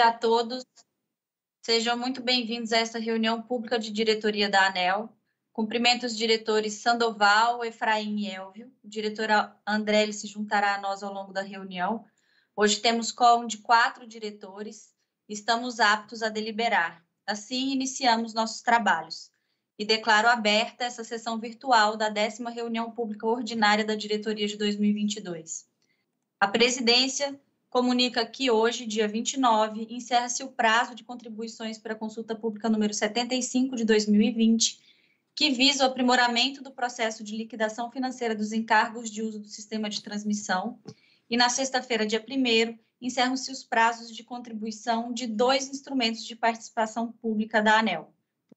a todos. Sejam muito bem-vindos a esta reunião pública de diretoria da ANEL. Cumprimento os diretores Sandoval, Efraim e Elvio. O diretor André se juntará a nós ao longo da reunião. Hoje temos quórum de quatro diretores. Estamos aptos a deliberar. Assim, iniciamos nossos trabalhos. E declaro aberta essa sessão virtual da décima reunião pública ordinária da diretoria de 2022. A presidência comunica que hoje, dia 29, encerra-se o prazo de contribuições para a consulta pública número 75 de 2020, que visa o aprimoramento do processo de liquidação financeira dos encargos de uso do sistema de transmissão. E na sexta-feira, dia 1, encerram-se os prazos de contribuição de dois instrumentos de participação pública da ANEL.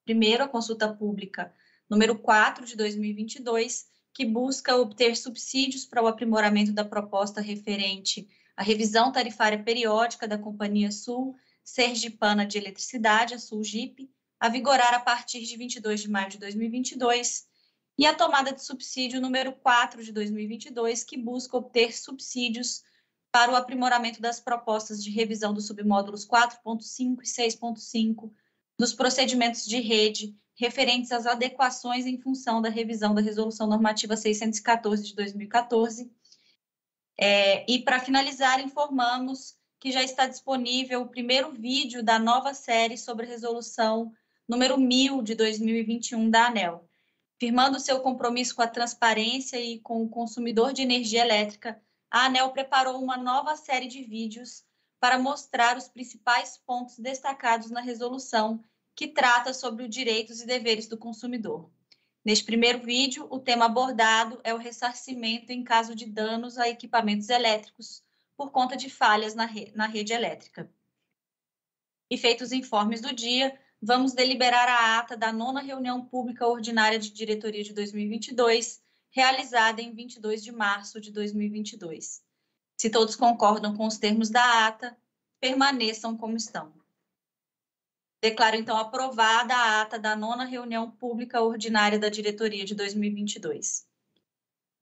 Primeiro, a consulta pública número 4 de 2022, que busca obter subsídios para o aprimoramento da proposta referente a revisão tarifária periódica da Companhia Sul Sergipana de Eletricidade, a Sulgip, a vigorar a partir de 22 de maio de 2022, e a tomada de subsídio número 4 de 2022, que busca obter subsídios para o aprimoramento das propostas de revisão dos submódulos 4.5 e 6.5 dos procedimentos de rede referentes às adequações em função da revisão da Resolução Normativa 614 de 2014 é, e para finalizar, informamos que já está disponível o primeiro vídeo da nova série sobre resolução número 1000 de 2021 da ANEL, firmando seu compromisso com a transparência e com o consumidor de energia elétrica. A ANEL preparou uma nova série de vídeos para mostrar os principais pontos destacados na resolução que trata sobre os direitos e deveres do consumidor. Neste primeiro vídeo, o tema abordado é o ressarcimento em caso de danos a equipamentos elétricos por conta de falhas na, re na rede elétrica. E feitos os informes do dia, vamos deliberar a ata da nona reunião pública ordinária de diretoria de 2022, realizada em 22 de março de 2022. Se todos concordam com os termos da ata, permaneçam como estão. Declaro então aprovada a ata da nona reunião pública ordinária da diretoria de 2022.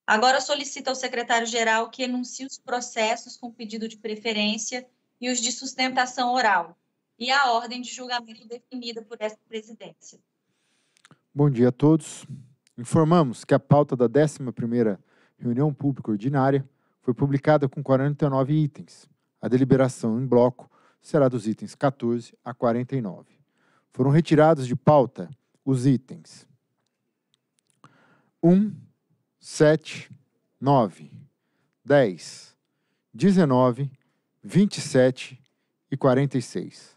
Agora solicito ao secretário-geral que enuncie os processos com pedido de preferência e os de sustentação oral e a ordem de julgamento definida por esta presidência. Bom dia a todos. Informamos que a pauta da 11ª reunião pública ordinária foi publicada com 49 itens. A deliberação em bloco será dos itens 14 a 49. Foram retirados de pauta os itens 1, 7, 9, 10, 19, 27 e 46.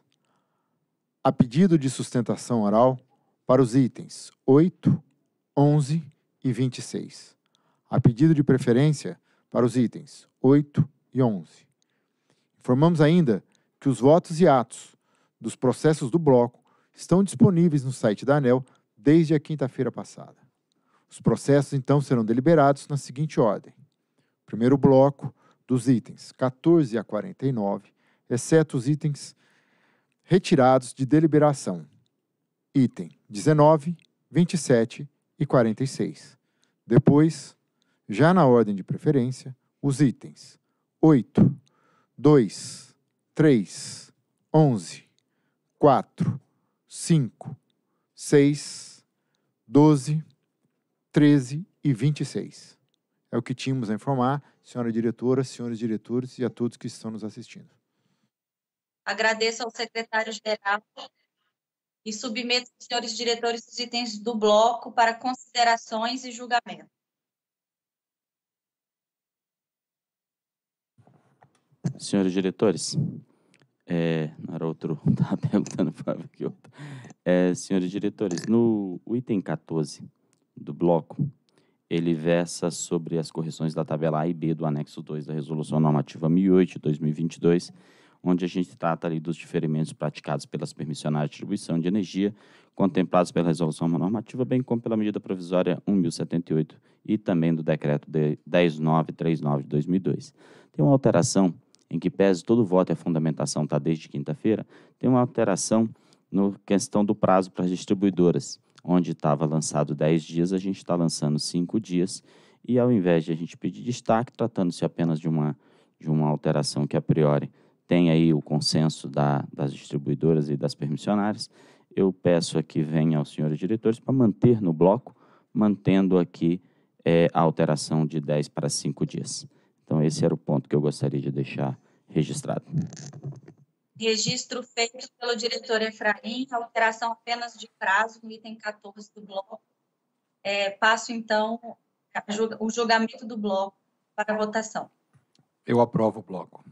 A pedido de sustentação oral para os itens 8, 11 e 26. A pedido de preferência para os itens 8 e 11. Informamos ainda que os votos e atos dos processos do bloco estão disponíveis no site da ANEL desde a quinta-feira passada. Os processos então serão deliberados na seguinte ordem: primeiro bloco dos itens 14 a 49, exceto os itens retirados de deliberação, item 19, 27 e 46. Depois, já na ordem de preferência, os itens 8, 2, três, onze, quatro, cinco, seis, doze, treze e vinte e seis. É o que tínhamos a informar, senhora diretora, senhores diretores e a todos que estão nos assistindo. Agradeço ao secretário-geral e submeto aos senhores diretores os itens do bloco para considerações e julgamento. Senhores diretores, é, não era outro, estava perguntando para que outro. É, senhores diretores, no item 14 do bloco, ele versa sobre as correções da tabela A e B do anexo 2 da Resolução Normativa 1008 de 2022, onde a gente trata ali dos diferimentos praticados pelas permissionárias de distribuição de energia, contemplados pela Resolução Normativa, bem como pela medida provisória 1078 e também do Decreto de 10939 de 2002. Tem uma alteração em que pese todo o voto e a fundamentação está desde quinta-feira, tem uma alteração na questão do prazo para as distribuidoras. Onde estava lançado 10 dias, a gente está lançando 5 dias, e ao invés de a gente pedir destaque, tratando-se apenas de uma, de uma alteração que a priori tem aí o consenso da, das distribuidoras e das permissionárias, eu peço aqui venha aos senhores diretores para manter no bloco, mantendo aqui é, a alteração de 10 para 5 dias. Então, esse era o ponto que eu gostaria de deixar registrado. Registro feito pelo diretor Efraim, alteração apenas de prazo no item 14 do bloco. É, passo, então, o julgamento do bloco para votação. Eu aprovo o bloco.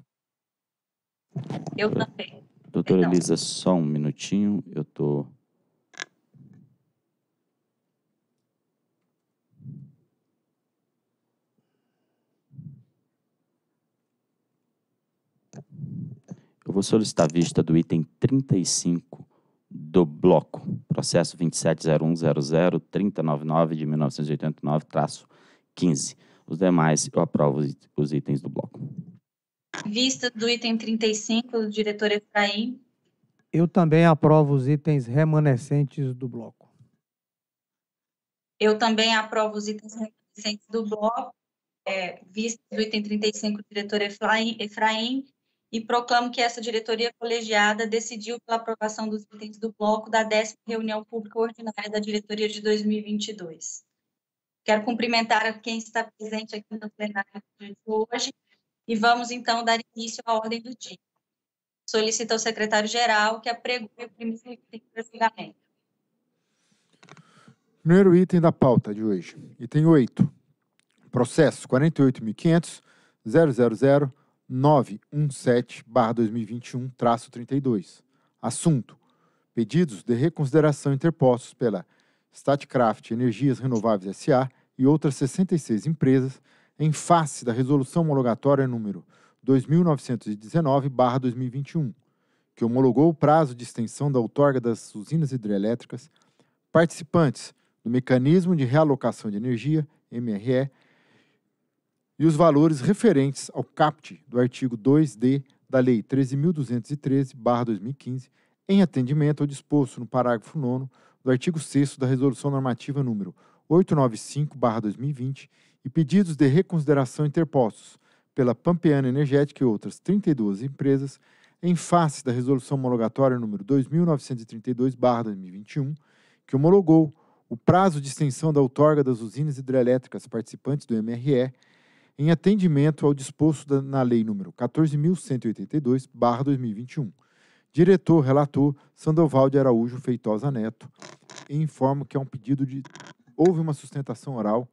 Eu também. Doutora Elisa, só um minutinho, eu estou. Tô Eu vou solicitar vista do item 35 do bloco, processo 2701003099 de 1989-15. Os demais eu aprovo os itens do bloco. Vista do item 35 do diretor Efraim. Eu também aprovo os itens remanescentes do bloco. Eu também aprovo os itens remanescentes do bloco, é, vista do item 35 do diretor Efraim, Efraim e proclamo que essa diretoria colegiada decidiu pela aprovação dos itens do bloco da décima reunião pública ordinária da diretoria de 2022. Quero cumprimentar quem está presente aqui no plenário de hoje e vamos então dar início à ordem do dia. Solicito ao secretário-geral que apregue o primeiro item do julgamento. Primeiro item da pauta de hoje, item 8. Processo 48.500.000 917-2021-32. Assunto: Pedidos de reconsideração interpostos pela Statkraft Energias Renováveis SA e outras 66 empresas em face da resolução homologatória número 2919/2021, que homologou o prazo de extensão da outorga das usinas hidrelétricas participantes do mecanismo de realocação de energia, MRE, e os valores referentes ao CAPT do artigo 2D da Lei 13.213-2015, em atendimento ao disposto no parágrafo 9 do artigo 6 da Resolução Normativa número 895-2020 e pedidos de reconsideração interpostos pela Pampeana Energética e outras 32 empresas em face da Resolução Homologatória número 2932-2021, que homologou o prazo de extensão da outorga das usinas hidrelétricas participantes do MRE em atendimento ao disposto na Lei nº 14.182-2021. Diretor, relator Sandoval de Araújo Feitosa Neto, informo que é um pedido de. Houve uma sustentação oral.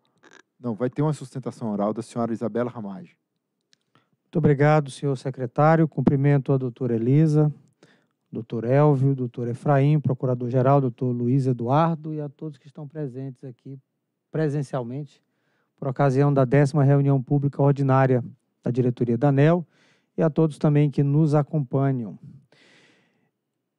Não, vai ter uma sustentação oral da senhora Isabela Ramage. Muito obrigado, senhor secretário. Cumprimento a doutora Elisa, doutor Elvio, doutor Efraim, procurador-geral, doutor Luiz Eduardo e a todos que estão presentes aqui presencialmente por ocasião da décima reunião pública ordinária da diretoria da ANEL e a todos também que nos acompanham.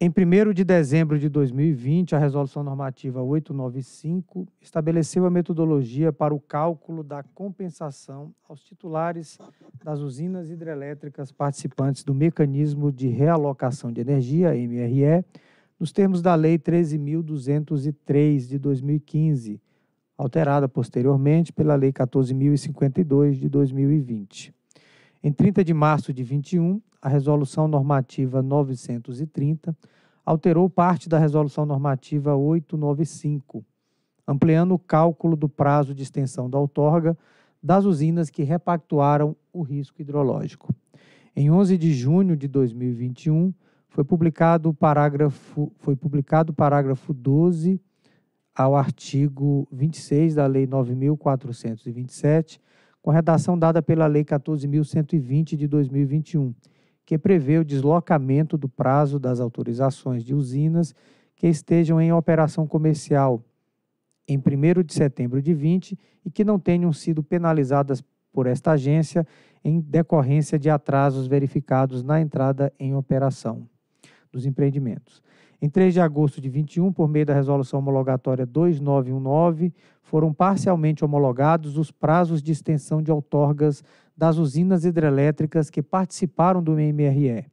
Em 1 de dezembro de 2020, a Resolução Normativa 895 estabeleceu a metodologia para o cálculo da compensação aos titulares das usinas hidrelétricas participantes do Mecanismo de Realocação de Energia, MRE, nos termos da Lei 13.203 de 2015, alterada posteriormente pela Lei 14.052 de 2020. Em 30 de março de 21, a Resolução Normativa 930 alterou parte da Resolução Normativa 895, ampliando o cálculo do prazo de extensão da outorga das usinas que repactuaram o risco hidrológico. Em 11 de junho de 2021, foi publicado o parágrafo, foi publicado o parágrafo 12 ao artigo 26 da Lei 9.427, com redação dada pela Lei 14.120 de 2021, que prevê o deslocamento do prazo das autorizações de usinas que estejam em operação comercial em 1 de setembro de 20 e que não tenham sido penalizadas por esta agência em decorrência de atrasos verificados na entrada em operação dos empreendimentos. Em 3 de agosto de 21, por meio da resolução homologatória 2919, foram parcialmente homologados os prazos de extensão de outorgas das usinas hidrelétricas que participaram do MRE.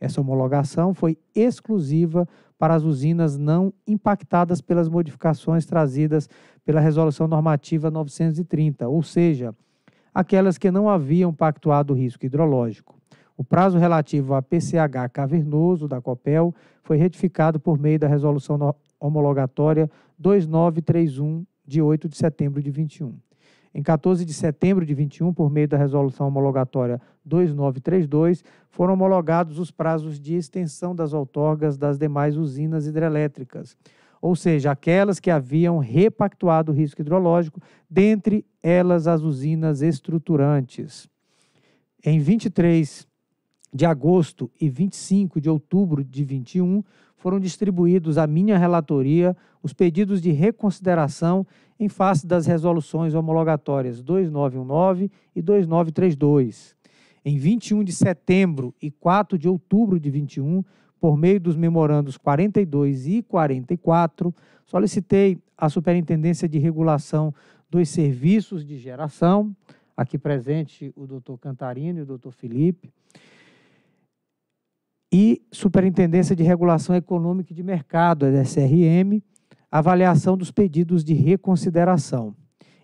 Essa homologação foi exclusiva para as usinas não impactadas pelas modificações trazidas pela Resolução Normativa 930, ou seja, aquelas que não haviam pactuado o risco hidrológico. O prazo relativo a PCH cavernoso da COPEL foi retificado por meio da resolução homologatória 2931 de 8 de setembro de 21. Em 14 de setembro de 21, por meio da resolução homologatória 2932, foram homologados os prazos de extensão das outorgas das demais usinas hidrelétricas, ou seja, aquelas que haviam repactuado o risco hidrológico, dentre elas as usinas estruturantes. Em 23 de agosto e 25 de outubro de 21, foram distribuídos à minha relatoria os pedidos de reconsideração em face das resoluções homologatórias 2919 e 2932. Em 21 de setembro e 4 de outubro de 21, por meio dos memorandos 42 e 44, solicitei à Superintendência de Regulação dos Serviços de Geração, aqui presente o doutor Cantarino e o doutor Felipe, e Superintendência de Regulação Econômica e de Mercado, a SRM, avaliação dos pedidos de reconsideração.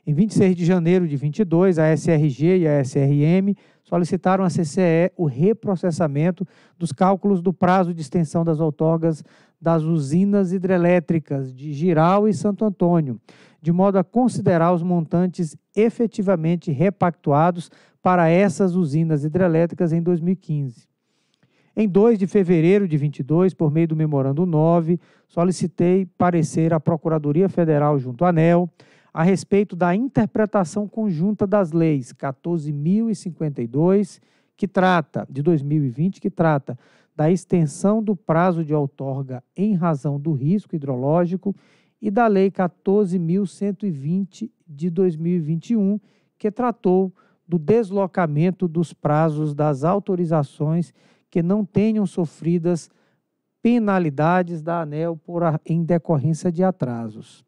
Em 26 de janeiro de 22, a SRG e a SRM solicitaram à CCE o reprocessamento dos cálculos do prazo de extensão das outorgas das usinas hidrelétricas de Giral e Santo Antônio, de modo a considerar os montantes efetivamente repactuados para essas usinas hidrelétricas em 2015. Em 2 de fevereiro de 22, por meio do memorando 9, solicitei parecer à Procuradoria Federal junto à ANEL a respeito da interpretação conjunta das leis 14052 que trata de 2020 que trata da extensão do prazo de outorga em razão do risco hidrológico e da Lei 14.120 de 2021, que tratou do deslocamento dos prazos das autorizações que não tenham sofridas penalidades da ANEL por a, em decorrência de atrasos.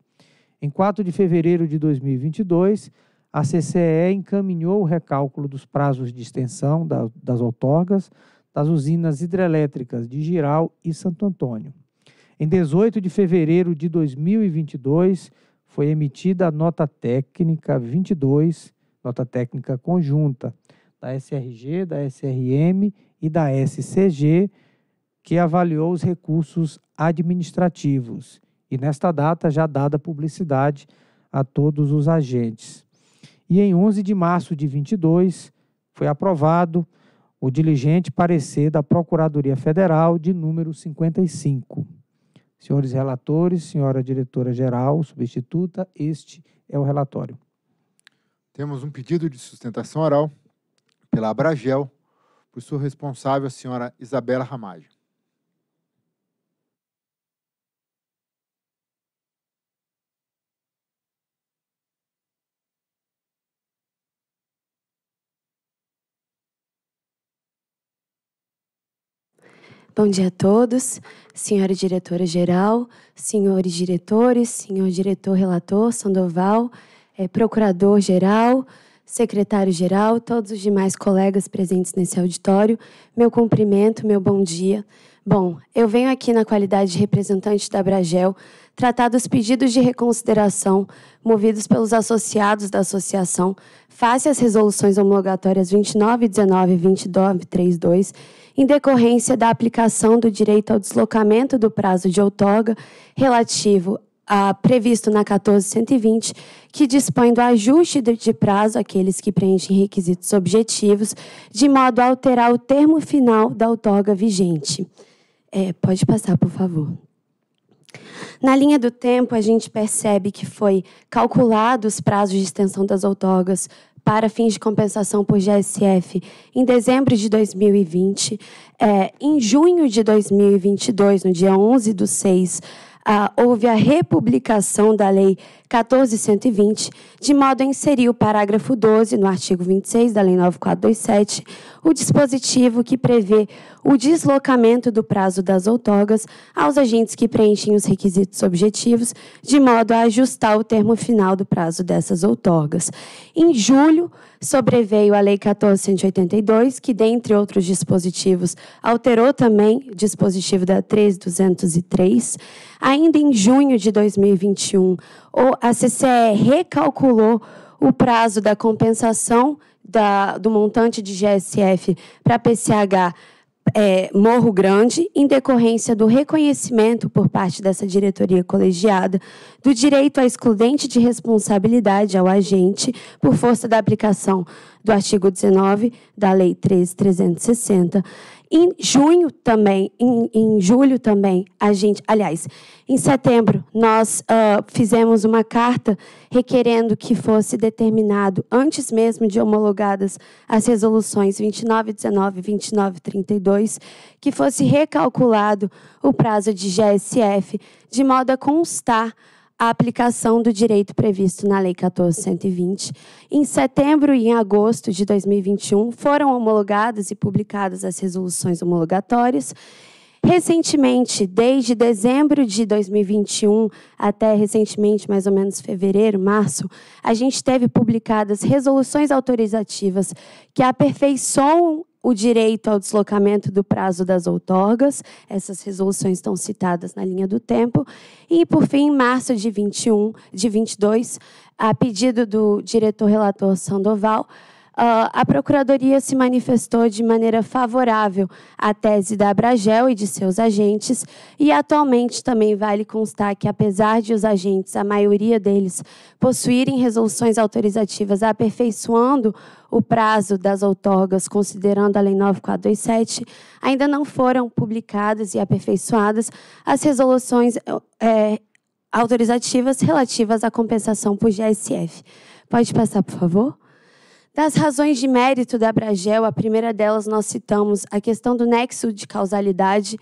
Em 4 de fevereiro de 2022, a CCE encaminhou o recálculo dos prazos de extensão da, das outorgas das usinas hidrelétricas de Giral e Santo Antônio. Em 18 de fevereiro de 2022, foi emitida a nota técnica 22, nota técnica conjunta da SRG, da SRM e da SCG, que avaliou os recursos administrativos. E nesta data já dada publicidade a todos os agentes. E em 11 de março de 22 foi aprovado o diligente parecer da Procuradoria Federal de número 55. Senhores relatores, senhora diretora-geral, substituta, este é o relatório. Temos um pedido de sustentação oral pela Abragel, por sua responsável, a senhora Isabela Ramalho. Bom dia a todos, senhora diretora-geral, senhores diretores, senhor diretor-relator Sandoval, é, procurador-geral, secretário-geral, todos os demais colegas presentes nesse auditório, meu cumprimento, meu bom dia. Bom, eu venho aqui na qualidade de representante da Bragel tratar dos pedidos de reconsideração movidos pelos associados da associação face às resoluções homologatórias 29, 19 e 29, 32, em decorrência da aplicação do direito ao deslocamento do prazo de outorga relativo ah, previsto na 1420, que dispõe do ajuste de prazo àqueles que preenchem requisitos objetivos, de modo a alterar o termo final da outorga vigente. É, pode passar, por favor. Na linha do tempo, a gente percebe que foi calculado os prazos de extensão das outorgas para fins de compensação por GSF em dezembro de 2020. É, em junho de 2022, no dia 11 do 6, ah, houve a republicação da Lei 14120, de modo a inserir o parágrafo 12 no artigo 26 da Lei 9427, o dispositivo que prevê o deslocamento do prazo das outorgas aos agentes que preenchem os requisitos objetivos, de modo a ajustar o termo final do prazo dessas outorgas. Em julho, sobreveio a Lei 14182, que, dentre outros dispositivos, alterou também o dispositivo da 3203. Ainda em junho de 2021, a CCE recalculou o prazo da compensação da, do montante de GSF para PCH é, Morro Grande, em decorrência do reconhecimento por parte dessa diretoria colegiada do direito à excludente de responsabilidade ao agente por força da aplicação do artigo 19 da Lei 13.360 em junho também, em, em julho também, a gente, aliás, em setembro, nós uh, fizemos uma carta requerendo que fosse determinado, antes mesmo de homologadas as resoluções 2919 e 2932, que fosse recalculado o prazo de GSF, de modo a constar a aplicação do direito previsto na Lei 14120. Em setembro e em agosto de 2021, foram homologadas e publicadas as resoluções homologatórias. Recentemente, desde dezembro de 2021 até recentemente, mais ou menos fevereiro, março, a gente teve publicadas resoluções autorizativas que aperfeiçoam o direito ao deslocamento do prazo das outorgas, essas resoluções estão citadas na linha do tempo, e por fim, em março de 21, de 22, a pedido do diretor relator Sandoval, ah, a Procuradoria se manifestou de maneira favorável à tese da Abragel e de seus agentes, e atualmente também vale constar que, apesar de os agentes, a maioria deles, possuírem resoluções autorizativas aperfeiçoando o prazo das outorgas, considerando a Lei 9427, ainda não foram publicadas e aperfeiçoadas as resoluções é, autorizativas relativas à compensação por GSF. Pode passar, por favor? Das razões de mérito da Bragel, a primeira delas nós citamos a questão do nexo de causalidade.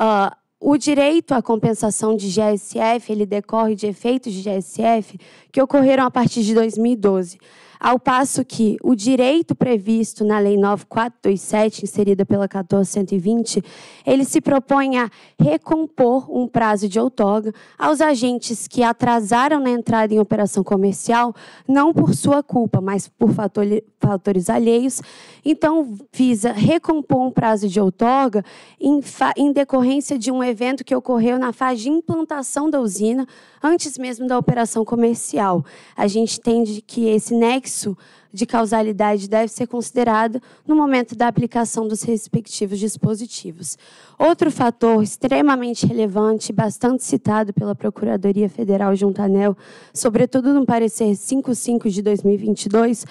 Uh, o direito à compensação de GSF, ele decorre de efeitos de GSF que ocorreram a partir de 2012. Ao passo que o direito previsto na Lei 9427, inserida pela 14120, ele se propõe a recompor um prazo de outorga aos agentes que atrasaram na entrada em operação comercial, não por sua culpa, mas por fatores alheios. Então, visa recompor um prazo de outorga em, em decorrência de um evento que ocorreu na fase de implantação da usina antes mesmo da operação comercial. A gente entende que esse nexo de causalidade deve ser considerado no momento da aplicação dos respectivos dispositivos. Outro fator extremamente relevante, bastante citado pela Procuradoria Federal junto à ANEL, sobretudo no parecer 55 de 2022,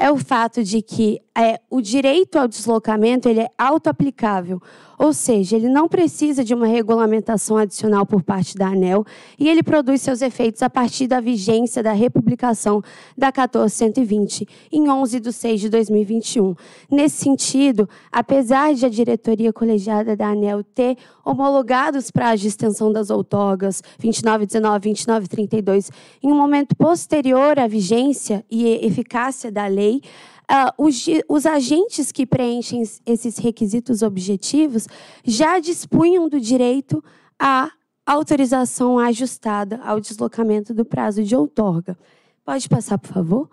é o fato de que é, o direito ao deslocamento ele é autoaplicável, ou seja, ele não precisa de uma regulamentação adicional por parte da ANEL e ele produz seus efeitos a partir da vigência da republicação da 1420 em 11 de 6 de 2021. Nesse sentido, apesar de a diretoria colegiada da ANEL ter homologado os prazos de extensão das outorgas 2919 e 2932 em um momento posterior à vigência e eficácia da lei, Uh, os, os, agentes que preenchem esses requisitos objetivos já dispunham do direito à autorização ajustada ao deslocamento do prazo de outorga. Pode passar, por favor?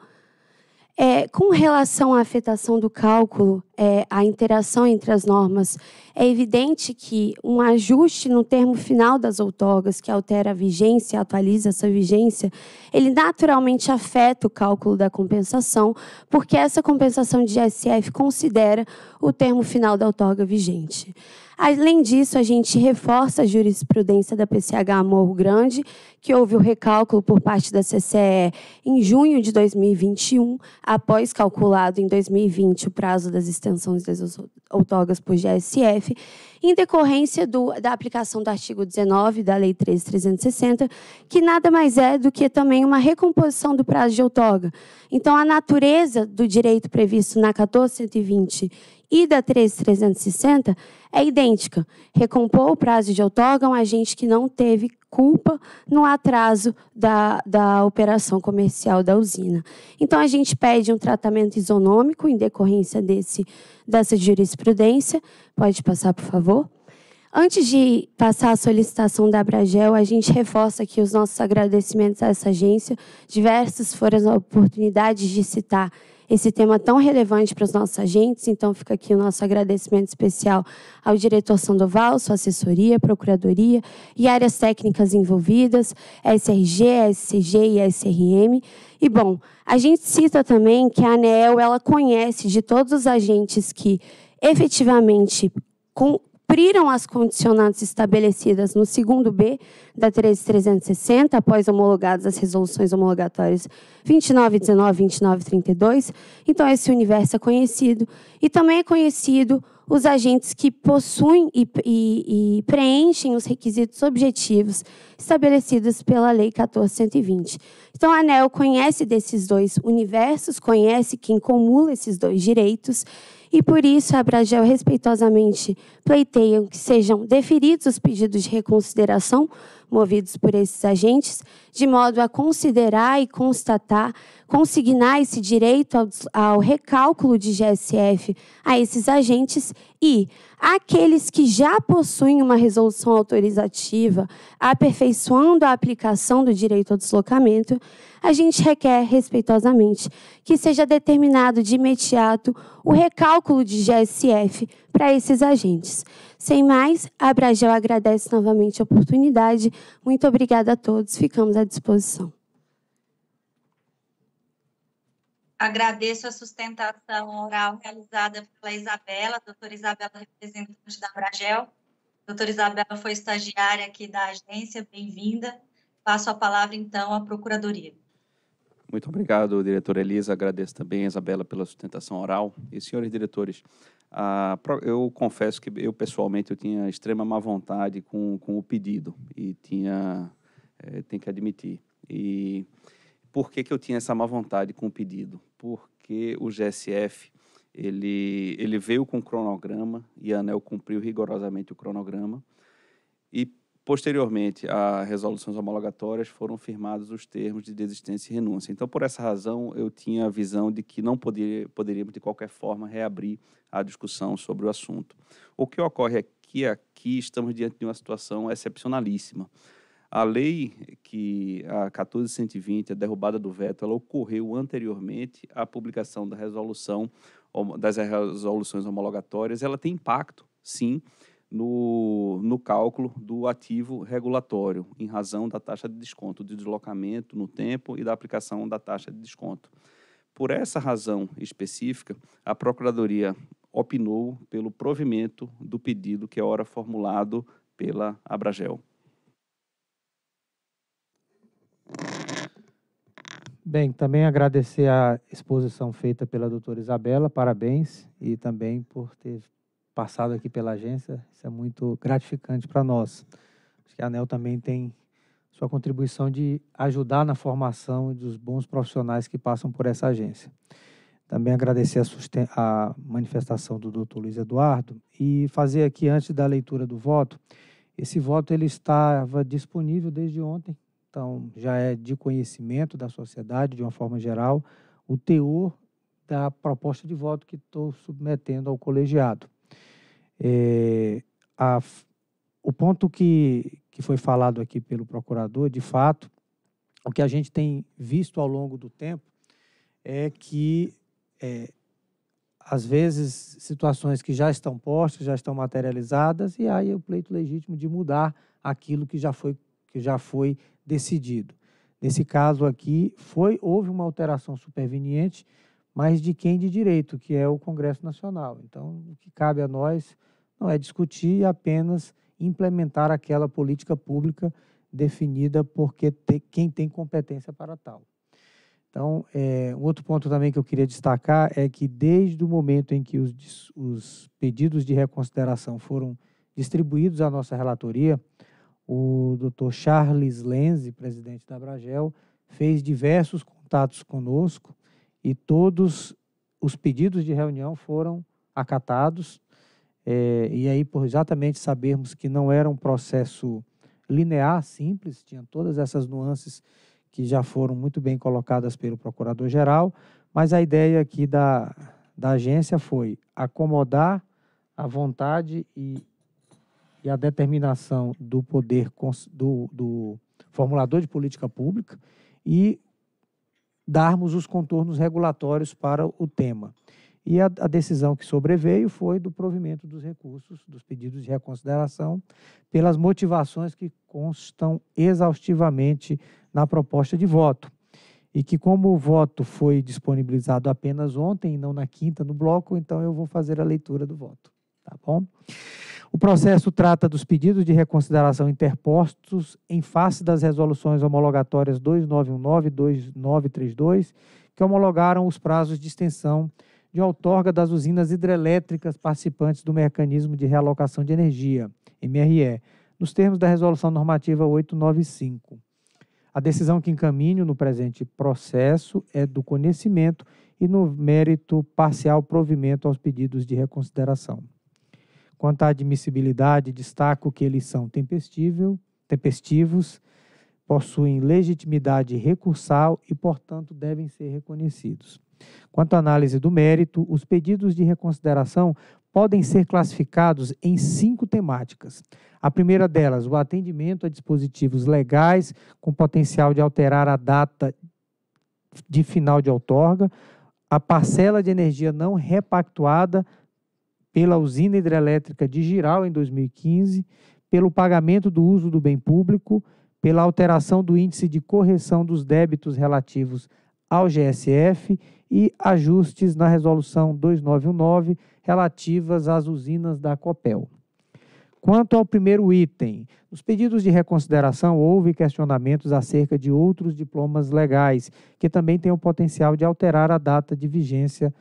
É, com relação à afetação do cálculo, é, à interação entre as normas, é evidente que um ajuste no termo final das outorgas, que altera a vigência, atualiza essa vigência, ele naturalmente afeta o cálculo da compensação, porque essa compensação de ISF considera o termo final da outorga vigente. Além disso, a gente reforça a jurisprudência da PCH Morro Grande, que houve o recálculo por parte da CCE em junho de 2021, após calculado em 2020 o prazo das extensões das outorgas por GSF, em decorrência do, da aplicação do artigo 19 da Lei 3.360, que nada mais é do que também uma recomposição do prazo de outorga. Então, a natureza do direito previsto na 14.120 e da 3.360 é idêntica. Recompor o prazo de outorga a um agente que não teve culpa no atraso da, da operação comercial da usina. Então, a gente pede um tratamento isonômico em decorrência desse, dessa jurisprudência. Pode passar, por favor. Antes de passar a solicitação da Abragel, a gente reforça aqui os nossos agradecimentos a essa agência. Diversas foram as oportunidades de citar esse tema tão relevante para os nossos agentes. Então, fica aqui o nosso agradecimento especial ao diretor Sandoval, sua assessoria, procuradoria e áreas técnicas envolvidas, SRG, SCG e SRM. E, bom, a gente cita também que a ANEEL ela conhece de todos os agentes que efetivamente com, cumpriram as condicionantes estabelecidas no segundo B da 13360, após homologadas as resoluções homologatórias 2919 e 2932. Então, esse universo é conhecido. E também é conhecido os agentes que possuem e, e, e preenchem os requisitos objetivos estabelecidos pela Lei 14120. Então, a ANEL conhece desses dois universos, conhece quem cumula esses dois direitos e por isso a Abragel respeitosamente pleiteiam que sejam deferidos os pedidos de reconsideração movidos por esses agentes, de modo a considerar e constatar, consignar esse direito ao, ao recálculo de GSF a esses agentes e aqueles que já possuem uma resolução autorizativa aperfeiçoando a aplicação do direito ao deslocamento, a gente requer respeitosamente que seja determinado de imediato o recálculo de GSF para esses agentes sem mais, a Abragel agradece novamente a oportunidade. Muito obrigada a todos, ficamos à disposição. Agradeço a sustentação oral realizada pela Isabela, doutora Isabela, representante da Abragel. Doutora Isabela foi estagiária aqui da agência, bem-vinda. Passo a palavra, então, à Procuradoria. Muito obrigado, diretora Elisa. Agradeço também a Isabela pela sustentação oral. E, senhores diretores, ah, eu confesso que eu pessoalmente eu tinha extrema má vontade com, com o pedido e tinha é, tem que admitir. E por que, que eu tinha essa má vontade com o pedido? Porque o GSF ele, ele veio com cronograma e a ANEL cumpriu rigorosamente o cronograma e Posteriormente a resoluções homologatórias, foram firmados os termos de desistência e renúncia. Então, por essa razão, eu tinha a visão de que não poderia poderíamos, de qualquer forma, reabrir a discussão sobre o assunto. O que ocorre é que aqui estamos diante de uma situação excepcionalíssima. A lei que a 14120, a derrubada do veto, ela ocorreu anteriormente à publicação da resolução das resoluções homologatórias, ela tem impacto, sim, no, no cálculo do ativo regulatório, em razão da taxa de desconto, de deslocamento no tempo e da aplicação da taxa de desconto. Por essa razão específica, a Procuradoria opinou pelo provimento do pedido que é ora formulado pela Abragel. Bem, também agradecer a exposição feita pela doutora Isabela, parabéns, e também por ter passado aqui pela agência. Isso é muito gratificante para nós. Acho que a ANEL também tem sua contribuição de ajudar na formação dos bons profissionais que passam por essa agência. Também agradecer a, a manifestação do doutor Luiz Eduardo e fazer aqui, antes da leitura do voto, esse voto ele estava disponível desde ontem, então já é de conhecimento da sociedade, de uma forma geral, o teor da proposta de voto que estou submetendo ao colegiado. É, a, o ponto que, que foi falado aqui pelo procurador, de fato, o que a gente tem visto ao longo do tempo é que, é, às vezes, situações que já estão postas, já estão materializadas, e aí é o pleito legítimo de mudar aquilo que já foi, que já foi decidido. Nesse caso aqui, foi houve uma alteração superveniente mas de quem de direito, que é o Congresso Nacional. Então, o que cabe a nós não é discutir, é apenas implementar aquela política pública definida porque quem tem competência para tal. Então, é, um outro ponto também que eu queria destacar é que desde o momento em que os, os pedidos de reconsideração foram distribuídos à nossa relatoria, o Dr. Charles Lenz, presidente da Bragel, fez diversos contatos conosco e todos os pedidos de reunião foram acatados. É, e aí, por exatamente sabermos que não era um processo linear, simples, tinha todas essas nuances que já foram muito bem colocadas pelo procurador-geral, mas a ideia aqui da, da agência foi acomodar a vontade e, e a determinação do poder do, do formulador de política pública e darmos os contornos regulatórios para o tema. E a, a, decisão que sobreveio foi do provimento dos recursos, dos pedidos de reconsideração, pelas motivações que constam exaustivamente na proposta de voto. E que, como o voto foi disponibilizado apenas ontem, não na quinta, no bloco, então eu vou fazer a leitura do voto. Tá bom? O processo trata dos pedidos de reconsideração interpostos em face das resoluções homologatórias 2919 e 2932, que homologaram os prazos de extensão de outorga das usinas hidrelétricas participantes do Mecanismo de Realocação de Energia, MRE, nos termos da Resolução Normativa 895. A decisão que encaminho no presente processo é do conhecimento e no mérito parcial provimento aos pedidos de reconsideração. Quanto à admissibilidade, destaco que eles são tempestivos, possuem legitimidade recursal e, portanto, devem ser reconhecidos. Quanto à análise do mérito, os pedidos de reconsideração podem ser classificados em cinco temáticas. A primeira delas, o atendimento a dispositivos legais com potencial de alterar a data de final de outorga, a parcela de energia não repactuada pela usina hidrelétrica de Giral em 2015, pelo pagamento do uso do bem público, pela alteração do índice de correção dos débitos relativos ao GSF e ajustes na resolução 2919 relativas às usinas da Copel. Quanto ao primeiro item, nos pedidos de reconsideração houve questionamentos acerca de outros diplomas legais, que também têm o potencial de alterar a data de vigência,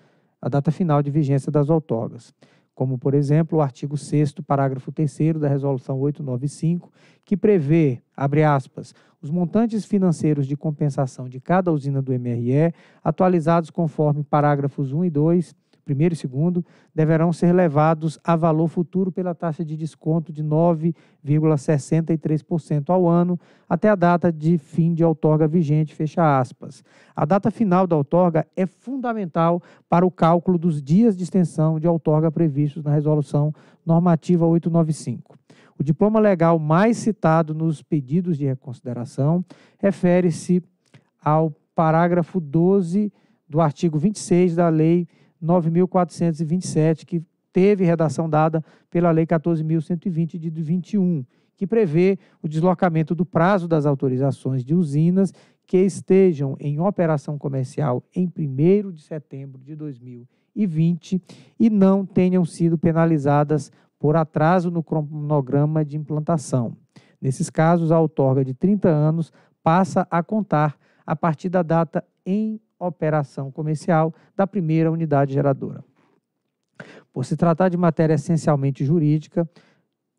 a data final de vigência das outorgas como, por exemplo, o artigo 6 parágrafo 3 da Resolução 895, que prevê, abre aspas, os montantes financeiros de compensação de cada usina do MRE, atualizados conforme parágrafos 1 e 2 primeiro e segundo, deverão ser levados a valor futuro pela taxa de desconto de 9,63% ao ano até a data de fim de outorga vigente, fecha aspas. A data final da outorga é fundamental para o cálculo dos dias de extensão de outorga previstos na Resolução Normativa 895. O diploma legal mais citado nos pedidos de reconsideração refere-se ao parágrafo 12 do artigo 26 da Lei 9.427, que teve redação dada pela Lei 14.120 de 21, que prevê o deslocamento do prazo das autorizações de usinas que estejam em operação comercial em 1 de setembro de 2020 e não tenham sido penalizadas por atraso no cronograma de implantação. Nesses casos, a outorga de 30 anos passa a contar a partir da data em operação comercial da primeira unidade geradora. Por se tratar de matéria essencialmente jurídica,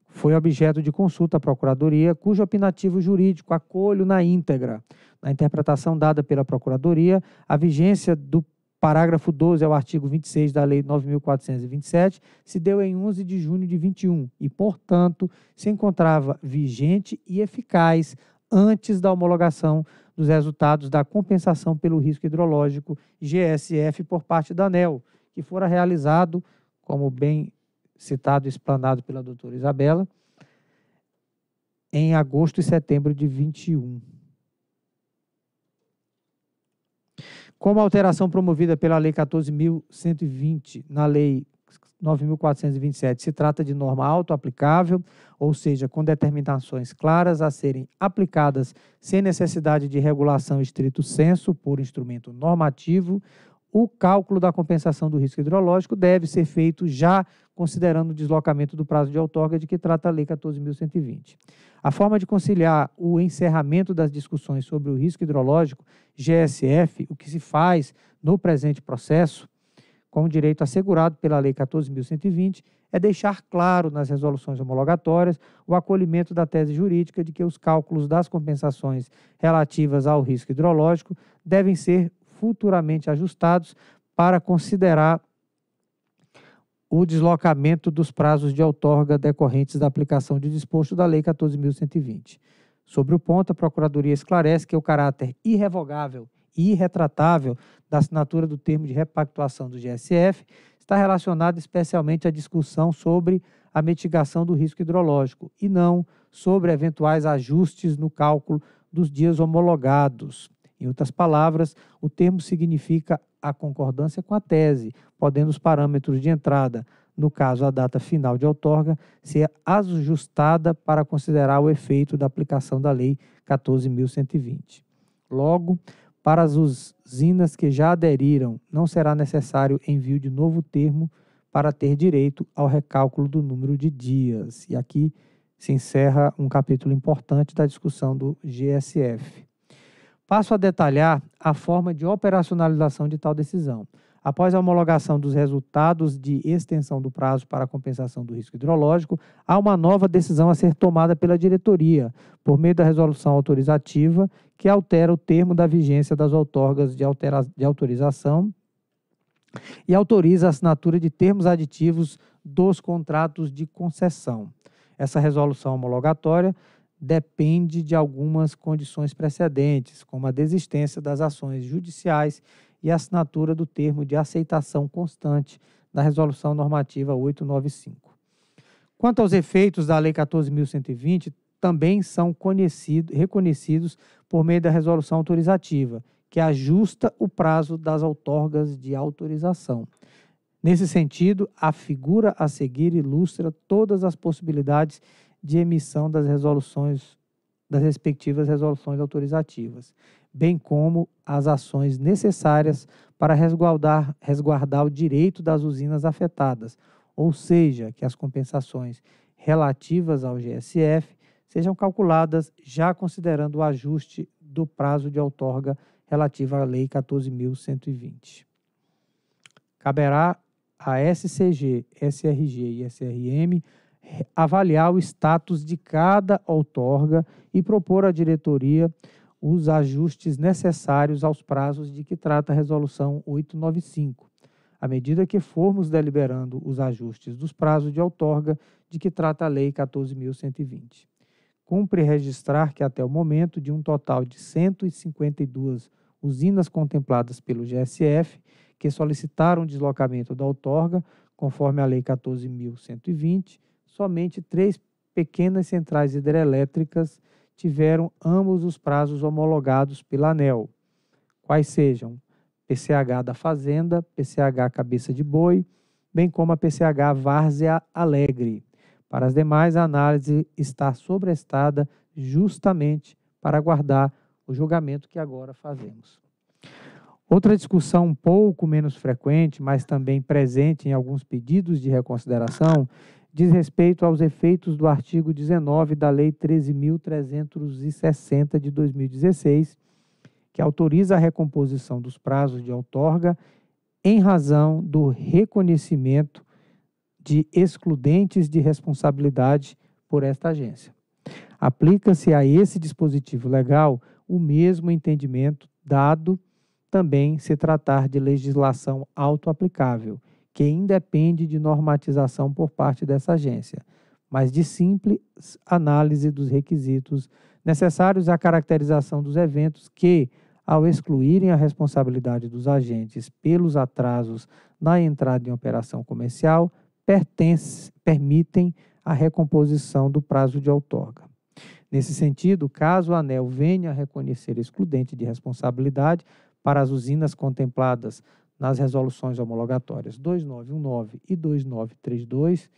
foi objeto de consulta à Procuradoria, cujo opinativo jurídico acolho na íntegra. Na interpretação dada pela Procuradoria, a vigência do parágrafo 12 ao artigo 26 da Lei 9.427 se deu em 11 de junho de 21 e, portanto, se encontrava vigente e eficaz antes da homologação dos resultados da compensação pelo risco hidrológico GSF por parte da ANEL, que fora realizado, como bem citado e explanado pela doutora Isabela, em agosto e setembro de 21. Como alteração promovida pela Lei 14.120 na Lei 9.427 se trata de norma autoaplicável, ou seja, com determinações claras a serem aplicadas sem necessidade de regulação estrito senso por instrumento normativo. O cálculo da compensação do risco hidrológico deve ser feito já considerando o deslocamento do prazo de outorga de que trata a Lei 14.120. A forma de conciliar o encerramento das discussões sobre o risco hidrológico, GSF, o que se faz no presente processo, com o direito assegurado pela Lei 14.120, é deixar claro nas resoluções homologatórias o acolhimento da tese jurídica de que os cálculos das compensações relativas ao risco hidrológico devem ser futuramente ajustados para considerar o deslocamento dos prazos de outorga decorrentes da aplicação de disposto da Lei 14.120. Sobre o ponto, a Procuradoria esclarece que o caráter irrevogável irretratável da assinatura do termo de repactuação do GSF está relacionada especialmente à discussão sobre a mitigação do risco hidrológico e não sobre eventuais ajustes no cálculo dos dias homologados. Em outras palavras, o termo significa a concordância com a tese, podendo os parâmetros de entrada, no caso a data final de outorga, ser ajustada para considerar o efeito da aplicação da Lei 14.120. Logo, para as usinas que já aderiram, não será necessário envio de novo termo para ter direito ao recálculo do número de dias. E aqui se encerra um capítulo importante da discussão do GSF. Passo a detalhar a forma de operacionalização de tal decisão. Após a homologação dos resultados de extensão do prazo para a compensação do risco hidrológico, há uma nova decisão a ser tomada pela diretoria, por meio da resolução autorizativa, que altera o termo da vigência das outorgas de, altera de autorização e autoriza a assinatura de termos aditivos dos contratos de concessão. Essa resolução homologatória depende de algumas condições precedentes, como a desistência das ações judiciais e a assinatura do termo de aceitação constante da Resolução Normativa 895. Quanto aos efeitos da Lei 14.120, também são conhecido, reconhecidos por meio da resolução autorizativa, que ajusta o prazo das outorgas de autorização. Nesse sentido, a figura a seguir ilustra todas as possibilidades de emissão das resoluções das respectivas resoluções autorizativas bem como as ações necessárias para resguardar, resguardar o direito das usinas afetadas, ou seja, que as compensações relativas ao GSF sejam calculadas já considerando o ajuste do prazo de outorga relativo à Lei 14.120. Caberá à SCG, SRG e SRM avaliar o status de cada outorga e propor à diretoria os ajustes necessários aos prazos de que trata a Resolução 895, à medida que formos deliberando os ajustes dos prazos de outorga de que trata a Lei 14.120. Cumpre registrar que, até o momento, de um total de 152 usinas contempladas pelo GSF, que solicitaram deslocamento da outorga, conforme a Lei 14.120, somente três pequenas centrais hidrelétricas tiveram ambos os prazos homologados pela ANEL, quais sejam PCH da Fazenda, PCH Cabeça de Boi, bem como a PCH Várzea Alegre. Para as demais, a análise está sobrestada justamente para aguardar o julgamento que agora fazemos. Outra discussão um pouco menos frequente, mas também presente em alguns pedidos de reconsideração, diz respeito aos efeitos do artigo 19 da Lei 13.360 de 2016, que autoriza a recomposição dos prazos de outorga em razão do reconhecimento de excludentes de responsabilidade por esta agência. Aplica-se a esse dispositivo legal o mesmo entendimento dado também se tratar de legislação autoaplicável, que independe de normatização por parte dessa agência, mas de simples análise dos requisitos necessários à caracterização dos eventos que, ao excluírem a responsabilidade dos agentes pelos atrasos na entrada em operação comercial, pertence, permitem a recomposição do prazo de outorga. Nesse sentido, caso o ANEL venha a reconhecer excludente de responsabilidade para as usinas contempladas nas resoluções homologatórias 2919 e 2932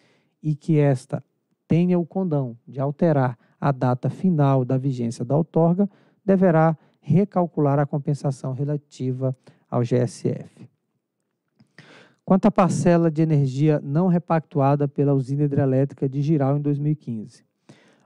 e que esta tenha o condão de alterar a data final da vigência da outorga, deverá recalcular a compensação relativa ao GSF. Quanto à parcela de energia não repactuada pela usina hidrelétrica de Giral em 2015,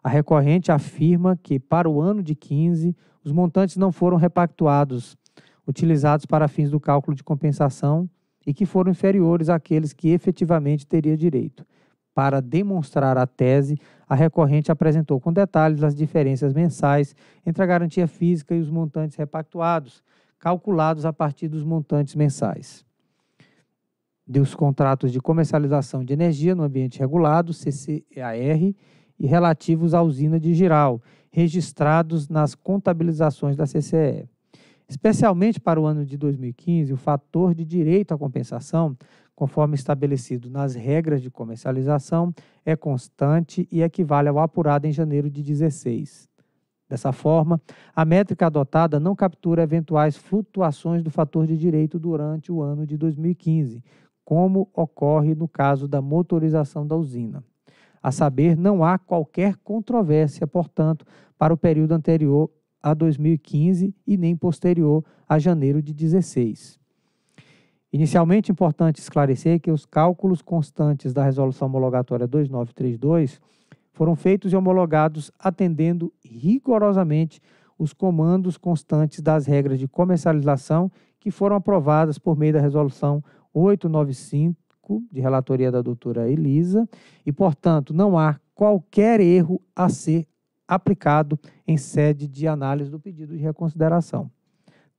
a recorrente afirma que para o ano de 15 os montantes não foram repactuados utilizados para fins do cálculo de compensação e que foram inferiores àqueles que efetivamente teria direito. Para demonstrar a tese, a recorrente apresentou com detalhes as diferenças mensais entre a garantia física e os montantes repactuados, calculados a partir dos montantes mensais dos contratos de comercialização de energia no ambiente regulado, CCAR, e relativos à usina de Giral, registrados nas contabilizações da CCE. Especialmente para o ano de 2015, o fator de direito à compensação, conforme estabelecido nas regras de comercialização, é constante e equivale ao apurado em janeiro de 16. Dessa forma, a métrica adotada não captura eventuais flutuações do fator de direito durante o ano de 2015, como ocorre no caso da motorização da usina. A saber, não há qualquer controvérsia, portanto, para o período anterior a 2015 e nem posterior a janeiro de 16. Inicialmente, é importante esclarecer que os cálculos constantes da Resolução Homologatória 2932 foram feitos e homologados atendendo rigorosamente os comandos constantes das regras de comercialização que foram aprovadas por meio da Resolução 895, de relatoria da doutora Elisa, e, portanto, não há qualquer erro a ser aplicado em sede de análise do pedido de reconsideração.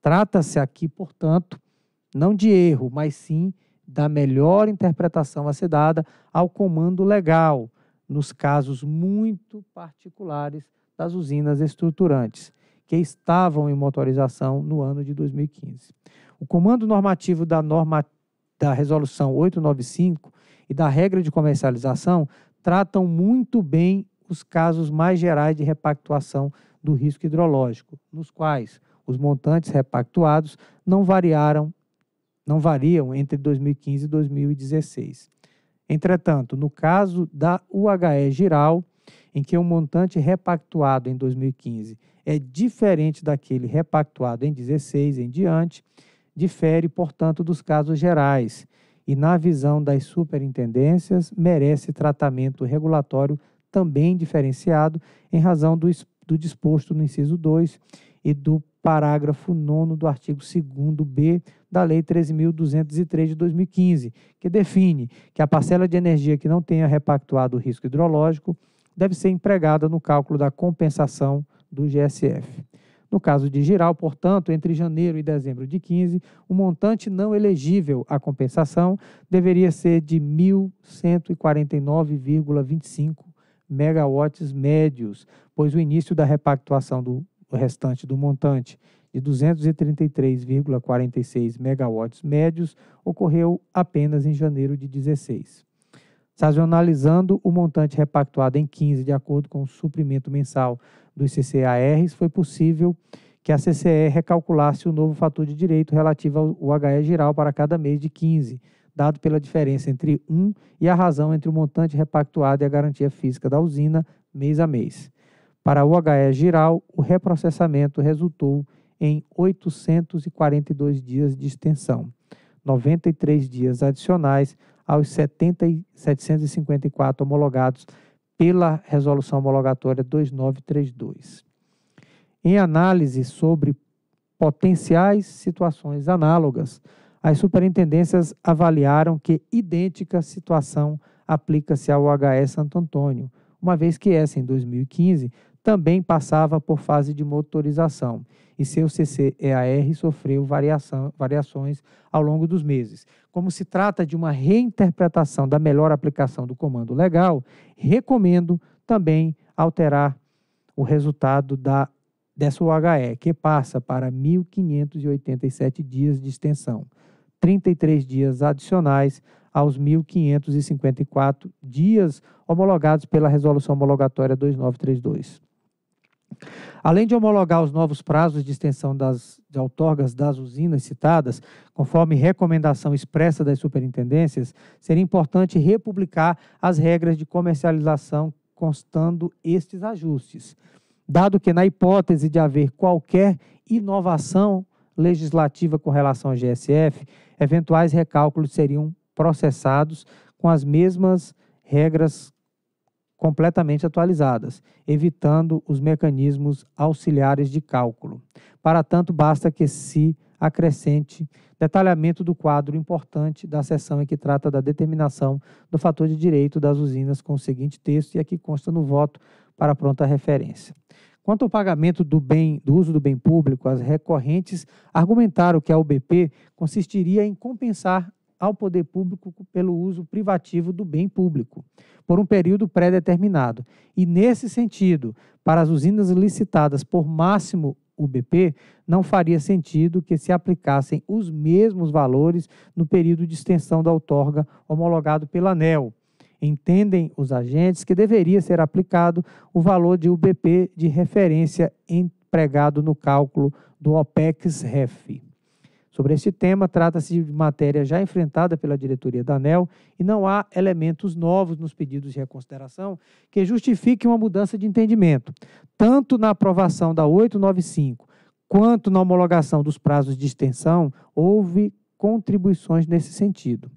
Trata-se aqui, portanto, não de erro, mas sim da melhor interpretação a ser dada ao comando legal, nos casos muito particulares das usinas estruturantes, que estavam em motorização no ano de 2015. O comando normativo da norma da resolução 895 e da regra de comercialização tratam muito bem os casos mais gerais de repactuação do risco hidrológico, nos quais os montantes repactuados não variaram, não variam entre 2015 e 2016. Entretanto, no caso da UHE geral, em que o um montante repactuado em 2015 é diferente daquele repactuado em 16 em diante, difere, portanto, dos casos gerais e, na visão das superintendências, merece tratamento regulatório também diferenciado em razão do, do disposto no inciso 2 e do parágrafo 9 do artigo 2 b da Lei 13.203 de 2015, que define que a parcela de energia que não tenha repactuado o risco hidrológico deve ser empregada no cálculo da compensação do GSF. No caso de Giral, portanto, entre janeiro e dezembro de 15, o montante não elegível à compensação deveria ser de R$ 1.149,25 megawatts médios, pois o início da repactuação do restante do montante de 233,46 megawatts médios ocorreu apenas em janeiro de 16. Sazonalizando o montante repactuado em 15 de acordo com o suprimento mensal dos CCARs, foi possível que a CCE recalculasse o novo fator de direito relativo ao HE geral para cada mês de 15 dado pela diferença entre 1 e a razão entre o montante repactuado e a garantia física da usina mês a mês. Para o HE geral, o reprocessamento resultou em 842 dias de extensão, 93 dias adicionais aos 754 homologados pela Resolução Homologatória 2932. Em análise sobre potenciais situações análogas, as superintendências avaliaram que idêntica situação aplica-se ao HE Santo Antônio, uma vez que essa, em 2015, também passava por fase de motorização e seu CCEAR sofreu variação, variações ao longo dos meses. Como se trata de uma reinterpretação da melhor aplicação do comando legal, recomendo também alterar o resultado da, dessa UHE, que passa para 1.587 dias de extensão. 33 dias adicionais aos 1.554 dias homologados pela Resolução Homologatória 2932. Além de homologar os novos prazos de extensão das de outorgas das usinas citadas, conforme recomendação expressa das superintendências, seria importante republicar as regras de comercialização constando estes ajustes. Dado que, na hipótese de haver qualquer inovação legislativa com relação ao GSF, eventuais recálculos seriam processados com as mesmas regras completamente atualizadas, evitando os mecanismos auxiliares de cálculo. Para tanto, basta que se acrescente detalhamento do quadro importante da sessão em que trata da determinação do fator de direito das usinas com o seguinte texto e aqui consta no voto para pronta referência. Quanto ao pagamento do bem, do uso do bem público, as recorrentes argumentaram que a UBP consistiria em compensar ao poder público pelo uso privativo do bem público, por um período pré-determinado. E, nesse sentido, para as usinas licitadas por máximo UBP, não faria sentido que se aplicassem os mesmos valores no período de extensão da outorga homologado pela ANEL, Entendem os agentes que deveria ser aplicado o valor de UBP de referência empregado no cálculo do OPEX-REF. Sobre este tema, trata-se de matéria já enfrentada pela diretoria da ANEL e não há elementos novos nos pedidos de reconsideração que justifiquem uma mudança de entendimento, tanto na aprovação da 895 quanto na homologação dos prazos de extensão, houve contribuições nesse sentido.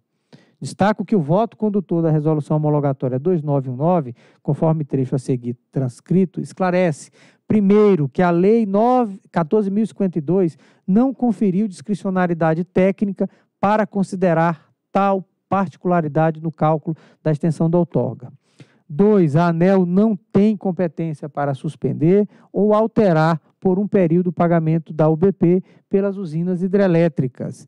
Destaco que o voto condutor da resolução homologatória 2919, conforme trecho a seguir transcrito, esclarece, primeiro, que a Lei 14.052 não conferiu discricionariedade técnica para considerar tal particularidade no cálculo da extensão da outorga. dois, A ANEL não tem competência para suspender ou alterar por um período o pagamento da UBP pelas usinas hidrelétricas.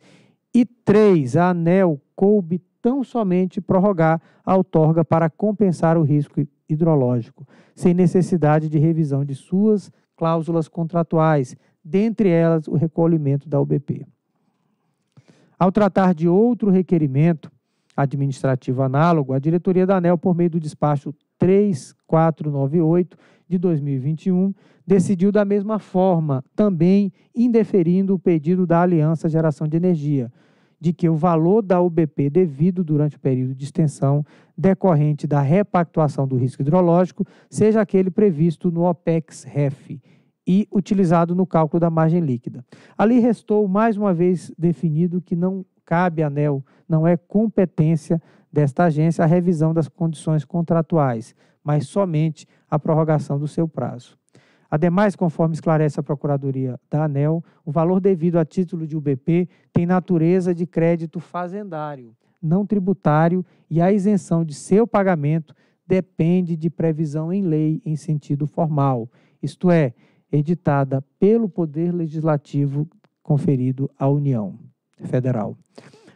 E três, A ANEL coube tão somente prorrogar a outorga para compensar o risco hidrológico, sem necessidade de revisão de suas cláusulas contratuais, dentre elas o recolhimento da UBP. Ao tratar de outro requerimento administrativo análogo, a diretoria da ANEL, por meio do despacho 3498 de 2021, decidiu da mesma forma, também indeferindo o pedido da Aliança Geração de Energia, de que o valor da UBP devido durante o período de extensão decorrente da repactuação do risco hidrológico seja aquele previsto no OPEX-REF e utilizado no cálculo da margem líquida. Ali restou mais uma vez definido que não cabe à NEL, não é competência desta agência a revisão das condições contratuais, mas somente a prorrogação do seu prazo. Ademais, conforme esclarece a Procuradoria da ANEL, o valor devido a título de UBP tem natureza de crédito fazendário, não tributário, e a isenção de seu pagamento depende de previsão em lei em sentido formal, isto é, editada pelo Poder Legislativo conferido à União Federal.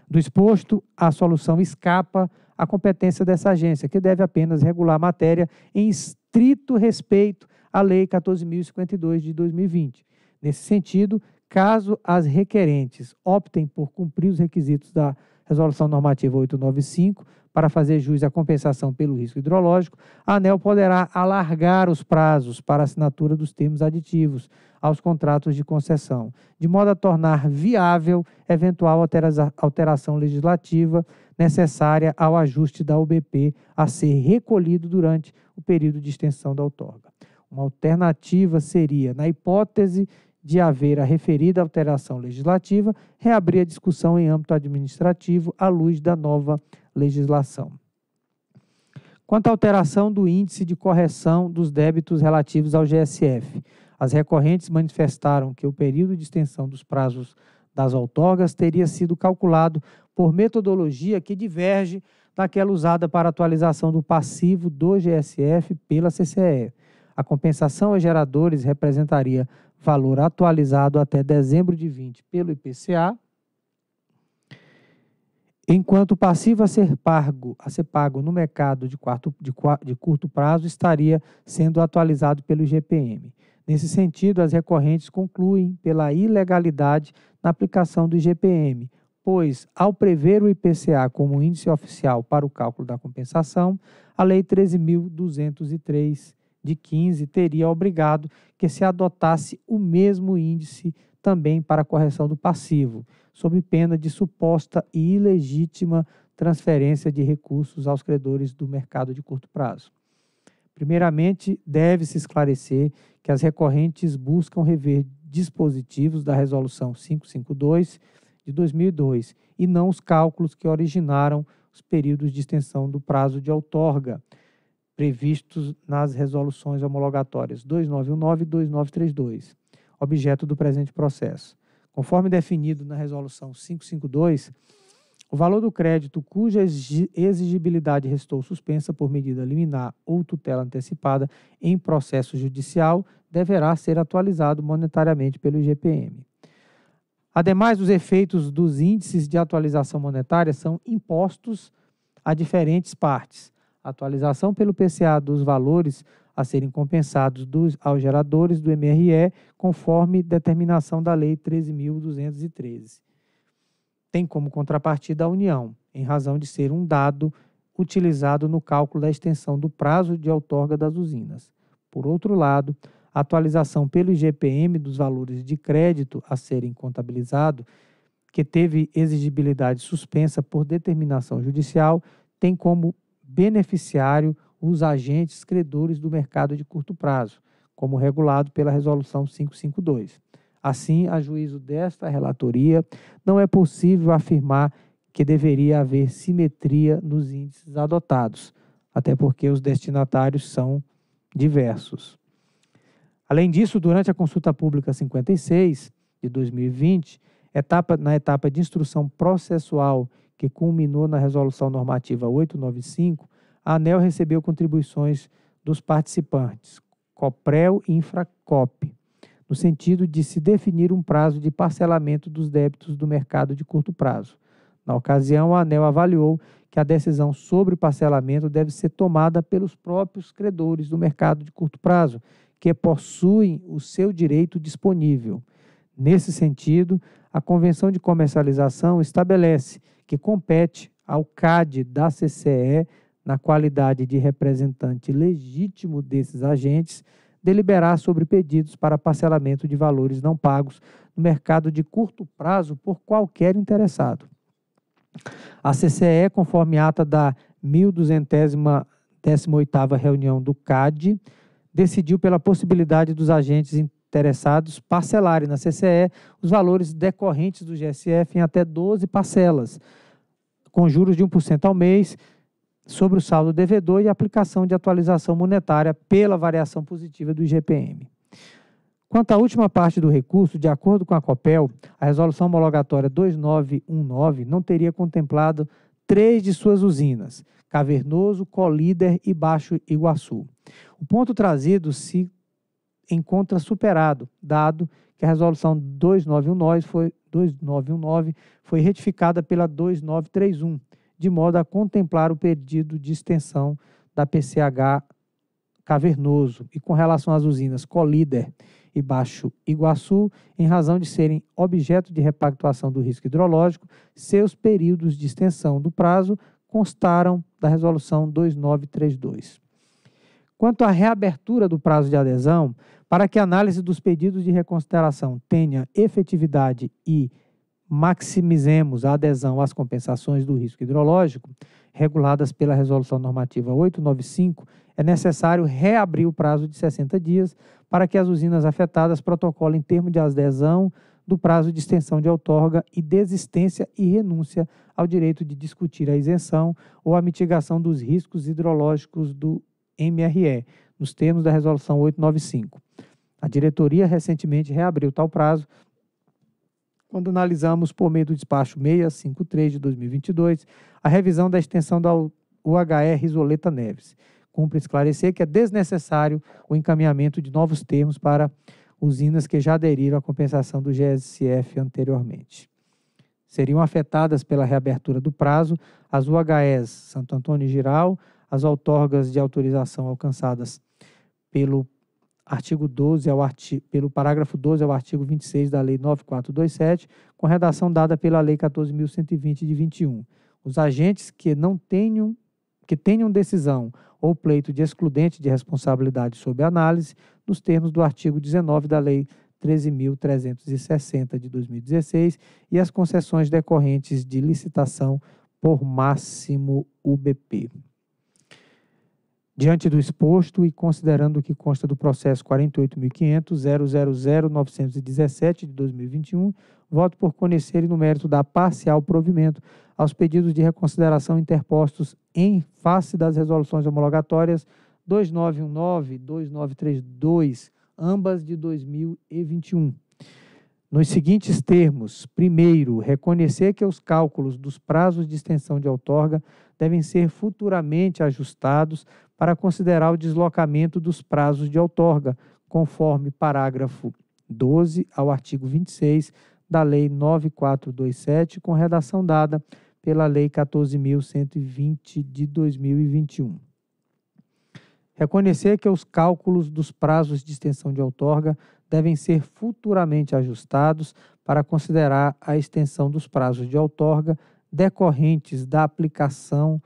Do exposto, a solução escapa à competência dessa agência, que deve apenas regular a matéria em estrito respeito à Lei 14.052 de 2020. Nesse sentido, caso as requerentes optem por cumprir os requisitos da Resolução Normativa 895 para fazer jus à compensação pelo risco hidrológico, a ANEL poderá alargar os prazos para assinatura dos termos aditivos aos contratos de concessão, de modo a tornar viável eventual alteração legislativa necessária ao ajuste da UBP a ser recolhido durante o período de extensão da outorga. Uma alternativa seria, na hipótese de haver a referida alteração legislativa, reabrir a discussão em âmbito administrativo à luz da nova legislação. Quanto à alteração do índice de correção dos débitos relativos ao GSF, as recorrentes manifestaram que o período de extensão dos prazos das outorgas teria sido calculado por metodologia que diverge daquela usada para atualização do passivo do GSF pela CCE. A compensação aos geradores representaria valor atualizado até dezembro de 20 pelo IPCA, enquanto o passivo a ser pago, a ser pago no mercado de, quarto, de, de curto prazo estaria sendo atualizado pelo IGPM. Nesse sentido, as recorrentes concluem pela ilegalidade na aplicação do IGPM, pois, ao prever o IPCA como índice oficial para o cálculo da compensação, a Lei 13.203 de 15 teria obrigado que se adotasse o mesmo índice também para a correção do passivo, sob pena de suposta e ilegítima transferência de recursos aos credores do mercado de curto prazo. Primeiramente, deve-se esclarecer que as recorrentes buscam rever dispositivos da Resolução 552 de 2002 e não os cálculos que originaram os períodos de extensão do prazo de outorga previstos nas resoluções homologatórias 2919 e 2932, objeto do presente processo. Conforme definido na resolução 552, o valor do crédito cuja exigibilidade restou suspensa por medida liminar ou tutela antecipada em processo judicial deverá ser atualizado monetariamente pelo IGPM. Ademais, os efeitos dos índices de atualização monetária são impostos a diferentes partes, atualização pelo PCA dos valores a serem compensados dos, aos geradores do MRE, conforme determinação da Lei 13.213. Tem como contrapartida a União, em razão de ser um dado utilizado no cálculo da extensão do prazo de outorga das usinas. Por outro lado, a atualização pelo IGPM dos valores de crédito a serem contabilizados, que teve exigibilidade suspensa por determinação judicial, tem como beneficiário os agentes credores do mercado de curto prazo, como regulado pela Resolução 552. Assim, a juízo desta relatoria, não é possível afirmar que deveria haver simetria nos índices adotados, até porque os destinatários são diversos. Além disso, durante a consulta pública 56 de 2020, etapa, na etapa de instrução processual que culminou na Resolução Normativa 895, a ANEL recebeu contribuições dos participantes, COPREL e InfraCop, no sentido de se definir um prazo de parcelamento dos débitos do mercado de curto prazo. Na ocasião, a ANEL avaliou que a decisão sobre parcelamento deve ser tomada pelos próprios credores do mercado de curto prazo, que possuem o seu direito disponível. Nesse sentido, a Convenção de Comercialização estabelece que compete ao CAD da CCE, na qualidade de representante legítimo desses agentes, deliberar sobre pedidos para parcelamento de valores não pagos no mercado de curto prazo por qualquer interessado. A CCE, conforme ata da 1218 reunião do CAD, decidiu pela possibilidade dos agentes interessados parcelarem na CCE os valores decorrentes do GSF em até 12 parcelas, com juros de 1% ao mês sobre o saldo devedor e aplicação de atualização monetária pela variação positiva do IGPM. Quanto à última parte do recurso, de acordo com a COPEL, a resolução homologatória 2919 não teria contemplado três de suas usinas, Cavernoso, Colíder e Baixo Iguaçu. O ponto trazido se encontra superado, dado que a resolução 2919 foi, 2919 foi retificada pela 2931, de modo a contemplar o pedido de extensão da PCH cavernoso e com relação às usinas Colíder e Baixo Iguaçu, em razão de serem objeto de repactuação do risco hidrológico, seus períodos de extensão do prazo constaram da resolução 2932 quanto à reabertura do prazo de adesão, para que a análise dos pedidos de reconsideração tenha efetividade e maximizemos a adesão às compensações do risco hidrológico, reguladas pela Resolução Normativa 895, é necessário reabrir o prazo de 60 dias para que as usinas afetadas protocolem termo de adesão do prazo de extensão de outorga e desistência e renúncia ao direito de discutir a isenção ou a mitigação dos riscos hidrológicos do MRE, nos termos da Resolução 895. A diretoria recentemente reabriu tal prazo quando analisamos, por meio do despacho 653 de 2022, a revisão da extensão da UHE Risoleta Neves. Cumpre esclarecer que é desnecessário o encaminhamento de novos termos para usinas que já aderiram à compensação do GSF anteriormente. Seriam afetadas pela reabertura do prazo as UHEs Santo Antônio Giral, as outorgas de autorização alcançadas pelo artigo 12 ao pelo parágrafo 12 ao artigo 26 da Lei 9427, com redação dada pela Lei 14120 de 21. Os agentes que não tenham que tenham decisão ou pleito de excludente de responsabilidade sob análise, nos termos do artigo 19 da Lei 13.360 de 2016 e as concessões decorrentes de licitação por máximo UBP. Diante do exposto e considerando o que consta do processo 48.500.000.917 de 2021, voto por conhecer e no mérito da parcial provimento aos pedidos de reconsideração interpostos em face das resoluções homologatórias 2919 e 2932, ambas de 2021. Nos seguintes termos: primeiro, reconhecer que os cálculos dos prazos de extensão de outorga devem ser futuramente ajustados para considerar o deslocamento dos prazos de outorga, conforme parágrafo 12 ao artigo 26 da Lei 9427, com redação dada pela Lei 14.120 de 2021. Reconhecer que os cálculos dos prazos de extensão de outorga devem ser futuramente ajustados para considerar a extensão dos prazos de outorga decorrentes da aplicação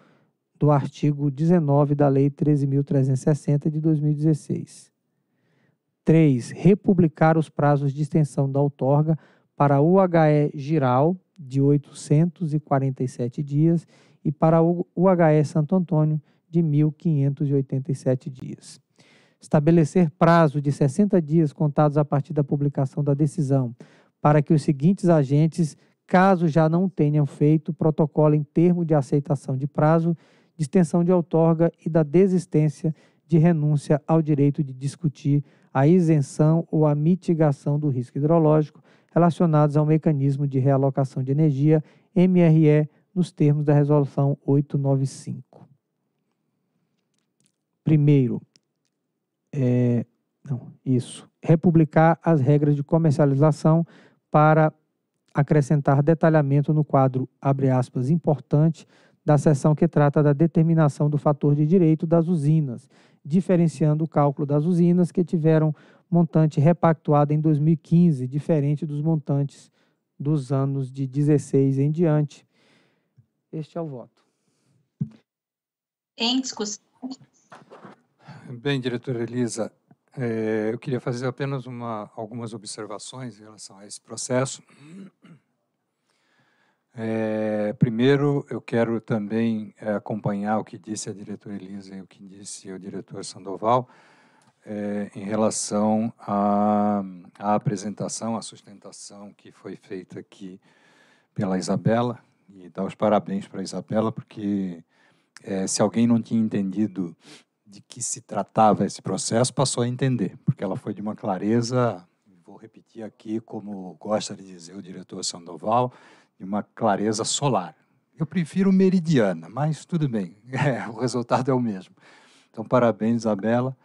do artigo 19 da Lei 13.360 de 2016. 3. Republicar os prazos de extensão da outorga para o UHE Giral, de 847 dias, e para o UHE Santo Antônio, de 1.587 dias. Estabelecer prazo de 60 dias contados a partir da publicação da decisão, para que os seguintes agentes, caso já não tenham feito, protocolem termo de aceitação de prazo de extensão de outorga e da desistência de renúncia ao direito de discutir a isenção ou a mitigação do risco hidrológico relacionados ao mecanismo de realocação de energia, MRE, nos termos da Resolução 895. Primeiro, é, não, isso, republicar as regras de comercialização para acrescentar detalhamento no quadro, abre aspas, importante da seção que trata da determinação do fator de direito das usinas, diferenciando o cálculo das usinas que tiveram montante repactuado em 2015, diferente dos montantes dos anos de 16 em diante. Este é o voto. Em discussão. Bem, diretora Elisa, é, eu queria fazer apenas uma, algumas observações em relação a esse processo. É, primeiro, eu quero também é, acompanhar o que disse a diretora Elisa e o que disse o diretor Sandoval é, em relação à, à apresentação, à sustentação que foi feita aqui pela Isabela e dar os parabéns para a Isabela, porque se alguém não tinha entendido de que se tratava esse processo, passou a entender, porque ela foi de uma clareza, vou repetir aqui como gosta de dizer o diretor Sandoval, de uma clareza solar. Eu prefiro meridiana, mas tudo bem, é, o resultado é o mesmo. Então, parabéns, Isabela.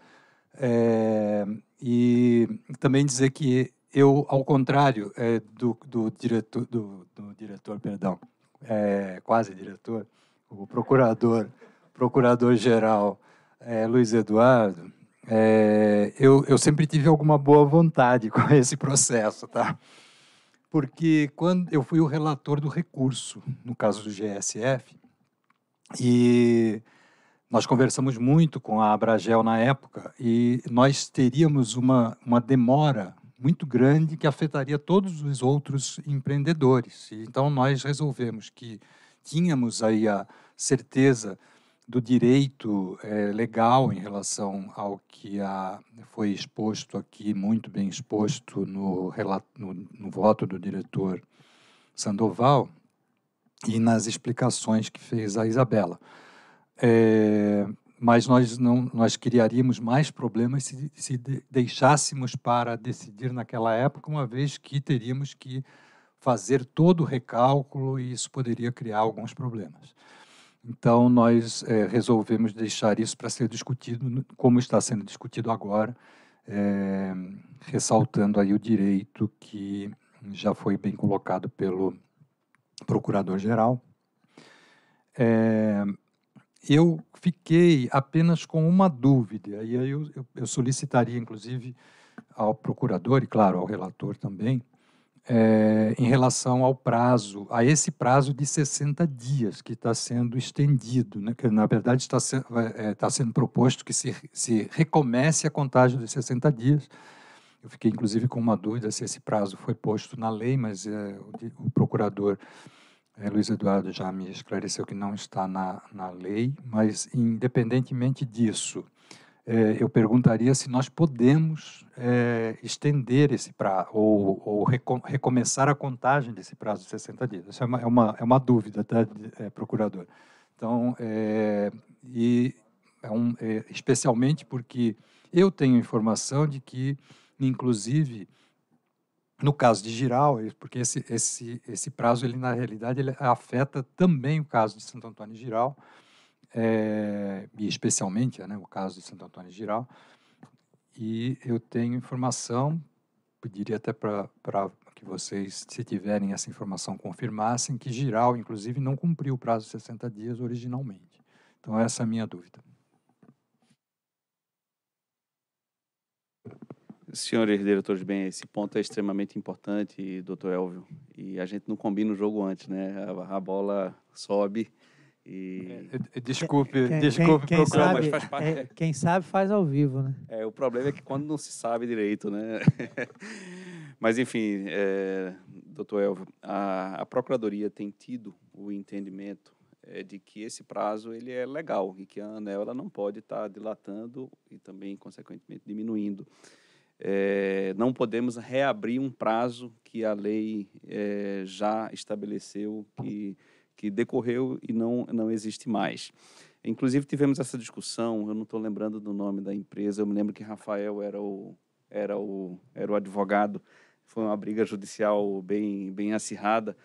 É, e também dizer que eu, ao contrário é, do, do, diretor, do, do diretor, perdão, é, quase diretor, o procurador, procurador-geral é, Luiz Eduardo, é, eu, eu sempre tive alguma boa vontade com esse processo, tá? porque quando eu fui o relator do recurso, no caso do GSF, e nós conversamos muito com a Abragel na época e nós teríamos uma, uma demora muito grande que afetaria todos os outros empreendedores. Então nós resolvemos que tínhamos aí a certeza do direito é, legal em relação ao que a, foi exposto aqui, muito bem exposto no, no, no voto do diretor Sandoval e nas explicações que fez a Isabela. É, mas nós não nós criaríamos mais problemas se, se deixássemos para decidir naquela época, uma vez que teríamos que fazer todo o recálculo e isso poderia criar alguns problemas. Então, nós é, resolvemos deixar isso para ser discutido, como está sendo discutido agora, é, ressaltando aí o direito que já foi bem colocado pelo procurador-geral. É, eu fiquei apenas com uma dúvida, e aí eu, eu, eu solicitaria, inclusive, ao procurador e, claro, ao relator também, é, em relação ao prazo, a esse prazo de 60 dias que está sendo estendido, né, que na verdade está, se, é, sendo proposto que se, se recomece a contagem de 60 dias. Eu fiquei, inclusive, com uma dúvida se esse prazo foi posto na lei, mas é, o, o, procurador Luiz Eduardo já me esclareceu que não está na, na lei, mas independentemente disso, é, eu perguntaria se nós podemos é, estender esse prazo ou, ou recom recomeçar a contagem desse prazo de 60 dias. Isso é uma, é uma, é uma dúvida, tá, é, procurador? Então, é, e é um, especialmente porque eu tenho informação de que, inclusive, no caso de Giral, porque esse, esse, esse prazo, ele na realidade, ele afeta também o caso de Santo Antônio Giral, é, e especialmente né, o caso de Santo Antônio Giral, e eu tenho informação, pediria até para que vocês, se tiverem essa informação, confirmassem que Giral, inclusive, não cumpriu o prazo de 60 dias originalmente. Então, essa é a minha dúvida. Senhores diretores, bem, esse ponto é extremamente importante, doutor Elvio, e a gente não combina o jogo antes, né? A, a bola sobe e... É, é, é, desculpe, quem, desculpe, quem, quem sabe, mas faz parte. É, quem sabe faz ao vivo, né? É, o problema é que quando não se sabe direito, né? mas, enfim, é, doutor Elvio, a, a Procuradoria tem tido o entendimento é, de que esse prazo ele é legal e que a ANEL ela não pode estar tá dilatando e também, consequentemente, diminuindo. É, não podemos reabrir um prazo que a lei é, já estabeleceu que que decorreu e não, não existe mais. Inclusive, tivemos essa discussão, eu não estou lembrando do nome da empresa, eu me lembro que Rafael era o, era o, era o advogado, foi uma briga judicial bem, bem acirrada,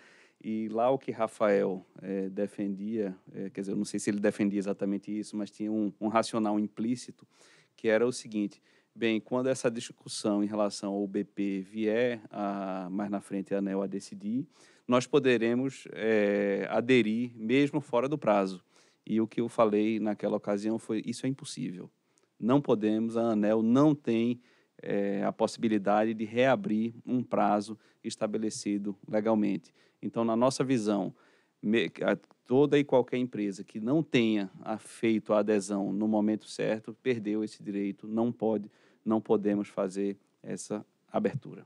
e lá o que Rafael é, defendia, é, quer dizer, eu não sei se ele defendia exatamente isso, mas tinha um, um racional implícito, que era o seguinte, bem, quando essa discussão em relação ao BP vier a, mais na frente a ANEL a decidir, nós poderemos é, aderir mesmo fora do prazo. E o que eu falei naquela ocasião foi: isso é impossível. Não podemos, a ANEL não tem é, a possibilidade de reabrir um prazo estabelecido legalmente. Então, na nossa visão, me, a, toda e qualquer empresa que não tenha feito a adesão no momento certo perdeu esse direito, não pode, não podemos fazer essa abertura.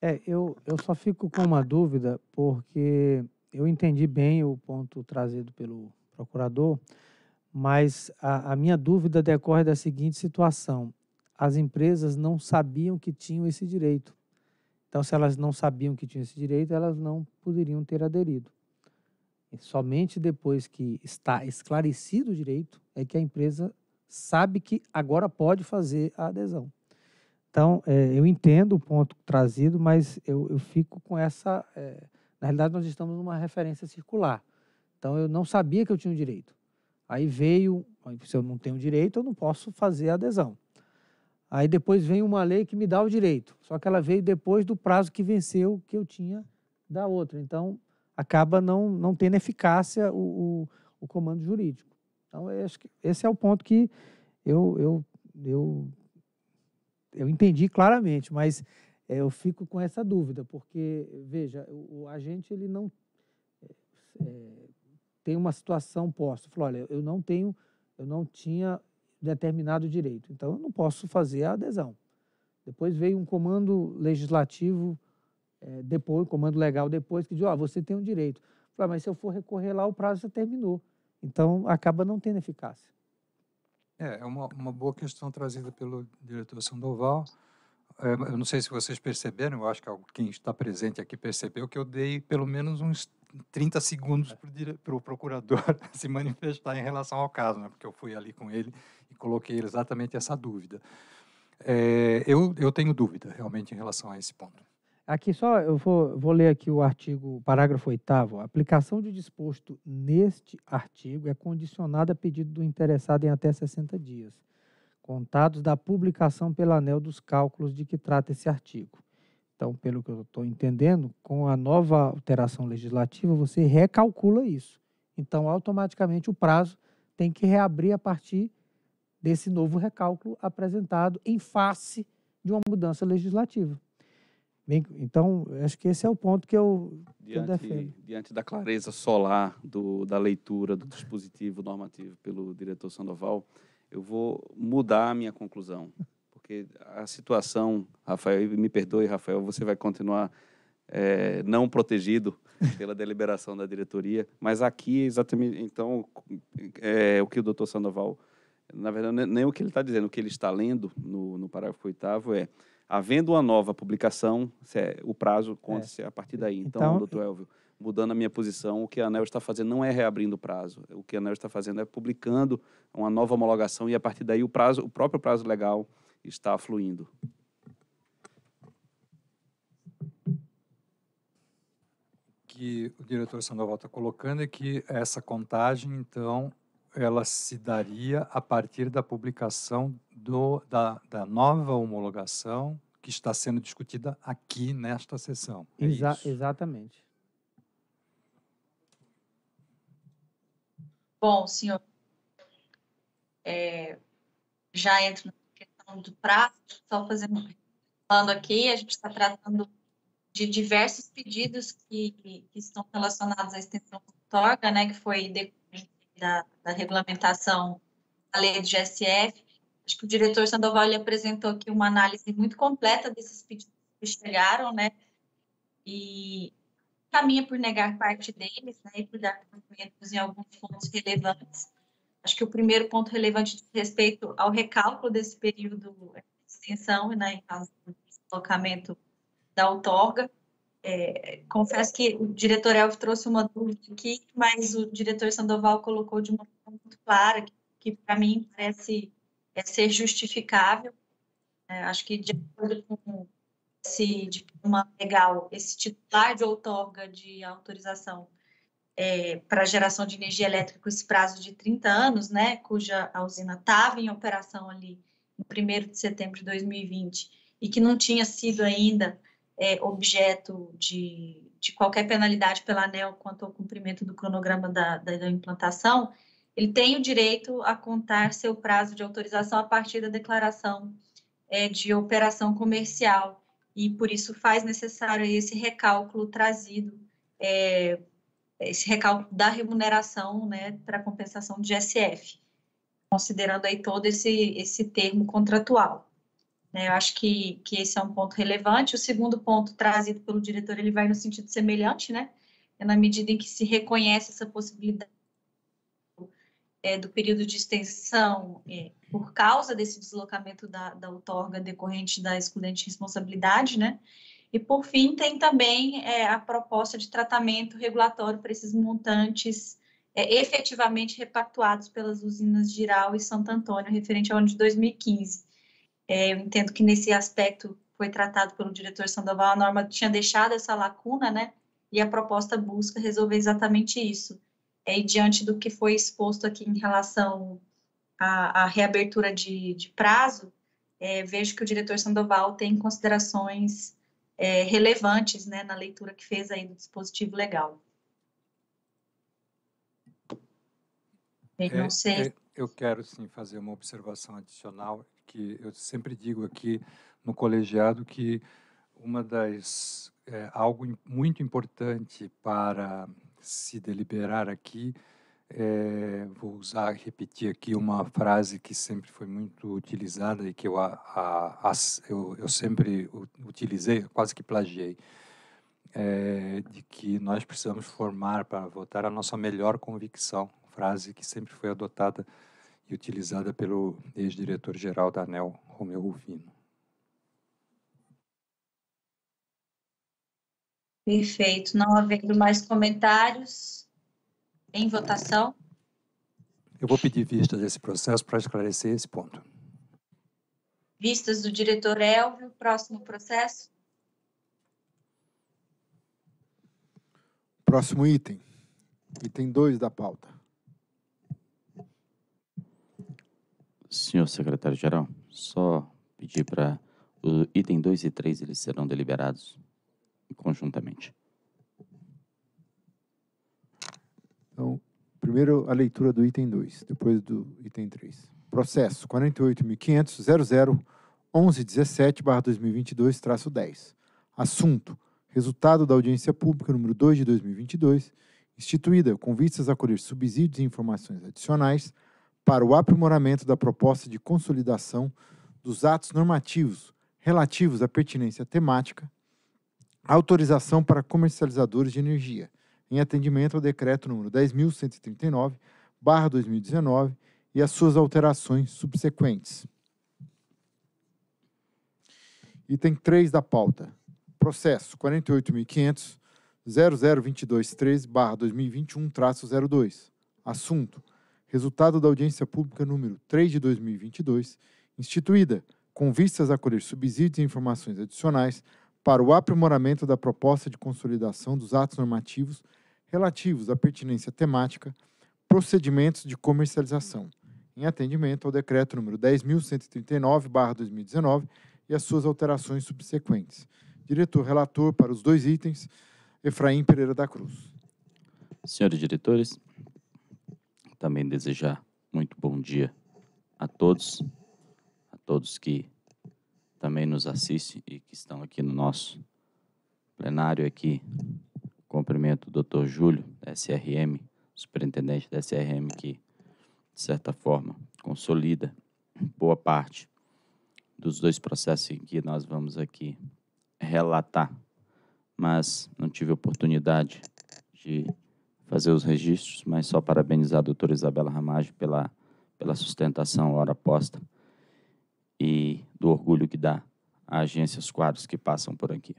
É, eu, eu só fico com uma dúvida, porque eu entendi bem o ponto trazido pelo procurador, mas a, a minha dúvida decorre da seguinte situação: as empresas não sabiam que tinham esse direito. Então, se elas não sabiam que tinham esse direito, elas não poderiam ter aderido. E somente depois que está esclarecido o direito é que a empresa sabe que agora pode fazer a adesão. Então, é, eu entendo o ponto trazido, mas eu, eu fico com essa. É, na realidade, nós estamos numa referência circular. Então, eu não sabia que eu tinha o um direito. Aí veio, se eu não tenho direito, eu não posso fazer a adesão. Aí depois vem uma lei que me dá o direito, só que ela veio depois do prazo que venceu que eu tinha da outra. Então, acaba não, não tendo eficácia o, o, o comando jurídico. Então, acho que esse é o ponto que eu, eu, eu eu entendi claramente, mas é, eu fico com essa dúvida, porque, veja, o, o agente ele não é, é tem uma situação posta. Falou, olha, eu não tenho, eu não tinha determinado direito, então eu não posso fazer a adesão. Depois veio um comando legislativo, é, depois, um comando legal depois, que diz, ó, oh, você tem um direito. Falou, ah, mas se eu for recorrer lá, o prazo já terminou. Então, acaba não tendo eficácia. É, é uma, uma boa questão trazida pelo diretor Sandoval. É, eu não sei se vocês perceberam, eu acho que quem está presente aqui percebeu que eu dei pelo menos uns 30 segundos para o procurador se manifestar em relação ao caso, né? porque eu fui ali com ele e coloquei exatamente essa dúvida. É, eu, eu tenho dúvida realmente em relação a esse ponto. Aqui só eu vou, vou ler aqui o artigo, parágrafo 8 A aplicação de disposto neste artigo é condicionada a pedido do interessado em até 60 dias, contados da publicação pelo anel dos cálculos de que trata esse artigo. Então, pelo que eu estou entendendo, com a nova alteração legislativa, você recalcula isso. Então, automaticamente, o prazo tem que reabrir a partir desse novo recálculo apresentado em face de uma mudança legislativa. Então, acho que esse é o ponto que eu, diante, que eu defendo. Diante da clareza solar do, da leitura do dispositivo normativo pelo diretor Sandoval, eu vou mudar a minha conclusão. Porque a situação, Rafael, me perdoe, Rafael, você vai continuar é, não protegido pela deliberação da diretoria, mas aqui, é exatamente, então, é o que o doutor Sandoval, na verdade, nem o que ele está dizendo, o que ele está lendo no, no parágrafo oitavo é Havendo uma nova publicação, é, o prazo é. conta-se é. a partir daí. Então, então doutor Elvio, mudando a minha posição, o que a ANEL está fazendo não é reabrindo o prazo. O que a ANEL está fazendo é publicando uma nova homologação e, a partir daí, o, prazo, o próprio prazo legal está fluindo. que o diretor Sandoval está colocando é que essa contagem, então, ela se daria a partir da publicação do, da, da nova homologação que está sendo discutida aqui nesta sessão. É Exa isso. Exatamente. Bom, senhor, é, já entro na questão do prazo, só fazendo falando aqui, a gente está tratando de diversos pedidos que, que, estão relacionados à extensão do TOGA, né, que foi de, da, da regulamentação da lei do GSF. Acho que o diretor Sandoval ele apresentou aqui uma análise muito completa desses pedidos que chegaram, né? E caminha por negar parte deles, né? E por dar depoimentos em alguns pontos relevantes. Acho que o primeiro ponto relevante diz respeito ao recálculo desse período de extensão, né? Em caso do deslocamento da outorga. É, confesso que o diretor Elvio trouxe uma dúvida aqui, mas o diretor Sandoval colocou de uma forma muito clara, que, que para mim parece é, ser justificável. É, acho que, de acordo com esse diploma legal, esse titular de outorga de autorização é, para geração de energia elétrica com esse prazo de 30 anos, né, cuja a usina estava em operação ali no 1 de setembro de 2020 e que não tinha sido ainda é, objeto de, de qualquer penalidade pela ANEL quanto ao cumprimento do cronograma da, da, da implantação, ele tem o direito a contar seu prazo de autorização a partir da declaração é, de operação comercial e por isso faz necessário esse recálculo trazido, é, esse recálculo da remuneração né, para compensação de SF, considerando aí todo esse, esse termo contratual. Né? Eu acho que, que esse é um ponto relevante. O segundo ponto trazido pelo diretor, ele vai no sentido semelhante, né? É na medida em que se reconhece essa possibilidade é, do período de extensão é, por causa desse deslocamento da, da outorga decorrente da excludente responsabilidade, né? E, por fim, tem também é, a proposta de tratamento regulatório para esses montantes é, efetivamente repactuados pelas usinas Giral e Santo Antônio, referente ao ano de 2015 é, eu entendo que nesse aspecto foi tratado pelo diretor Sandoval, a norma tinha deixado essa lacuna, né? E a proposta busca resolver exatamente isso. É, e diante do que foi exposto aqui em relação à, à reabertura de, de prazo, é, vejo que o diretor Sandoval tem considerações é, relevantes né, na leitura que fez aí do dispositivo legal. Eu é, não sei. É, eu quero sim fazer uma observação adicional que eu sempre digo aqui no colegiado que uma das é, algo muito importante para se deliberar aqui é, vou usar repetir aqui uma frase que sempre foi muito utilizada e que eu, a, a, eu, eu sempre utilizei quase que plagiei é, de que nós precisamos formar para votar a nossa melhor convicção frase que sempre foi adotada e utilizada pelo ex-diretor-geral da ANEL, Romeu Rufino. Perfeito. Não havendo mais comentários, em votação. Eu vou pedir vistas desse processo para esclarecer esse ponto. Vistas do diretor Elvio, próximo processo. Próximo item, item 2 da pauta. Senhor secretário-geral, só pedir para o item 2 e 3 eles serão deliberados conjuntamente. Então, primeiro a leitura do item 2, depois do item 3. Processo 48.500.001117/2022-10. Assunto: Resultado da audiência pública número 2 de 2022, instituída com vistas a colher subsídios e informações adicionais para o aprimoramento da proposta de consolidação dos atos normativos relativos à pertinência temática, autorização para comercializadores de energia, em atendimento ao decreto número 10139/2019 e as suas alterações subsequentes. Item 3 da pauta. Processo 48500 002213/2021-02. Assunto: resultado da audiência pública número 3 de 2022, instituída com vistas a colher subsídios e informações adicionais para o aprimoramento da proposta de consolidação dos atos normativos relativos à pertinência temática, procedimentos de comercialização, em atendimento ao decreto número 10139/2019 e as suas alterações subsequentes. Diretor relator para os dois itens, Efraim Pereira da Cruz. Senhores diretores, também desejar muito bom dia a todos, a todos que também nos assistem e que estão aqui no nosso plenário aqui. Cumprimento o doutor Júlio, da SRM, superintendente da SRM, que, de certa forma, consolida boa parte dos dois processos em que nós vamos aqui relatar, mas não tive oportunidade de fazer os registros, mas só parabenizar a doutora Isabela Ramage pela, pela sustentação hora posta e do orgulho que dá a agências quadros que passam por aqui.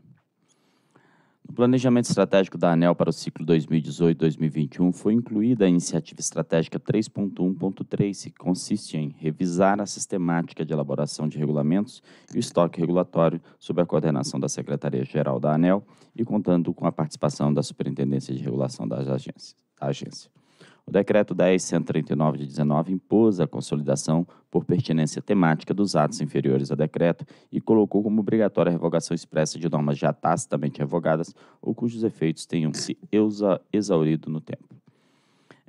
No planejamento estratégico da ANEL para o ciclo 2018-2021 foi incluída a iniciativa estratégica 3.1.3, que consiste em revisar a sistemática de elaboração de regulamentos e o estoque regulatório sob a coordenação da Secretaria-Geral da ANEL e contando com a participação da Superintendência de Regulação das Agências. Da agência. O decreto 10139 de 19 impôs a consolidação por pertinência temática dos atos inferiores a decreto e colocou como obrigatória a revogação expressa de normas já tacitamente revogadas ou cujos efeitos tenham se exaurido no tempo.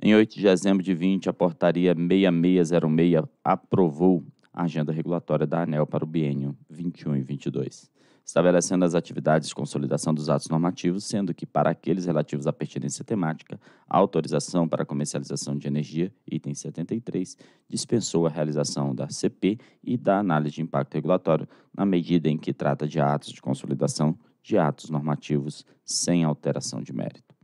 Em 8 de dezembro de 20, a portaria 6606 aprovou a agenda regulatória da ANEL para o biênio 21 e 22 estabelecendo as atividades de consolidação dos atos normativos, sendo que, para aqueles relativos à pertinência temática, a autorização para comercialização de energia, item 73, dispensou a realização da CP e da análise de impacto regulatório, na medida em que trata de atos de consolidação de atos normativos sem alteração de mérito.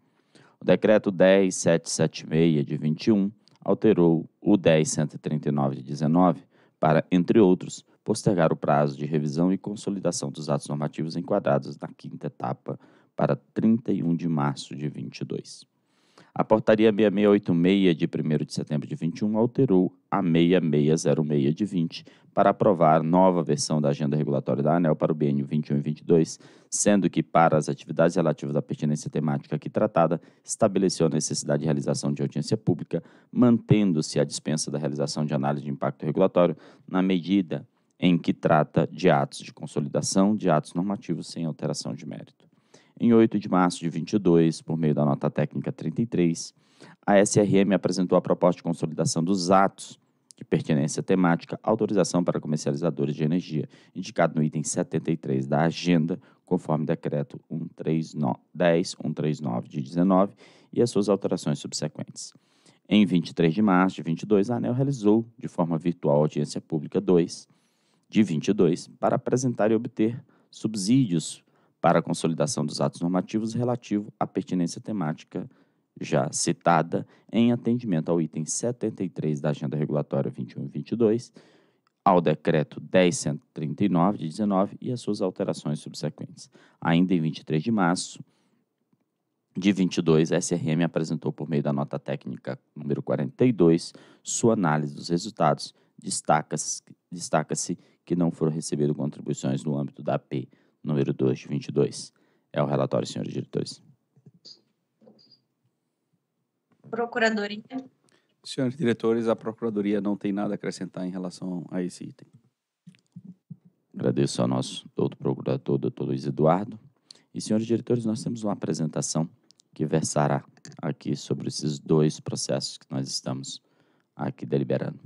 O decreto 10776 de 21 alterou o 10139 de 19 para, entre outros, postergar o prazo de revisão e consolidação dos atos normativos enquadrados na quinta etapa para 31 de março de 22. A portaria 6686 de 1 de setembro de 21 alterou a 6606 de 20 para aprovar nova versão da agenda regulatória da ANEL para o BN 21 e 22, sendo que para as atividades relativas à pertinência temática aqui tratada, estabeleceu a necessidade de realização de audiência pública, mantendo-se a dispensa da realização de análise de impacto regulatório na medida em que trata de atos de consolidação de atos normativos sem alteração de mérito. Em 8 de março de 22, por meio da nota técnica 33, a SRM apresentou a proposta de consolidação dos atos de pertinência temática autorização para comercializadores de energia, indicado no item 73 da agenda, conforme decreto 10139 139 de 19 e as suas alterações subsequentes. Em 23 de março de 22, a ANEL realizou, de forma virtual, audiência pública 2, de 22 para apresentar e obter subsídios para a consolidação dos atos normativos relativo à pertinência temática já citada em atendimento ao item 73 da Agenda Regulatória 2122, ao Decreto 10139 de 19 e as suas alterações subsequentes. Ainda em 23 de março de 22, a SRM apresentou por meio da nota técnica número 42 sua análise dos resultados, destaca-se destaca que não foram recebidas contribuições no âmbito da AP número 2 de 22. É o relatório, senhores diretores. Procuradoria. Senhores diretores, a Procuradoria não tem nada a acrescentar em relação a esse item. Agradeço ao nosso outro procurador, doutor Luiz Eduardo. E, senhores diretores, nós temos uma apresentação que versará aqui sobre esses dois processos que nós estamos aqui deliberando.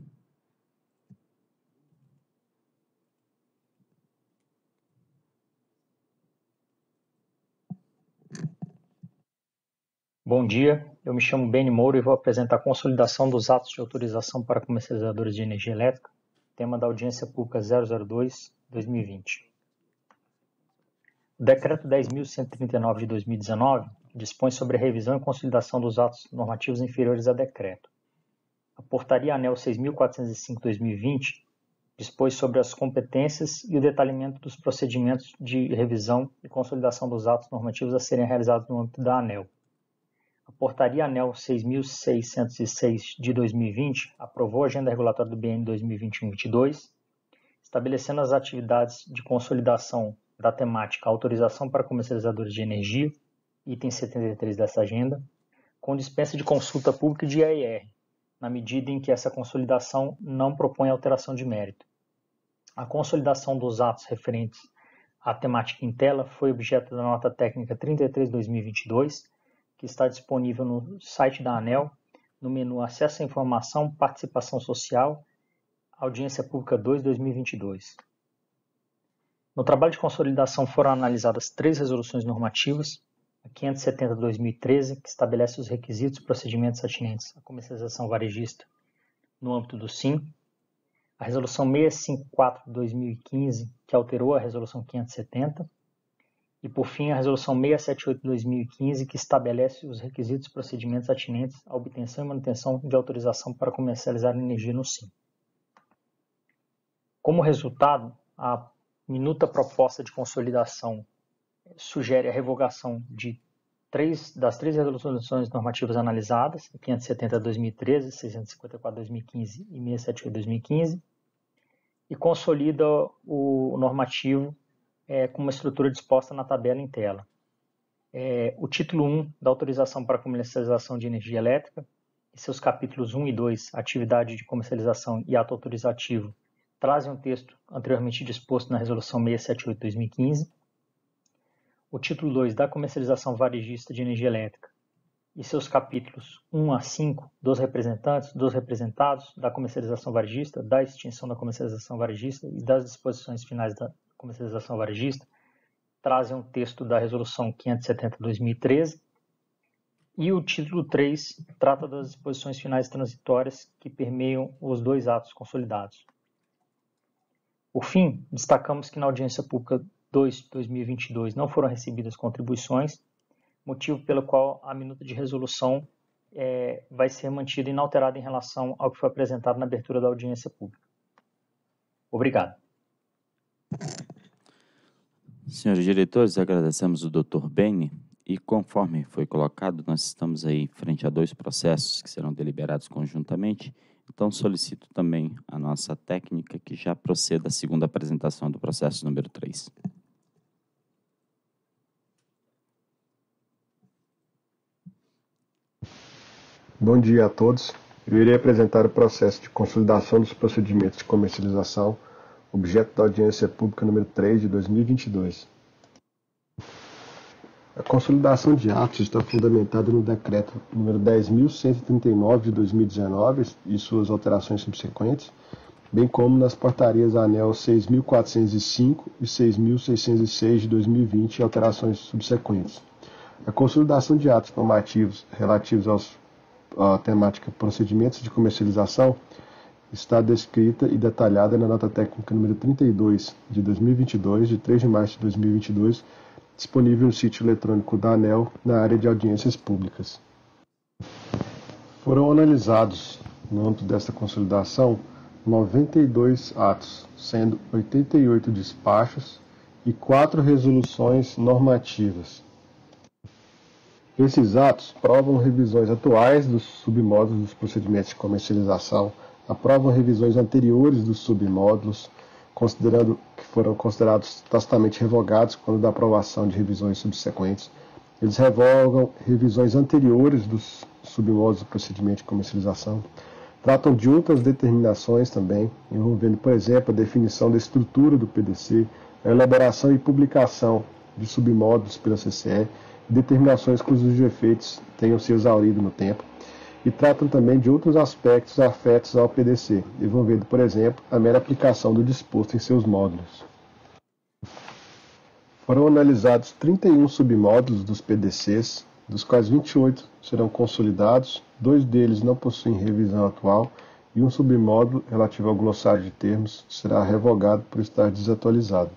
Bom dia, eu me chamo Beni Moura e vou apresentar a consolidação dos atos de autorização para comercializadores de energia elétrica, tema da audiência pública 002-2020. O Decreto 10.139 de 2019 dispõe sobre a revisão e consolidação dos atos normativos inferiores a decreto. A Portaria Anel 6.405-2020 dispôs sobre as competências e o detalhamento dos procedimentos de revisão e consolidação dos atos normativos a serem realizados no âmbito da ANEL. A Portaria ANEL 6.606 de 2020 aprovou a agenda regulatória do BN 2021-22, estabelecendo as atividades de consolidação da temática Autorização para Comercializadores de Energia, item 73 dessa agenda, com dispensa de consulta pública de AER, na medida em que essa consolidação não propõe alteração de mérito. A consolidação dos atos referentes à temática em tela foi objeto da nota técnica 33/2022 que está disponível no site da ANEL, no menu Acesso à Informação, Participação Social, Audiência Pública 2 2022. No trabalho de consolidação foram analisadas três resoluções normativas, a 570-2013, que estabelece os requisitos e procedimentos atinentes à comercialização varejista no âmbito do SIM, a resolução 654-2015, que alterou a resolução 570, e por fim, a Resolução 678-2015, que estabelece os requisitos e procedimentos atinentes à obtenção e manutenção de autorização para comercializar energia no SIM. Como resultado, a minuta proposta de consolidação sugere a revogação de três, das três resoluções normativas analisadas, 570-2013, 654-2015 e 678-2015, e consolida o normativo é, com uma estrutura disposta na tabela em tela. É, o título 1 da autorização para comercialização de energia elétrica e seus capítulos 1 e 2, atividade de comercialização e ato autorizativo, trazem um texto anteriormente disposto na resolução 678/2015. O título 2 da comercialização varejista de energia elétrica e seus capítulos 1 a 5 dos representantes, dos representados, da comercialização varejista, da extinção da comercialização varejista e das disposições finais da, comercialização varejista trazem um texto da Resolução 570-2013 e o título 3 trata das disposições finais transitórias que permeiam os dois atos consolidados. Por fim, destacamos que na audiência pública 2 de 2022 não foram recebidas contribuições, motivo pelo qual a minuta de resolução é, vai ser mantida inalterada em relação ao que foi apresentado na abertura da audiência pública. Obrigado. Senhores diretores, agradecemos o Dr. Bene e conforme foi colocado, nós estamos aí em frente a dois processos que serão deliberados conjuntamente. Então solicito também a nossa técnica que já proceda à segunda apresentação do processo número 3. Bom dia a todos. Eu irei apresentar o processo de consolidação dos procedimentos de comercialização objeto da audiência pública número 3 de 2022. A consolidação de atos está fundamentada no decreto número 10.139 de 2019 e suas alterações subsequentes, bem como nas portarias ANEL 6.405 e 6.606 de 2020 e alterações subsequentes. A consolidação de atos normativos relativos aos, à temática procedimentos de comercialização está descrita e detalhada na nota técnica número 32 de 2022, de 3 de março de 2022, disponível no sítio eletrônico da ANEL na área de audiências públicas. Foram analisados, no âmbito desta consolidação, 92 atos, sendo 88 despachos e 4 resoluções normativas. Esses atos provam revisões atuais dos submódulos dos procedimentos de comercialização aprovam revisões anteriores dos submódulos, considerando que foram considerados tacitamente revogados quando da aprovação de revisões subsequentes. Eles revogam revisões anteriores dos submódulos do procedimento de comercialização. Tratam de outras determinações também, envolvendo, por exemplo, a definição da estrutura do PDC, a elaboração e publicação de submódulos pela CCE, determinações cujos efeitos tenham se exaurido no tempo e tratam também de outros aspectos afetos ao PDC, envolvendo, por exemplo, a mera aplicação do disposto em seus módulos. Foram analisados 31 submódulos dos PDCs, dos quais 28 serão consolidados, dois deles não possuem revisão atual e um submódulo relativo ao glossário de termos será revogado por estar desatualizado.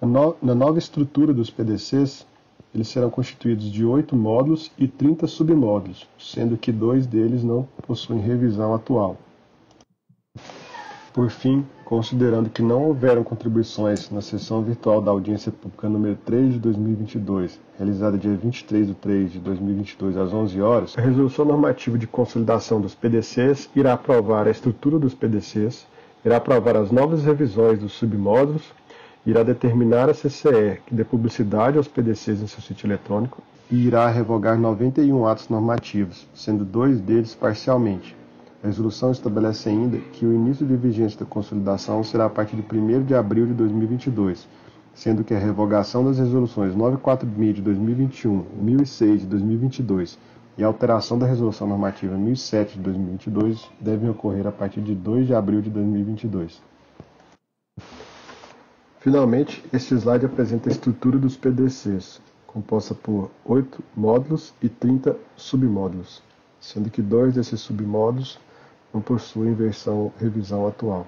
Na, Na nova estrutura dos PDCs, eles serão constituídos de oito módulos e 30 submódulos, sendo que dois deles não possuem revisão atual. Por fim, considerando que não houveram contribuições na sessão virtual da audiência pública número 3 de 2022, realizada dia 23 de 3 de 2022 às 11 horas, a Resolução Normativa de Consolidação dos PDCs irá aprovar a estrutura dos PDCs, irá aprovar as novas revisões dos submódulos irá determinar a CCE que dê publicidade aos PDCs em seu sítio eletrônico e irá revogar 91 atos normativos, sendo dois deles parcialmente. A resolução estabelece ainda que o início de vigência da consolidação será a partir de 1 de abril de 2022, sendo que a revogação das resoluções 946 de 2021, 1006 de 2022 e a alteração da resolução normativa 1007 de 2022 devem ocorrer a partir de 2 de abril de 2022. Finalmente, este slide apresenta a estrutura dos PDCs, composta por 8 módulos e 30 submódulos, sendo que dois desses submódulos não possuem versão revisão atual.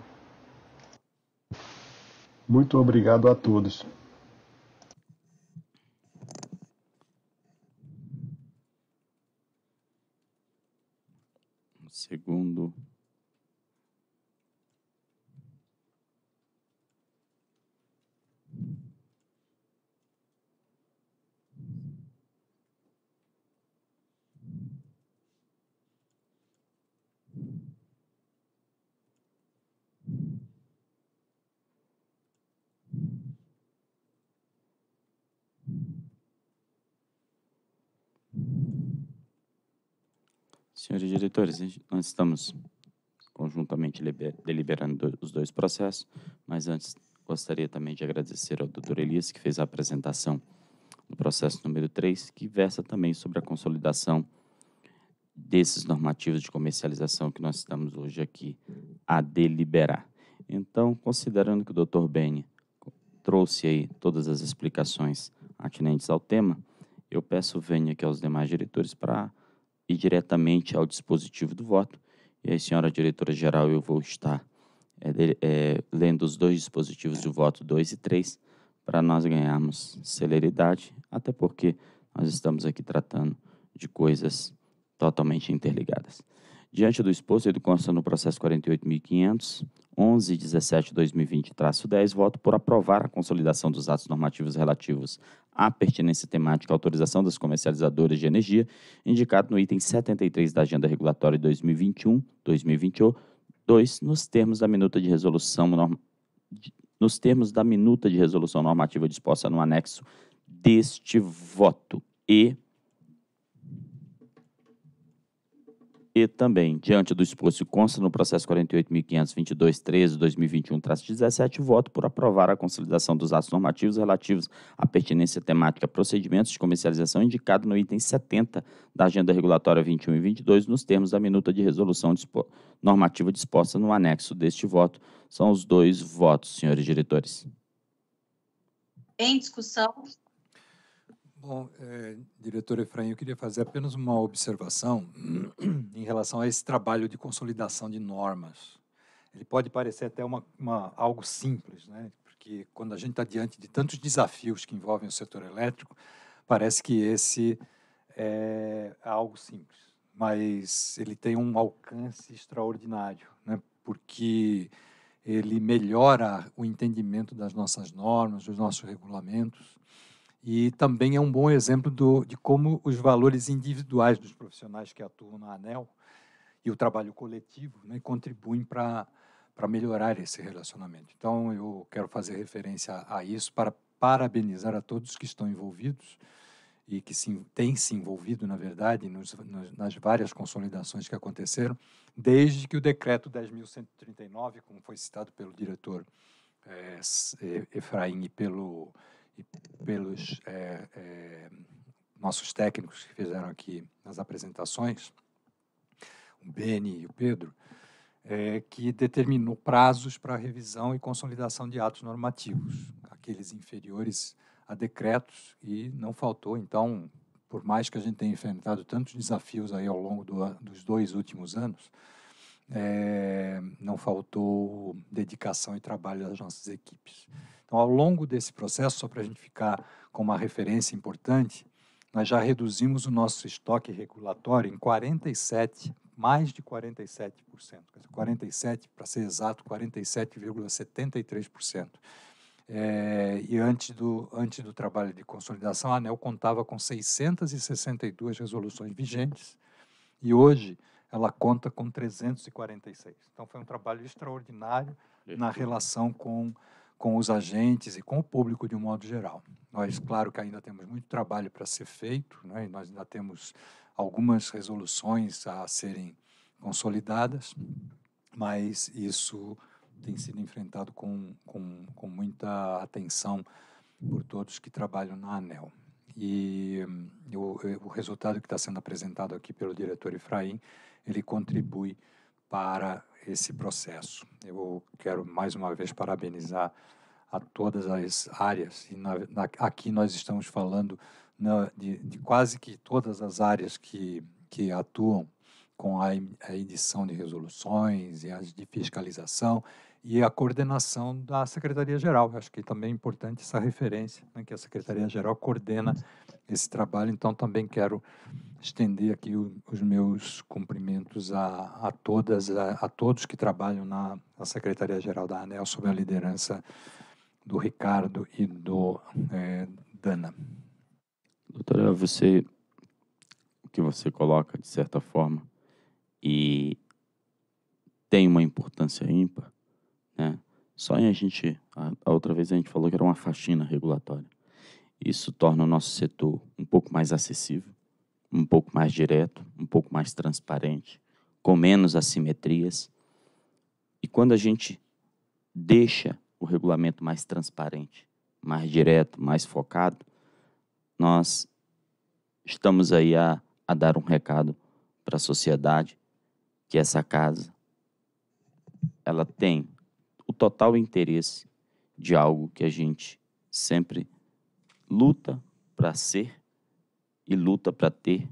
Muito obrigado a todos. Segundo Senhores diretores, nós estamos conjuntamente deliberando os dois processos, mas antes gostaria também de agradecer ao doutor Elias, que fez a apresentação do processo número 3, que versa também sobre a consolidação desses normativos de comercialização que nós estamos hoje aqui a deliberar. Então, considerando que o doutor Beni trouxe aí todas as explicações atinentes ao tema, eu peço venha aqui aos demais diretores para e diretamente ao dispositivo do voto. E aí, senhora diretora-geral, eu vou estar é, é, lendo os dois dispositivos de voto 2 e 3 para nós ganharmos celeridade, até porque nós estamos aqui tratando de coisas totalmente interligadas. Diante do exposto e do consta no processo 48.500, 1117-2020-10, voto por aprovar a consolidação dos atos normativos relativos à pertinência temática autorização das comercializadoras de energia, indicado no item 73 da Agenda Regulatória 2021-2022, nos termos da minuta de resolução norm... nos termos da minuta de resolução normativa disposta no anexo deste voto. E e também, diante do exposto consta no processo 48.522.13.2021-17, voto por aprovar a consolidação dos atos normativos relativos à pertinência temática procedimentos de comercialização indicado no item 70 da Agenda Regulatória 21 e 22, nos termos da minuta de resolução dispo normativa disposta no anexo deste voto. São os dois votos, senhores diretores. Em discussão, Bom, é, diretor Efraim, eu queria fazer apenas uma observação em relação a esse trabalho de consolidação de normas. Ele pode parecer até uma, uma algo simples, né? porque quando a gente está diante de tantos desafios que envolvem o setor elétrico, parece que esse é algo simples, mas ele tem um alcance extraordinário, né? porque ele melhora o entendimento das nossas normas, dos nossos regulamentos, e também é um bom exemplo do, de como os valores individuais dos profissionais que atuam na ANEL e o trabalho coletivo né, contribuem para melhorar esse relacionamento. Então, eu quero fazer referência a isso para parabenizar a todos que estão envolvidos e que se, têm se envolvido, na verdade, nos, nas várias consolidações que aconteceram, desde que o decreto 10.139, como foi citado pelo diretor é, Efraim e pelo e pelos é, é, nossos técnicos que fizeram aqui nas apresentações, o Beni e o Pedro, é, que determinou prazos para revisão e consolidação de atos normativos, aqueles inferiores a decretos, e não faltou. Então, por mais que a gente tenha enfrentado tantos desafios aí ao longo do, dos dois últimos anos, é, não faltou dedicação e trabalho das nossas equipes. Então, ao longo desse processo, só para a gente ficar com uma referência importante, nós já reduzimos o nosso estoque regulatório em 47, mais de 47%, 47 para ser exato, 47,73%. É, eh, e antes do, antes do trabalho de consolidação, a ANEL contava com 662 resoluções vigentes e hoje ela conta com 346. Então foi um trabalho extraordinário na relação com com os agentes e com o público de um modo geral. Nós, claro que ainda temos muito trabalho para ser feito, né? nós ainda temos algumas resoluções a serem consolidadas, mas isso tem sido enfrentado com, com, com muita atenção por todos que trabalham na ANEL. E o, o resultado que está sendo apresentado aqui pelo diretor Efraim, ele contribui para esse processo. Eu quero mais uma vez parabenizar a todas as áreas, e na, na, aqui nós estamos falando na, né, de, de, quase que todas as áreas que, que atuam com a, a edição de resoluções e as de fiscalização e a coordenação da Secretaria-Geral. Acho que também é importante essa referência, né, que a Secretaria-Geral coordena esse trabalho, então também quero estender aqui o, os meus cumprimentos a, a todas, a, a, todos que trabalham na, na Secretaria-Geral da ANEL, sob a liderança do Ricardo e do é, Dana. Doutora, você, o que você coloca, de certa forma, e tem uma importância ímpar, né? Só em a gente, a, a outra vez a gente falou que era uma faxina regulatória. Isso torna o nosso setor um pouco mais acessível, um pouco mais direto, um pouco mais transparente, com menos assimetrias. E quando a gente deixa o regulamento mais transparente, mais direto, mais focado, nós estamos aí a, a dar um recado para a sociedade que essa casa ela tem o total interesse de algo que a gente sempre luta para ser e luta para ter,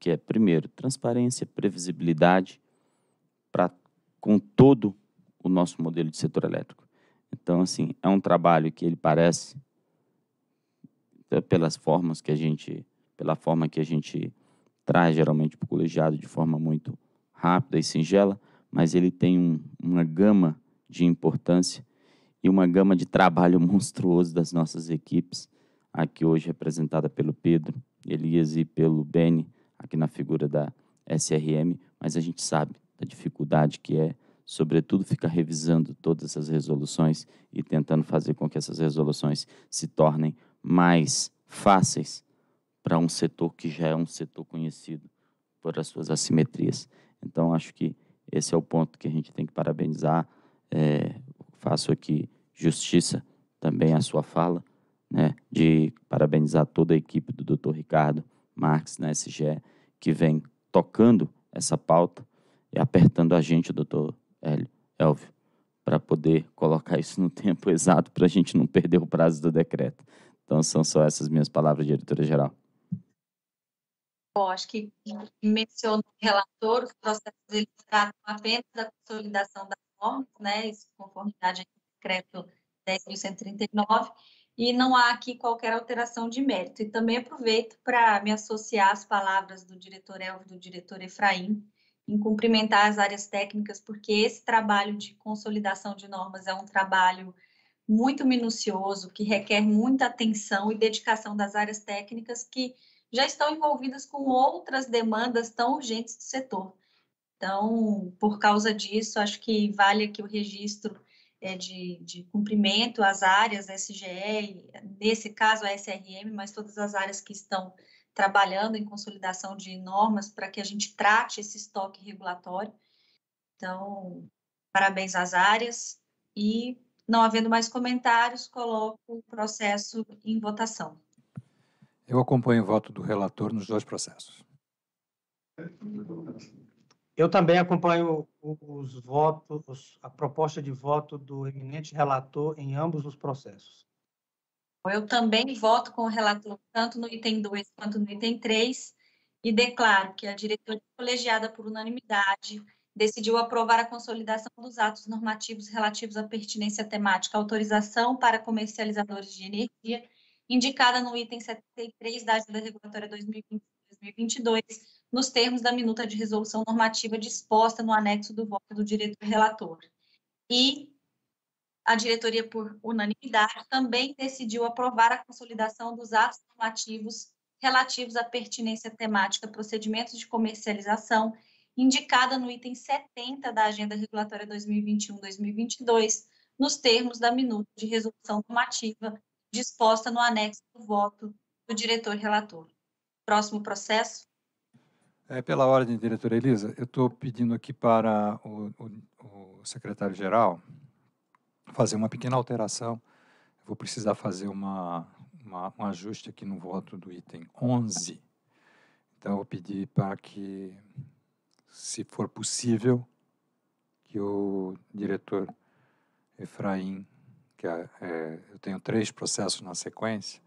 que é primeiro transparência, previsibilidade para com todo o nosso modelo de setor elétrico. Então, assim, é um trabalho que ele parece pelas formas que a gente, pela forma que a gente traz geralmente para o colegiado de forma muito rápida e singela, mas ele tem um, uma gama de importância e uma gama de trabalho monstruoso das nossas equipes, aqui hoje é representada pelo Pedro, Elias e pelo Beni, aqui na figura da SRM, mas a gente sabe da dificuldade que é, sobretudo, ficar revisando todas essas resoluções e tentando fazer com que essas resoluções se tornem mais fáceis para um setor que já é um setor conhecido por as suas assimetrias. Então, acho que esse é o ponto que a gente tem que parabenizar. É, faço aqui justiça também à sua fala né, de parabenizar toda a equipe do Dr. Ricardo Marques na SGE, que vem tocando essa pauta e apertando a gente, doutor Elvio, para poder colocar isso no tempo exato para a gente não perder o prazo do decreto. Então, são só essas minhas palavras, diretora-geral. Bom, acho que mencionou o relator, os processos eles tratam apenas da consolidação das normas, né, isso conformidade ao decreto 10.139, e não há aqui qualquer alteração de mérito. E também aproveito para me associar às palavras do diretor Elvio e do diretor Efraim, em cumprimentar as áreas técnicas, porque esse trabalho de consolidação de normas é um trabalho muito minucioso, que requer muita atenção e dedicação das áreas técnicas que já estão envolvidas com outras demandas tão urgentes do setor. Então, por causa disso, acho que vale aqui o registro é, de, de cumprimento às áreas SGE, nesse caso a SRM, mas todas as áreas que estão trabalhando em consolidação de normas para que a gente trate esse estoque regulatório. Então, parabéns às áreas e, não havendo mais comentários, coloco o processo em votação. Eu acompanho o voto do relator nos dois processos. Eu também acompanho os votos, a proposta de voto do eminente relator em ambos os processos. Eu também voto com o relator, tanto no item 2 quanto no item 3, e declaro que a diretoria colegiada por unanimidade decidiu aprovar a consolidação dos atos normativos relativos à pertinência temática autorização para comercializadores de energia, indicada no item 73 da Agenda Regulatória 2020-2022, nos termos da minuta de resolução normativa disposta no anexo do voto do diretor relator. E a diretoria, por unanimidade, também decidiu aprovar a consolidação dos atos normativos relativos à pertinência temática procedimentos de comercialização, indicada no item 70 da Agenda Regulatória 2021-2022, nos termos da minuta de resolução normativa disposta no anexo do voto do diretor relator. Próximo processo. É, pela ordem, diretora Elisa, eu estou pedindo aqui para o, o, o secretário-geral fazer uma pequena alteração. Eu vou precisar fazer uma, uma, um ajuste aqui no voto do item 11. Então, eu vou pedir para que, se for possível, que o diretor Efraim, que é, é, eu tenho três processos na sequência,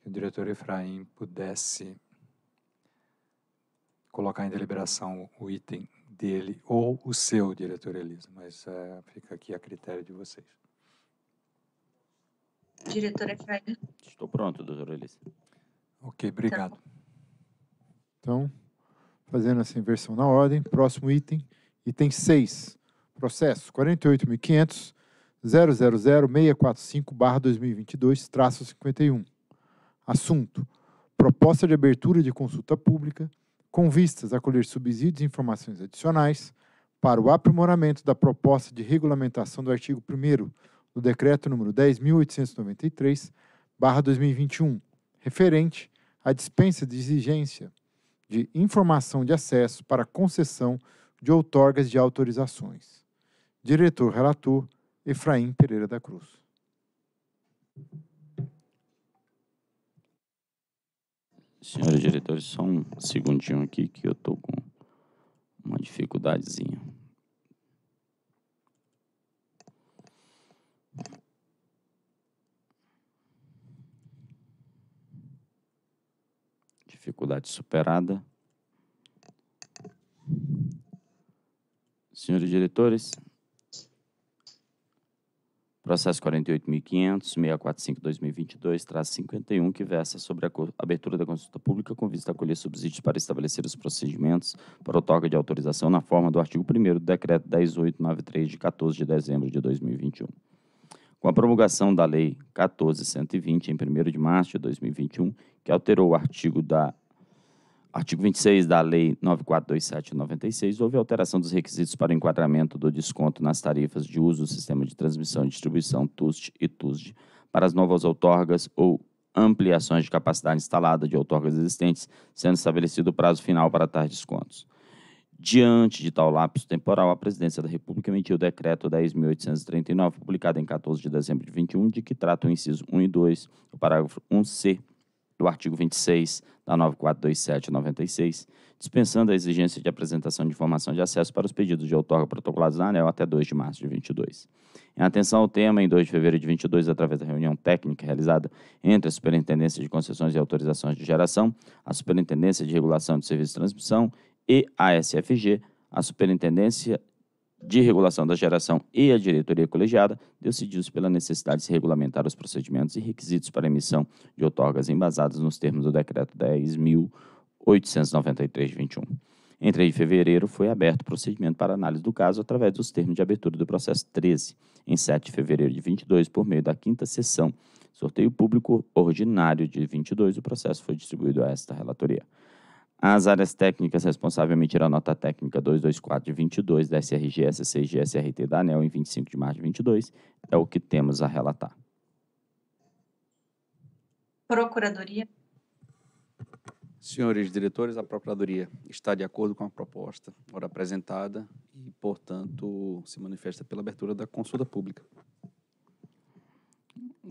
que o diretor Efraim pudesse colocar em deliberação o item dele ou o seu, diretor Elisa, mas é, fica aqui a critério de vocês. Diretora Fraga. Estou pronto, doutora Elisa. Ok, obrigado. Tá então, fazendo essa inversão na ordem, próximo item, item 6, processo 48.500. 2022 51 Assunto: Proposta de abertura de consulta pública com vistas a colher subsídios e informações adicionais para o aprimoramento da proposta de regulamentação do artigo 1 do Decreto nº 10.893-2021, referente à dispensa de exigência de informação de acesso para concessão de outorgas de autorizações. Diretor-relator Efraim Pereira da Cruz. Senhores diretores, só um segundinho aqui que eu tô com uma dificuldadezinha. Dificuldade superada. Senhores diretores, Processo 48.500.645-2022-51, que versa sobre a abertura da consulta pública com vista a colher subsídios para estabelecer os procedimentos para o toque de autorização na forma do artigo 1 do Decreto 10.893, de 14 de dezembro de 2021. Com a promulgação da Lei 14.120, em 1 de março de 2021, que alterou o artigo da Artigo 26 da Lei 9427 96 houve alteração dos requisitos para o enquadramento do desconto nas tarifas de uso do sistema de transmissão e distribuição TUST e TUSD para as novas outorgas ou ampliações de capacidade instalada de outorgas existentes, sendo estabelecido o prazo final para tais descontos. Diante de tal lapso temporal, a Presidência da República emitiu o decreto 10.839, publicado em 14 de dezembro de 21, de que trata o inciso 1 e 2, o parágrafo 1c do artigo 26 da 9427-96, dispensando a exigência de apresentação de informação de acesso para os pedidos de outorga protocolados na ANEL até 2 de março de 22. Em atenção ao tema, em 2 de fevereiro de 22, através da reunião técnica realizada entre a Superintendência de Concessões e Autorizações de Geração, a Superintendência de Regulação de Serviços de Transmissão e a SFG, a Superintendência de Regulação da Geração e a diretoria colegiada decidiu-se pela necessidade de se regulamentar os procedimentos e requisitos para emissão de outorgas embasadas nos termos do Decreto 10.893 de 21. Em 3 de fevereiro, foi aberto o procedimento para análise do caso através dos termos de abertura do processo 13. Em 7 de fevereiro de 22, por meio da quinta sessão, sorteio público ordinário de 22, o processo foi distribuído a esta relatoria. As áreas técnicas responsáveis emitiram a nota técnica 224 de 22 da SRG, SCG, SRT da ANEL em 25 de março de 22. É o que temos a relatar. Procuradoria. Senhores diretores, a Procuradoria está de acordo com a proposta ora apresentada e, portanto, se manifesta pela abertura da consulta pública.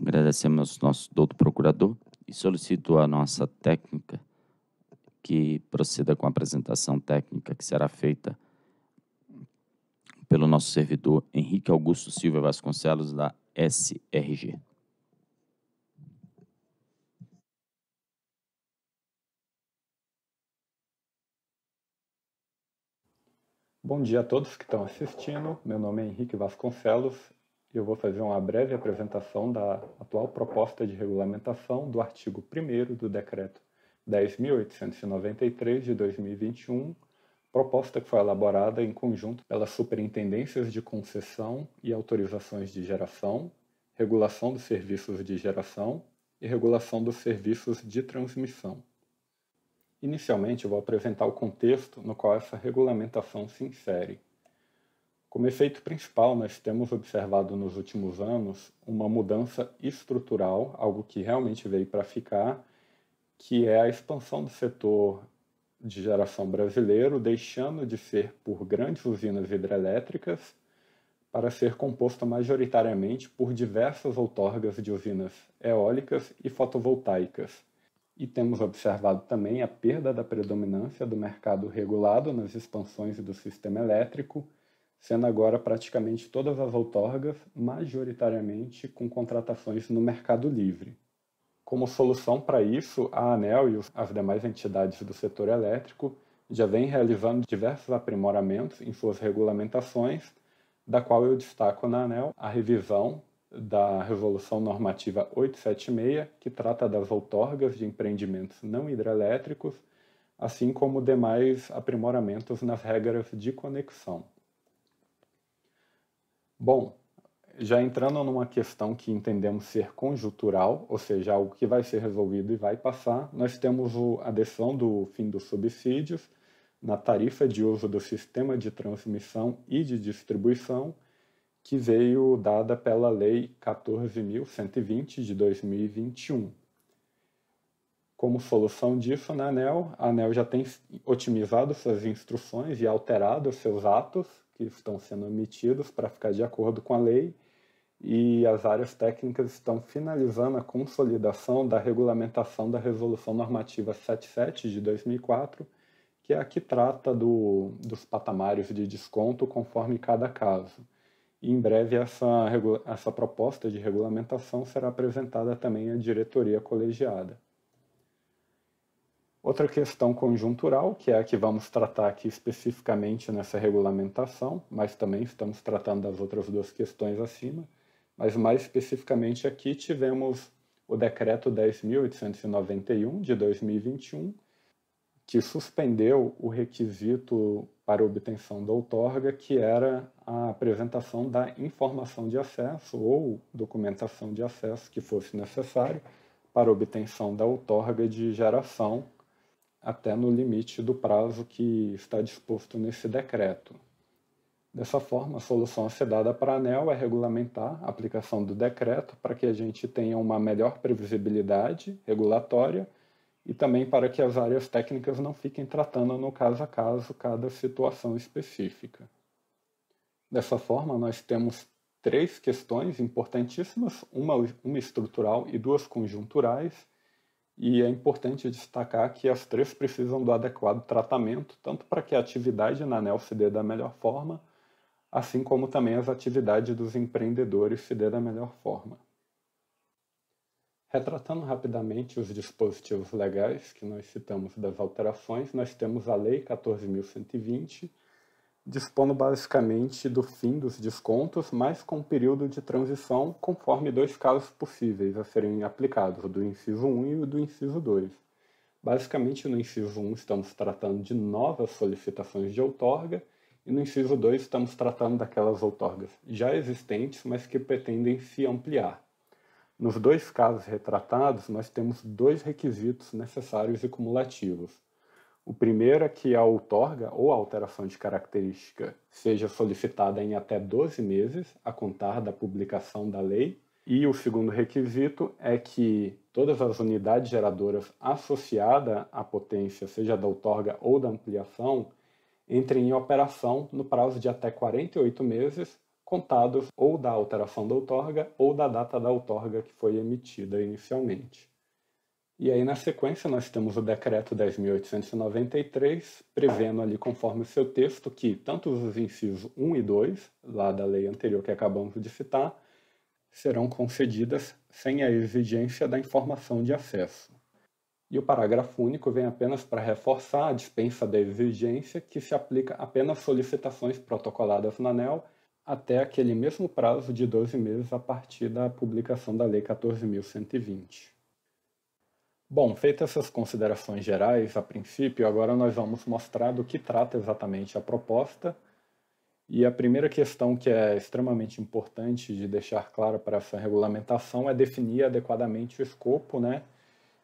Agradecemos ao nosso doutor procurador e solicito a nossa técnica que proceda com a apresentação técnica que será feita pelo nosso servidor Henrique Augusto Silva Vasconcelos, da SRG. Bom dia a todos que estão assistindo. Meu nome é Henrique Vasconcelos e eu vou fazer uma breve apresentação da atual proposta de regulamentação do artigo 1 do Decreto 10.893 de 2021, proposta que foi elaborada em conjunto pelas Superintendências de Concessão e Autorizações de Geração, Regulação dos Serviços de Geração e Regulação dos Serviços de Transmissão. Inicialmente, eu vou apresentar o contexto no qual essa regulamentação se insere. Como efeito principal, nós temos observado nos últimos anos uma mudança estrutural, algo que realmente veio para ficar que é a expansão do setor de geração brasileiro, deixando de ser por grandes usinas hidrelétricas para ser composta majoritariamente por diversas outorgas de usinas eólicas e fotovoltaicas. E temos observado também a perda da predominância do mercado regulado nas expansões do sistema elétrico, sendo agora praticamente todas as outorgas majoritariamente com contratações no mercado livre. Como solução para isso, a ANEL e as demais entidades do setor elétrico já vem realizando diversos aprimoramentos em suas regulamentações, da qual eu destaco na ANEL a revisão da Resolução Normativa 876, que trata das outorgas de empreendimentos não hidrelétricos, assim como demais aprimoramentos nas regras de conexão. Bom, já entrando numa questão que entendemos ser conjuntural, ou seja, algo que vai ser resolvido e vai passar, nós temos a decisão do fim dos subsídios na tarifa de uso do sistema de transmissão e de distribuição, que veio dada pela Lei 14.120 de 2021. Como solução disso, na ANEL, a ANEL já tem otimizado suas instruções e alterado seus atos que estão sendo emitidos para ficar de acordo com a lei e as áreas técnicas estão finalizando a consolidação da regulamentação da Resolução Normativa 77 de 2004, que é a que trata do, dos patamares de desconto conforme cada caso. E em breve, essa, essa proposta de regulamentação será apresentada também à diretoria colegiada. Outra questão conjuntural, que é a que vamos tratar aqui especificamente nessa regulamentação, mas também estamos tratando das outras duas questões acima, mas mais especificamente aqui tivemos o Decreto 10.891 de 2021, que suspendeu o requisito para obtenção da outorga, que era a apresentação da informação de acesso ou documentação de acesso que fosse necessário para obtenção da outorga de geração, até no limite do prazo que está disposto nesse decreto. Dessa forma, a solução a ser dada para a ANEL é regulamentar a aplicação do decreto para que a gente tenha uma melhor previsibilidade regulatória e também para que as áreas técnicas não fiquem tratando no caso a caso cada situação específica. Dessa forma, nós temos três questões importantíssimas, uma, uma estrutural e duas conjunturais, e é importante destacar que as três precisam do adequado tratamento, tanto para que a atividade na ANEL se dê da melhor forma, assim como também as atividades dos empreendedores se dê da melhor forma. Retratando rapidamente os dispositivos legais que nós citamos das alterações, nós temos a Lei 14.120, dispondo basicamente do fim dos descontos, mas com um período de transição conforme dois casos possíveis a serem aplicados, o do inciso 1 e o do inciso 2. Basicamente, no inciso 1 estamos tratando de novas solicitações de outorga, e no inciso 2, estamos tratando daquelas outorgas já existentes, mas que pretendem se ampliar. Nos dois casos retratados, nós temos dois requisitos necessários e cumulativos. O primeiro é que a outorga ou a alteração de característica seja solicitada em até 12 meses, a contar da publicação da lei. E o segundo requisito é que todas as unidades geradoras associadas à potência, seja da outorga ou da ampliação, entrem em operação no prazo de até 48 meses, contados ou da alteração da outorga ou da data da outorga que foi emitida inicialmente. E aí, na sequência, nós temos o Decreto 10.893, prevendo ali, conforme o seu texto, que tanto os incisos 1 e 2, lá da lei anterior que acabamos de citar, serão concedidas sem a exigência da informação de acesso e o parágrafo único vem apenas para reforçar a dispensa da exigência que se aplica apenas solicitações protocoladas na ANEL até aquele mesmo prazo de 12 meses a partir da publicação da Lei 14.120. Bom, feitas essas considerações gerais a princípio, agora nós vamos mostrar do que trata exatamente a proposta. E a primeira questão que é extremamente importante de deixar clara para essa regulamentação é definir adequadamente o escopo, né?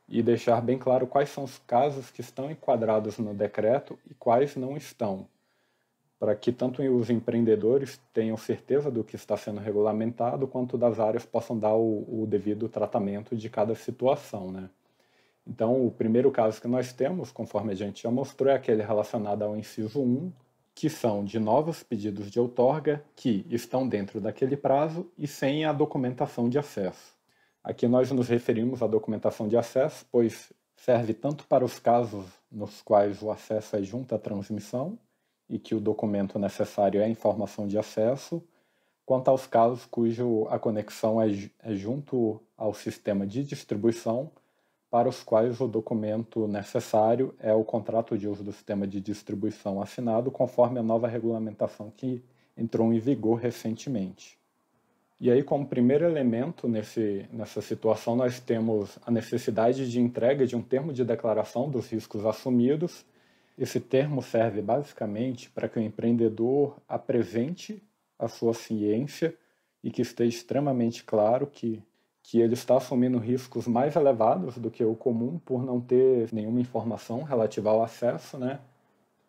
e deixar bem claro quais são os casos que estão enquadrados no decreto e quais não estão, para que tanto os empreendedores tenham certeza do que está sendo regulamentado, quanto das áreas possam dar o, o devido tratamento de cada situação. Né? Então, o primeiro caso que nós temos, conforme a gente já mostrou, é aquele relacionado ao inciso 1, que são de novos pedidos de outorga que estão dentro daquele prazo e sem a documentação de acesso. Aqui nós nos referimos à documentação de acesso, pois serve tanto para os casos nos quais o acesso é junto à transmissão e que o documento necessário é a informação de acesso, quanto aos casos cujo a conexão é, é junto ao sistema de distribuição, para os quais o documento necessário é o contrato de uso do sistema de distribuição assinado conforme a nova regulamentação que entrou em vigor recentemente. E aí, como primeiro elemento nesse, nessa situação, nós temos a necessidade de entrega de um termo de declaração dos riscos assumidos. Esse termo serve basicamente para que o empreendedor apresente a sua ciência e que esteja extremamente claro que, que ele está assumindo riscos mais elevados do que o comum por não ter nenhuma informação relativa ao acesso, né?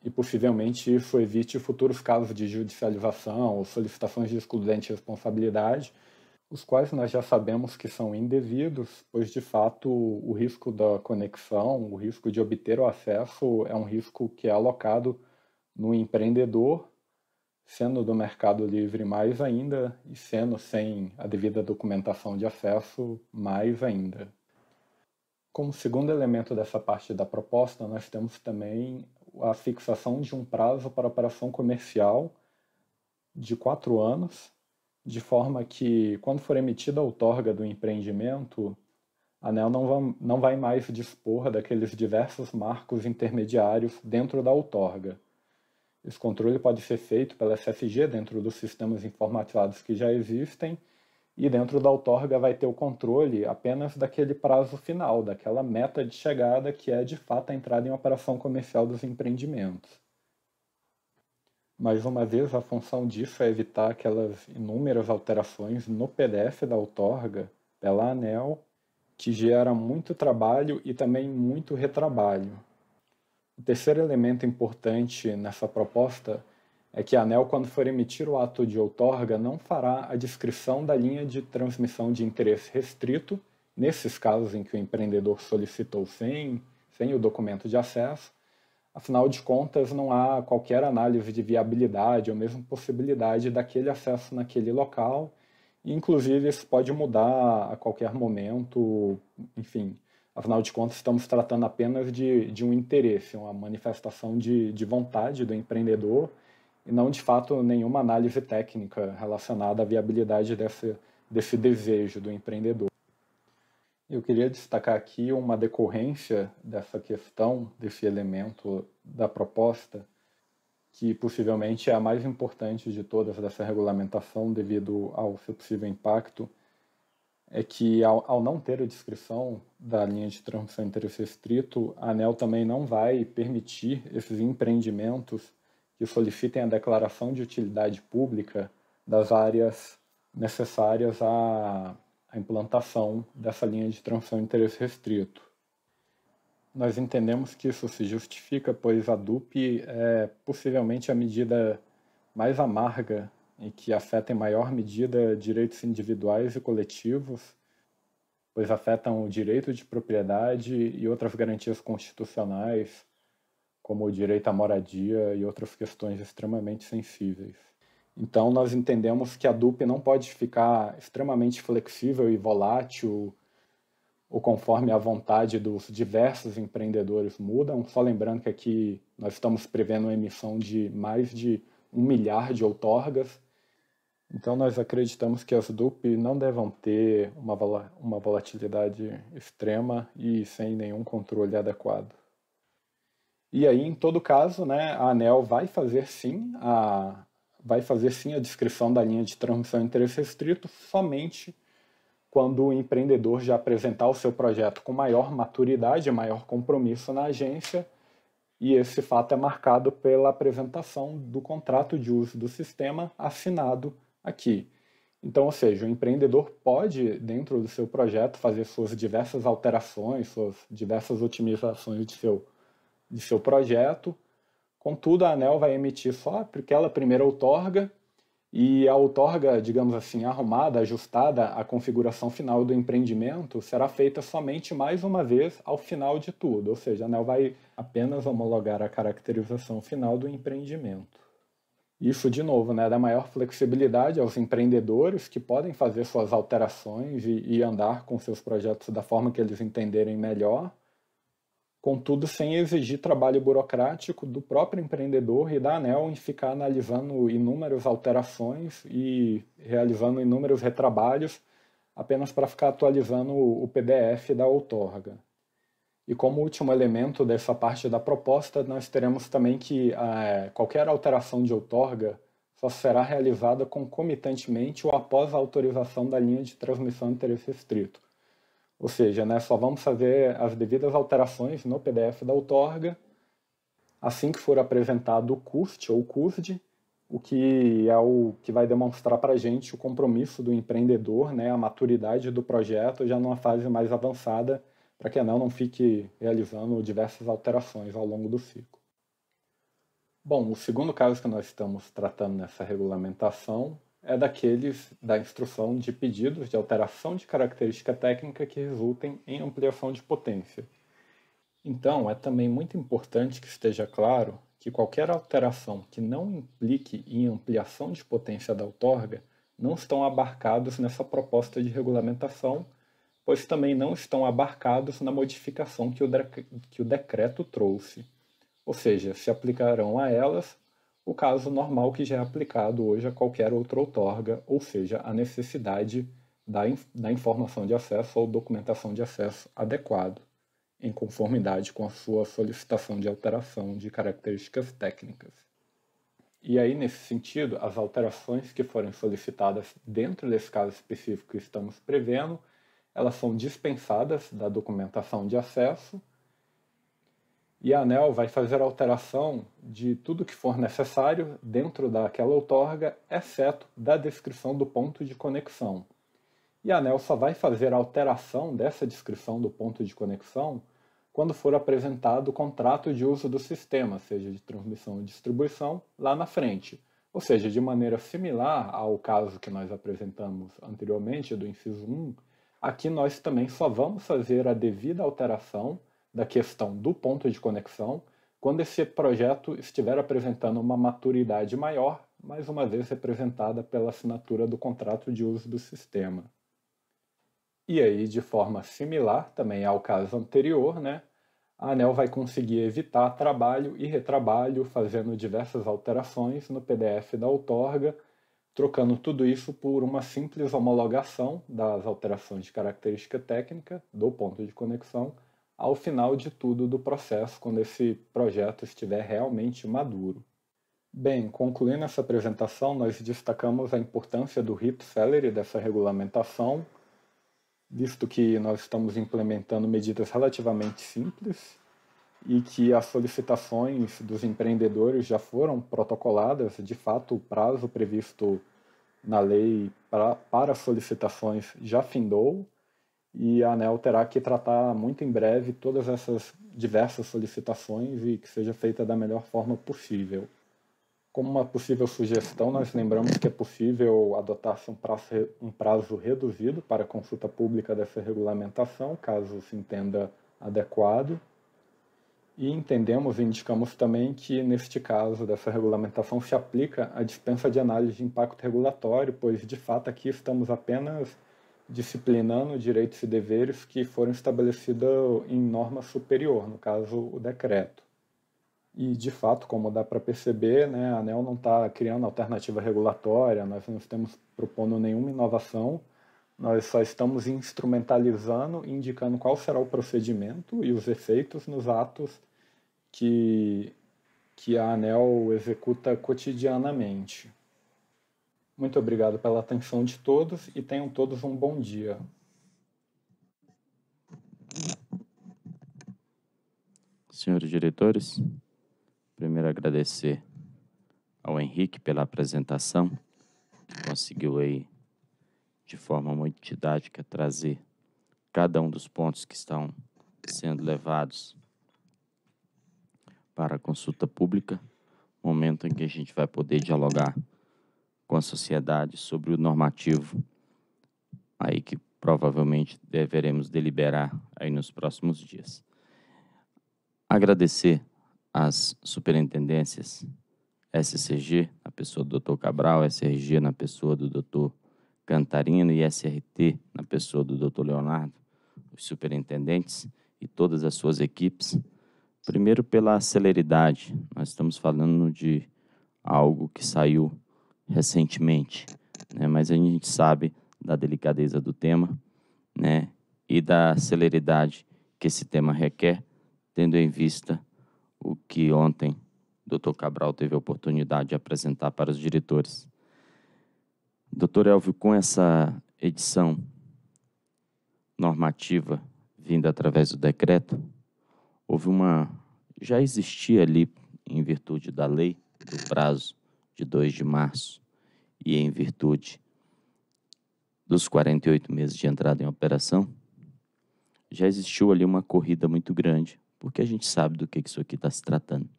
e possivelmente isso evite futuros casos de judicialização ou solicitações de excludente responsabilidade, os quais nós já sabemos que são indevidos, pois de fato o risco da conexão, o risco de obter o acesso é um risco que é alocado no empreendedor, sendo do mercado livre mais ainda e sendo sem a devida documentação de acesso mais ainda. Como segundo elemento dessa parte da proposta, nós temos também a fixação de um prazo para operação comercial de quatro anos, de forma que, quando for emitida a outorga do empreendimento, a ANEL não vai, não vai mais dispor daqueles diversos marcos intermediários dentro da outorga. Esse controle pode ser feito pela SFG dentro dos sistemas informatizados que já existem e dentro da outorga vai ter o controle apenas daquele prazo final, daquela meta de chegada que é de fato a entrada em operação comercial dos empreendimentos. Mais uma vez a função disso é evitar aquelas inúmeras alterações no PDF da outorga pela ANEL, que gera muito trabalho e também muito retrabalho. O terceiro elemento importante nessa proposta é que a ANEL, quando for emitir o ato de outorga, não fará a descrição da linha de transmissão de interesse restrito, nesses casos em que o empreendedor solicitou sem, sem o documento de acesso. Afinal de contas, não há qualquer análise de viabilidade ou mesmo possibilidade daquele acesso naquele local. Inclusive, isso pode mudar a qualquer momento, enfim, Afinal de contas, estamos tratando apenas de, de um interesse, uma manifestação de, de vontade do empreendedor e não de fato nenhuma análise técnica relacionada à viabilidade desse, desse desejo do empreendedor. Eu queria destacar aqui uma decorrência dessa questão, desse elemento da proposta, que possivelmente é a mais importante de todas dessa regulamentação devido ao seu possível impacto, é que ao, ao não ter a descrição da linha de transmissão de interesse estrito, a ANEL também não vai permitir esses empreendimentos que solicitem a declaração de utilidade pública das áreas necessárias à, à implantação dessa linha de transição de interesse restrito. Nós entendemos que isso se justifica, pois a DUP é possivelmente a medida mais amarga e que afeta em maior medida direitos individuais e coletivos, pois afetam o direito de propriedade e outras garantias constitucionais, como o direito à moradia e outras questões extremamente sensíveis. Então, nós entendemos que a DUP não pode ficar extremamente flexível e volátil ou conforme a vontade dos diversos empreendedores mudam. Só lembrando que aqui nós estamos prevendo a emissão de mais de um milhar de outorgas. Então, nós acreditamos que as DUP não devam ter uma, uma volatilidade extrema e sem nenhum controle adequado. E aí, em todo caso, né, a ANEL vai fazer sim a vai fazer sim a descrição da linha de transmissão de interesse restrito somente quando o empreendedor já apresentar o seu projeto com maior maturidade, maior compromisso na agência, e esse fato é marcado pela apresentação do contrato de uso do sistema assinado aqui. Então, ou seja, o empreendedor pode, dentro do seu projeto, fazer suas diversas alterações, suas diversas otimizações de seu de seu projeto. Contudo, a ANEL vai emitir só ela primeira outorga e a outorga, digamos assim, arrumada, ajustada à configuração final do empreendimento, será feita somente mais uma vez ao final de tudo, ou seja, a ANEL vai apenas homologar a caracterização final do empreendimento. Isso, de novo, né, dá maior flexibilidade aos empreendedores que podem fazer suas alterações e, e andar com seus projetos da forma que eles entenderem melhor contudo sem exigir trabalho burocrático do próprio empreendedor e da ANEL em ficar analisando inúmeras alterações e realizando inúmeros retrabalhos apenas para ficar atualizando o PDF da outorga. E como último elemento dessa parte da proposta, nós teremos também que qualquer alteração de outorga só será realizada concomitantemente ou após a autorização da linha de transmissão de interesse estrito ou seja, né, só vamos fazer as devidas alterações no PDF da outorga assim que for apresentado o CUST ou CUSD, o que é o que vai demonstrar para a gente o compromisso do empreendedor, né, a maturidade do projeto já numa fase mais avançada, para que a não fique realizando diversas alterações ao longo do ciclo. Bom, o segundo caso que nós estamos tratando nessa regulamentação é daqueles da instrução de pedidos de alteração de característica técnica que resultem em ampliação de potência. Então, é também muito importante que esteja claro que qualquer alteração que não implique em ampliação de potência da outorga não estão abarcados nessa proposta de regulamentação, pois também não estão abarcados na modificação que o, que o decreto trouxe. Ou seja, se aplicarão a elas o caso normal que já é aplicado hoje a qualquer outra outorga, ou seja, a necessidade da, da informação de acesso ou documentação de acesso adequado, em conformidade com a sua solicitação de alteração de características técnicas. E aí, nesse sentido, as alterações que forem solicitadas dentro desse caso específico que estamos prevendo, elas são dispensadas da documentação de acesso e a ANEL vai fazer alteração de tudo que for necessário dentro daquela outorga, exceto da descrição do ponto de conexão. E a ANEL só vai fazer alteração dessa descrição do ponto de conexão quando for apresentado o contrato de uso do sistema, seja de transmissão ou distribuição, lá na frente. Ou seja, de maneira similar ao caso que nós apresentamos anteriormente do inciso 1, aqui nós também só vamos fazer a devida alteração da questão do ponto de conexão quando esse projeto estiver apresentando uma maturidade maior, mais uma vez representada pela assinatura do contrato de uso do sistema. E aí, de forma similar também ao caso anterior, né, a ANEL vai conseguir evitar trabalho e retrabalho fazendo diversas alterações no PDF da outorga, trocando tudo isso por uma simples homologação das alterações de característica técnica do ponto de conexão ao final de tudo do processo, quando esse projeto estiver realmente maduro. Bem, concluindo essa apresentação, nós destacamos a importância do RIP Salary dessa regulamentação, visto que nós estamos implementando medidas relativamente simples e que as solicitações dos empreendedores já foram protocoladas, de fato, o prazo previsto na lei pra, para solicitações já findou e a ANEL terá que tratar muito em breve todas essas diversas solicitações e que seja feita da melhor forma possível. Como uma possível sugestão, nós lembramos que é possível adotar-se um prazo, um prazo reduzido para consulta pública dessa regulamentação, caso se entenda adequado. E entendemos e indicamos também que, neste caso dessa regulamentação, se aplica a dispensa de análise de impacto regulatório, pois, de fato, aqui estamos apenas disciplinando direitos e deveres que foram estabelecidos em norma superior, no caso, o decreto. E, de fato, como dá para perceber, né, a ANEL não está criando alternativa regulatória, nós não estamos propondo nenhuma inovação, nós só estamos instrumentalizando, indicando qual será o procedimento e os efeitos nos atos que, que a ANEL executa cotidianamente. Muito obrigado pela atenção de todos e tenham todos um bom dia. Senhores diretores, primeiro agradecer ao Henrique pela apresentação. Conseguiu aí, de forma muito didática, trazer cada um dos pontos que estão sendo levados para a consulta pública, momento em que a gente vai poder dialogar com a sociedade sobre o normativo aí que provavelmente deveremos deliberar aí nos próximos dias. Agradecer às superintendências SCG, na pessoa do Dr. Cabral, SRG, na pessoa do Dr. Cantarino e SRT, na pessoa do Dr. Leonardo, os superintendentes e todas as suas equipes. Primeiro, pela celeridade, nós estamos falando de algo que saiu recentemente, né? mas a gente sabe da delicadeza do tema né? e da celeridade que esse tema requer, tendo em vista o que ontem o Dr. Cabral teve a oportunidade de apresentar para os diretores. Doutor Elvio, com essa edição normativa vinda através do decreto, houve uma. Já existia ali, em virtude da lei, do prazo de 2 de março e em virtude dos 48 meses de entrada em operação, já existiu ali uma corrida muito grande, porque a gente sabe do que isso aqui está se tratando.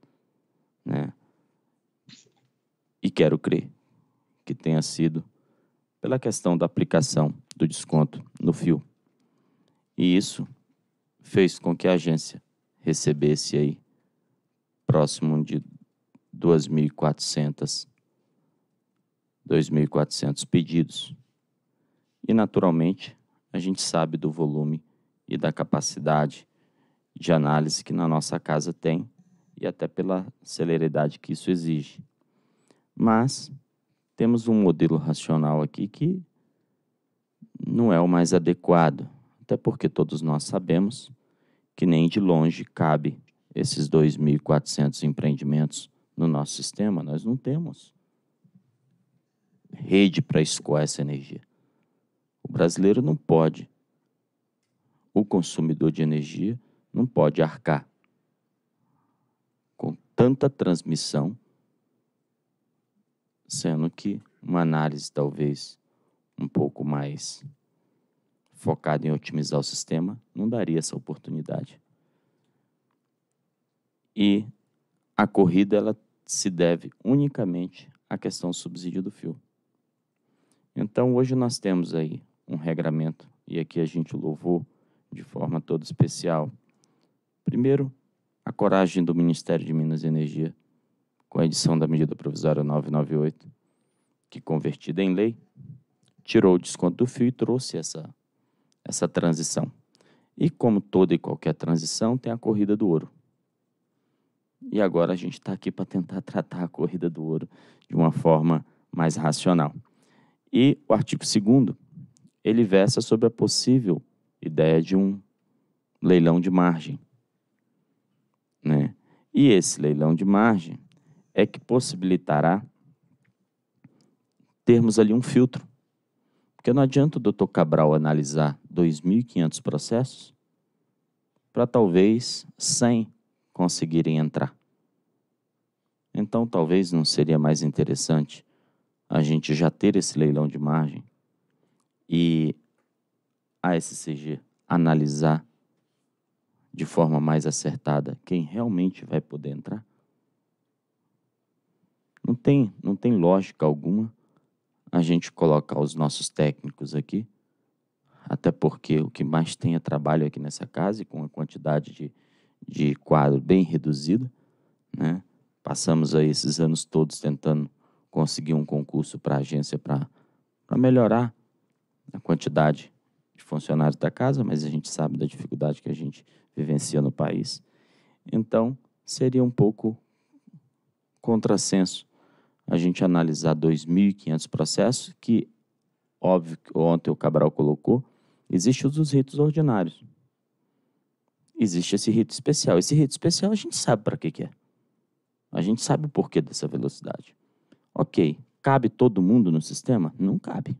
Né? E quero crer que tenha sido pela questão da aplicação do desconto no fio. E isso fez com que a agência recebesse aí próximo de 2.400 pedidos. E, naturalmente, a gente sabe do volume e da capacidade de análise que na nossa casa tem e até pela celeridade que isso exige. Mas temos um modelo racional aqui que não é o mais adequado, até porque todos nós sabemos que nem de longe cabe esses 2.400 empreendimentos no nosso sistema, nós não temos rede para escoar essa energia. O brasileiro não pode, o consumidor de energia não pode arcar com tanta transmissão, sendo que uma análise talvez um pouco mais focada em otimizar o sistema não daria essa oportunidade. E a corrida ela se deve unicamente à questão do subsídio do fio. Então, hoje nós temos aí um regramento, e aqui a gente louvou de forma toda especial. Primeiro, a coragem do Ministério de Minas e Energia, com a edição da medida provisória 998, que, convertida em lei, tirou o desconto do fio e trouxe essa, essa transição. E como toda e qualquer transição, tem a corrida do ouro. E agora a gente está aqui para tentar tratar a corrida do ouro de uma forma mais racional. E o artigo 2 ele versa sobre a possível ideia de um leilão de margem. Né? E esse leilão de margem é que possibilitará termos ali um filtro. Porque não adianta o doutor Cabral analisar 2.500 processos para talvez 100 conseguirem entrar. Então, talvez não seria mais interessante a gente já ter esse leilão de margem e a SCG analisar de forma mais acertada quem realmente vai poder entrar? Não tem, não tem lógica alguma a gente colocar os nossos técnicos aqui, até porque o que mais tem é trabalho aqui nessa casa e com a quantidade de de quadro bem reduzida, né? Passamos aí esses anos todos tentando conseguir um concurso para a agência para melhorar a quantidade de funcionários da casa, mas a gente sabe da dificuldade que a gente vivencia no país. Então, seria um pouco contrassenso a gente analisar 2.500 processos que, óbvio, ontem o Cabral colocou, existem os ritos ordinários, existe esse rito especial. Esse rito especial a gente sabe para que, que é. A gente sabe o porquê dessa velocidade. Ok, cabe todo mundo no sistema? Não cabe.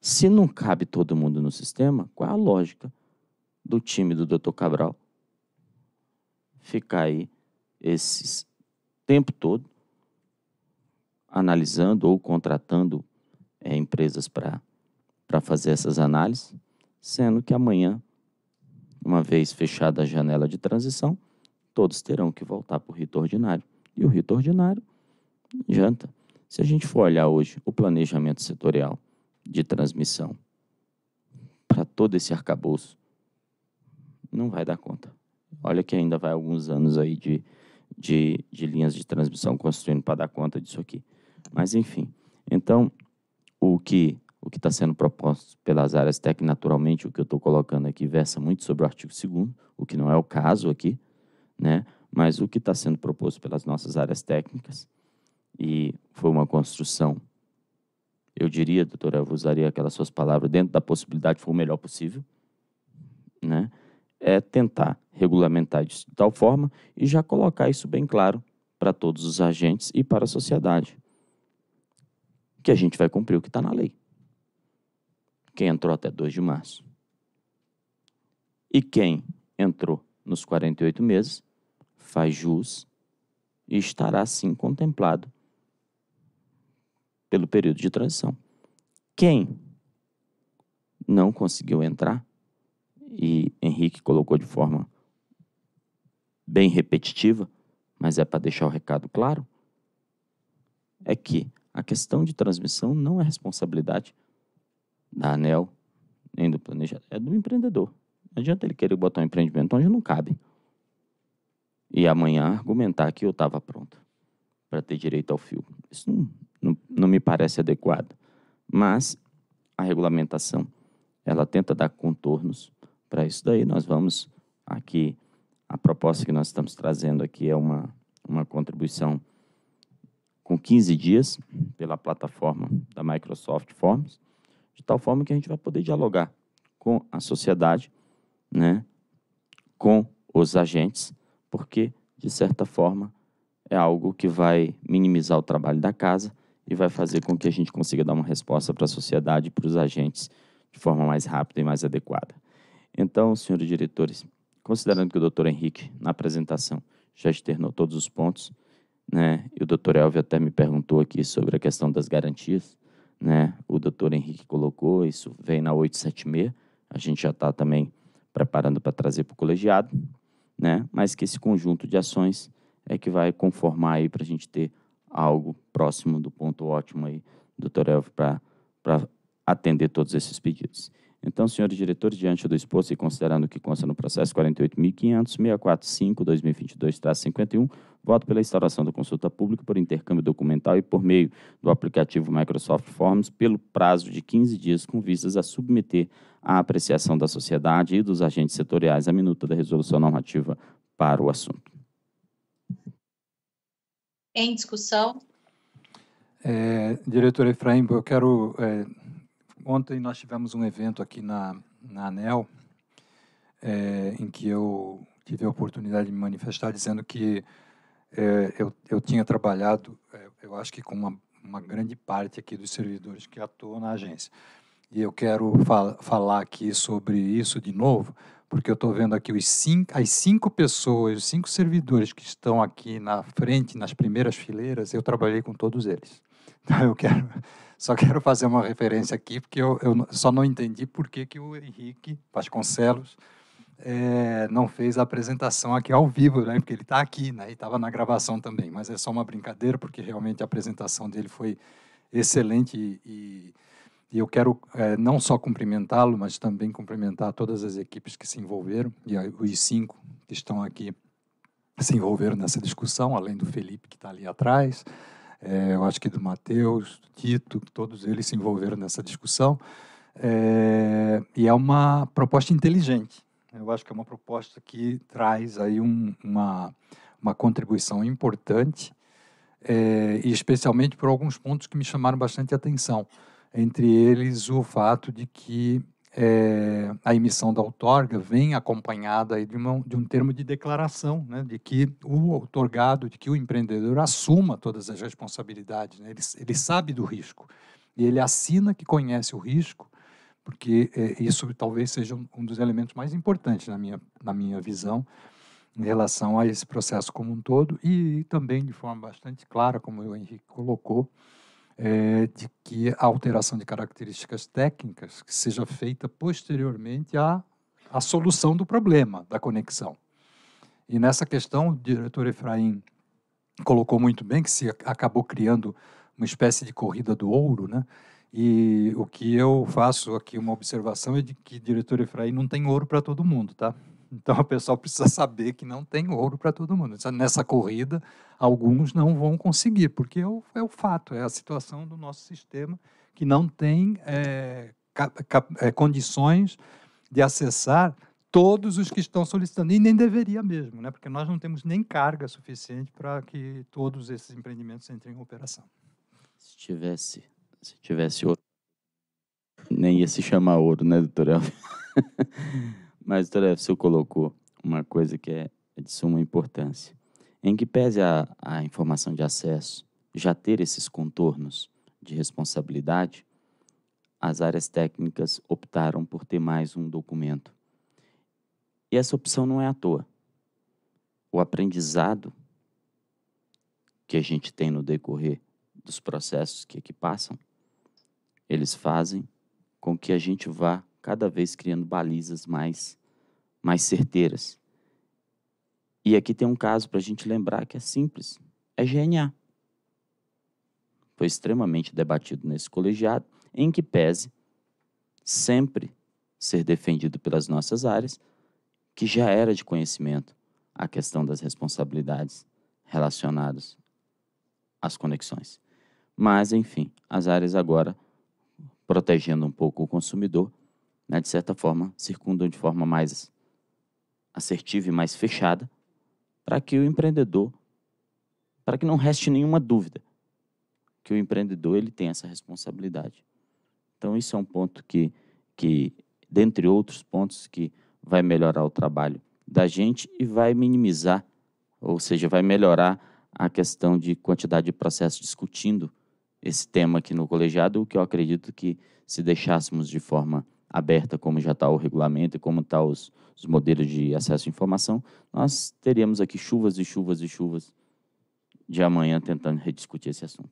Se não cabe todo mundo no sistema, qual é a lógica do time do Dr. Cabral ficar aí esse tempo todo analisando ou contratando é, empresas para fazer essas análises, sendo que amanhã uma vez fechada a janela de transição, todos terão que voltar para o rito ordinário. E o rito ordinário, janta. Se a gente for olhar hoje o planejamento setorial de transmissão para todo esse arcabouço, não vai dar conta. Olha que ainda vai alguns anos aí de, de, de linhas de transmissão construindo para dar conta disso aqui. Mas, enfim. Então, o que o que está sendo proposto pelas áreas técnicas, naturalmente, o que eu estou colocando aqui versa muito sobre o artigo 2 o que não é o caso aqui, né? mas o que está sendo proposto pelas nossas áreas técnicas, e foi uma construção, eu diria, doutora, eu usaria aquelas suas palavras, dentro da possibilidade, foi o melhor possível, né? é tentar regulamentar de tal forma e já colocar isso bem claro para todos os agentes e para a sociedade, que a gente vai cumprir o que está na lei quem entrou até 2 de março. E quem entrou nos 48 meses faz jus e estará assim contemplado pelo período de transição. Quem não conseguiu entrar, e Henrique colocou de forma bem repetitiva, mas é para deixar o recado claro, é que a questão de transmissão não é responsabilidade da ANEL, nem do planejador, é do empreendedor. Não adianta ele querer botar um empreendimento onde não cabe. E amanhã argumentar que eu estava pronto para ter direito ao fio. Isso não, não, não me parece adequado. Mas a regulamentação, ela tenta dar contornos para isso daí. Nós vamos aqui, a proposta que nós estamos trazendo aqui é uma, uma contribuição com 15 dias pela plataforma da Microsoft Forms de tal forma que a gente vai poder dialogar com a sociedade, né, com os agentes, porque, de certa forma, é algo que vai minimizar o trabalho da casa e vai fazer com que a gente consiga dar uma resposta para a sociedade e para os agentes de forma mais rápida e mais adequada. Então, senhores diretores, considerando que o doutor Henrique, na apresentação, já externou todos os pontos, né, e o doutor Elvio até me perguntou aqui sobre a questão das garantias, né? O doutor Henrique colocou, isso vem na 876, a gente já está também preparando para trazer para o colegiado, né? Mas que esse conjunto de ações é que vai conformar aí para a gente ter algo próximo do ponto ótimo aí, doutor Elvio, para atender todos esses pedidos. Então, senhores diretores, diante do exposto e considerando o que consta no processo 645, 2022 51 Voto pela instauração da consulta pública por intercâmbio documental e por meio do aplicativo Microsoft Forms pelo prazo de 15 dias com vistas a submeter à apreciação da sociedade e dos agentes setoriais a minuta da resolução normativa para o assunto. Em discussão. É, diretor Efraim, eu quero. É, ontem nós tivemos um evento aqui na, na ANEL, é, em que eu tive a oportunidade de me manifestar dizendo que é, eu, eu tinha trabalhado, é, eu acho que com uma, uma grande parte aqui dos servidores que atuam na agência. E eu quero fal falar aqui sobre isso de novo, porque eu estou vendo aqui os cinco, as cinco pessoas, os cinco servidores que estão aqui na frente, nas primeiras fileiras, eu trabalhei com todos eles. Então, eu quero, só quero fazer uma referência aqui, porque eu, eu só não entendi por que, que o Henrique Vasconcelos é, não fez a apresentação aqui ao vivo, né? Porque ele está aqui, né? E estava na gravação também. Mas é só uma brincadeira, porque realmente a apresentação dele foi excelente e, e eu quero é, não só cumprimentá-lo, mas também cumprimentar todas as equipes que se envolveram e os cinco que estão aqui se envolveram nessa discussão, além do Felipe que está ali atrás. É, eu acho que do Matheus, do Tito, todos eles se envolveram nessa discussão. É, e é uma proposta inteligente. Eu acho que é uma proposta que traz aí um, uma, uma contribuição importante, é, e especialmente por alguns pontos que me chamaram bastante atenção, entre eles o fato de que é, a emissão da outorga vem acompanhada de, uma, de um termo de declaração, né, de que o outorgado, de que o empreendedor assuma todas as responsabilidades, né, ele, ele sabe do risco, e ele assina que conhece o risco porque é, isso talvez seja um, um dos elementos mais importantes na minha, na minha visão em relação a esse processo como um todo e, e também de forma bastante clara, como o Henrique colocou, é, de que a alteração de características técnicas que seja feita posteriormente à, à solução do problema da conexão. E nessa questão, o diretor Efraim colocou muito bem que se acabou criando uma espécie de corrida do ouro, né? E o que eu faço aqui, uma observação, é de que diretor Efraim não tem ouro para todo mundo, tá? Então o pessoal precisa saber que não tem ouro para todo mundo. Nessa corrida, alguns não vão conseguir, porque é o, é o fato, é a situação do nosso sistema que não tem é, cap, cap, é, condições de acessar todos os que estão solicitando. E nem deveria mesmo, né? porque nós não temos nem carga suficiente para que todos esses empreendimentos entrem em operação. Se tivesse se tivesse ouro, nem ia se chamar ouro, né, doutor Elvio? Mas, doutor Elvio, o senhor colocou uma coisa que é, é de suma importância. Em que pese a, a informação de acesso já ter esses contornos de responsabilidade, as áreas técnicas optaram por ter mais um documento. E essa opção não é à toa. O aprendizado que a gente tem no decorrer dos processos que aqui passam eles fazem com que a gente vá cada vez criando balizas mais, mais certeiras. E aqui tem um caso para a gente lembrar que é simples: é GNA. Foi extremamente debatido nesse colegiado, em que pese sempre ser defendido pelas nossas áreas, que já era de conhecimento a questão das responsabilidades relacionadas às conexões. Mas, enfim, as áreas agora protegendo um pouco o consumidor, né, de certa forma, circundam de forma mais assertiva e mais fechada, para que o empreendedor, para que não reste nenhuma dúvida que o empreendedor ele tem essa responsabilidade. Então isso é um ponto que, que dentre outros pontos que vai melhorar o trabalho da gente e vai minimizar, ou seja, vai melhorar a questão de quantidade de processos discutindo esse tema aqui no colegiado, o que eu acredito que se deixássemos de forma aberta, como já está o regulamento e como estão tá os, os, modelos de acesso à informação, nós teríamos aqui chuvas e chuvas e chuvas de amanhã tentando rediscutir esse assunto.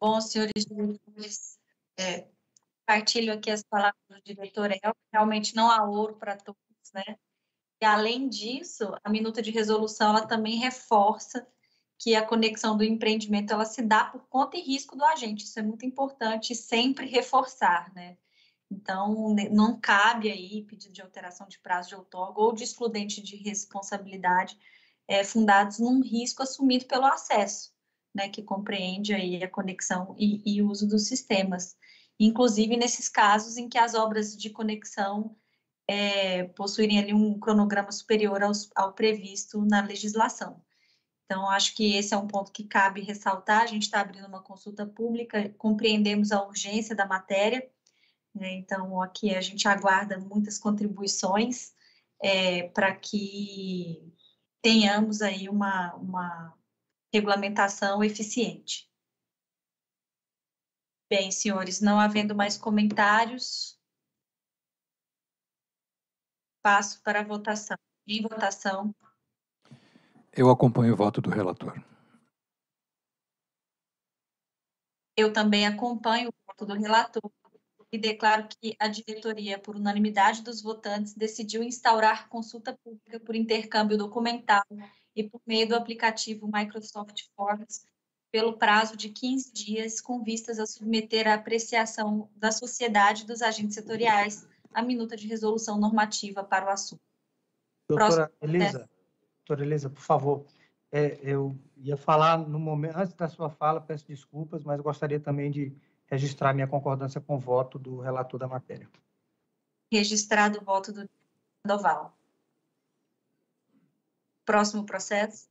Bom, senhores diretores, é, partilho aqui as palavras do diretor El, é, realmente não há ouro para todos, né? E além disso, a minuta de resolução ela também reforça que a conexão do empreendimento ela se dá por conta e risco do agente. Isso é muito importante sempre reforçar, né? Então, não cabe aí pedido de alteração de prazo de outorga ou de excludente de responsabilidade é, fundados num risco assumido pelo acesso, né, que compreende aí a conexão e, e uso dos sistemas. Inclusive, nesses casos em que as obras de conexão é, possuírem ali um cronograma superior aos, ao previsto na legislação. Então, acho que esse é um ponto que cabe ressaltar. A gente está abrindo uma consulta pública, compreendemos a urgência da matéria, né? então aqui a gente aguarda muitas contribuições é, para que tenhamos aí uma, uma regulamentação eficiente. Bem, senhores, não havendo mais comentários, passo para a votação. Em votação. Eu acompanho o voto do relator. Eu também acompanho o voto do relator e declaro que a diretoria, por unanimidade dos votantes, decidiu instaurar consulta pública por intercâmbio documental e por meio do aplicativo Microsoft Forms pelo prazo de 15 dias, com vistas a submeter a apreciação da sociedade dos agentes setoriais a minuta de resolução normativa para o assunto. Doutora Próximo, Elisa, doutora Elisa, por favor. É, eu ia falar no momento, antes da sua fala, peço desculpas, mas gostaria também de registrar minha concordância com o voto do relator da matéria. Registrado o voto do Doval. Próximo processo.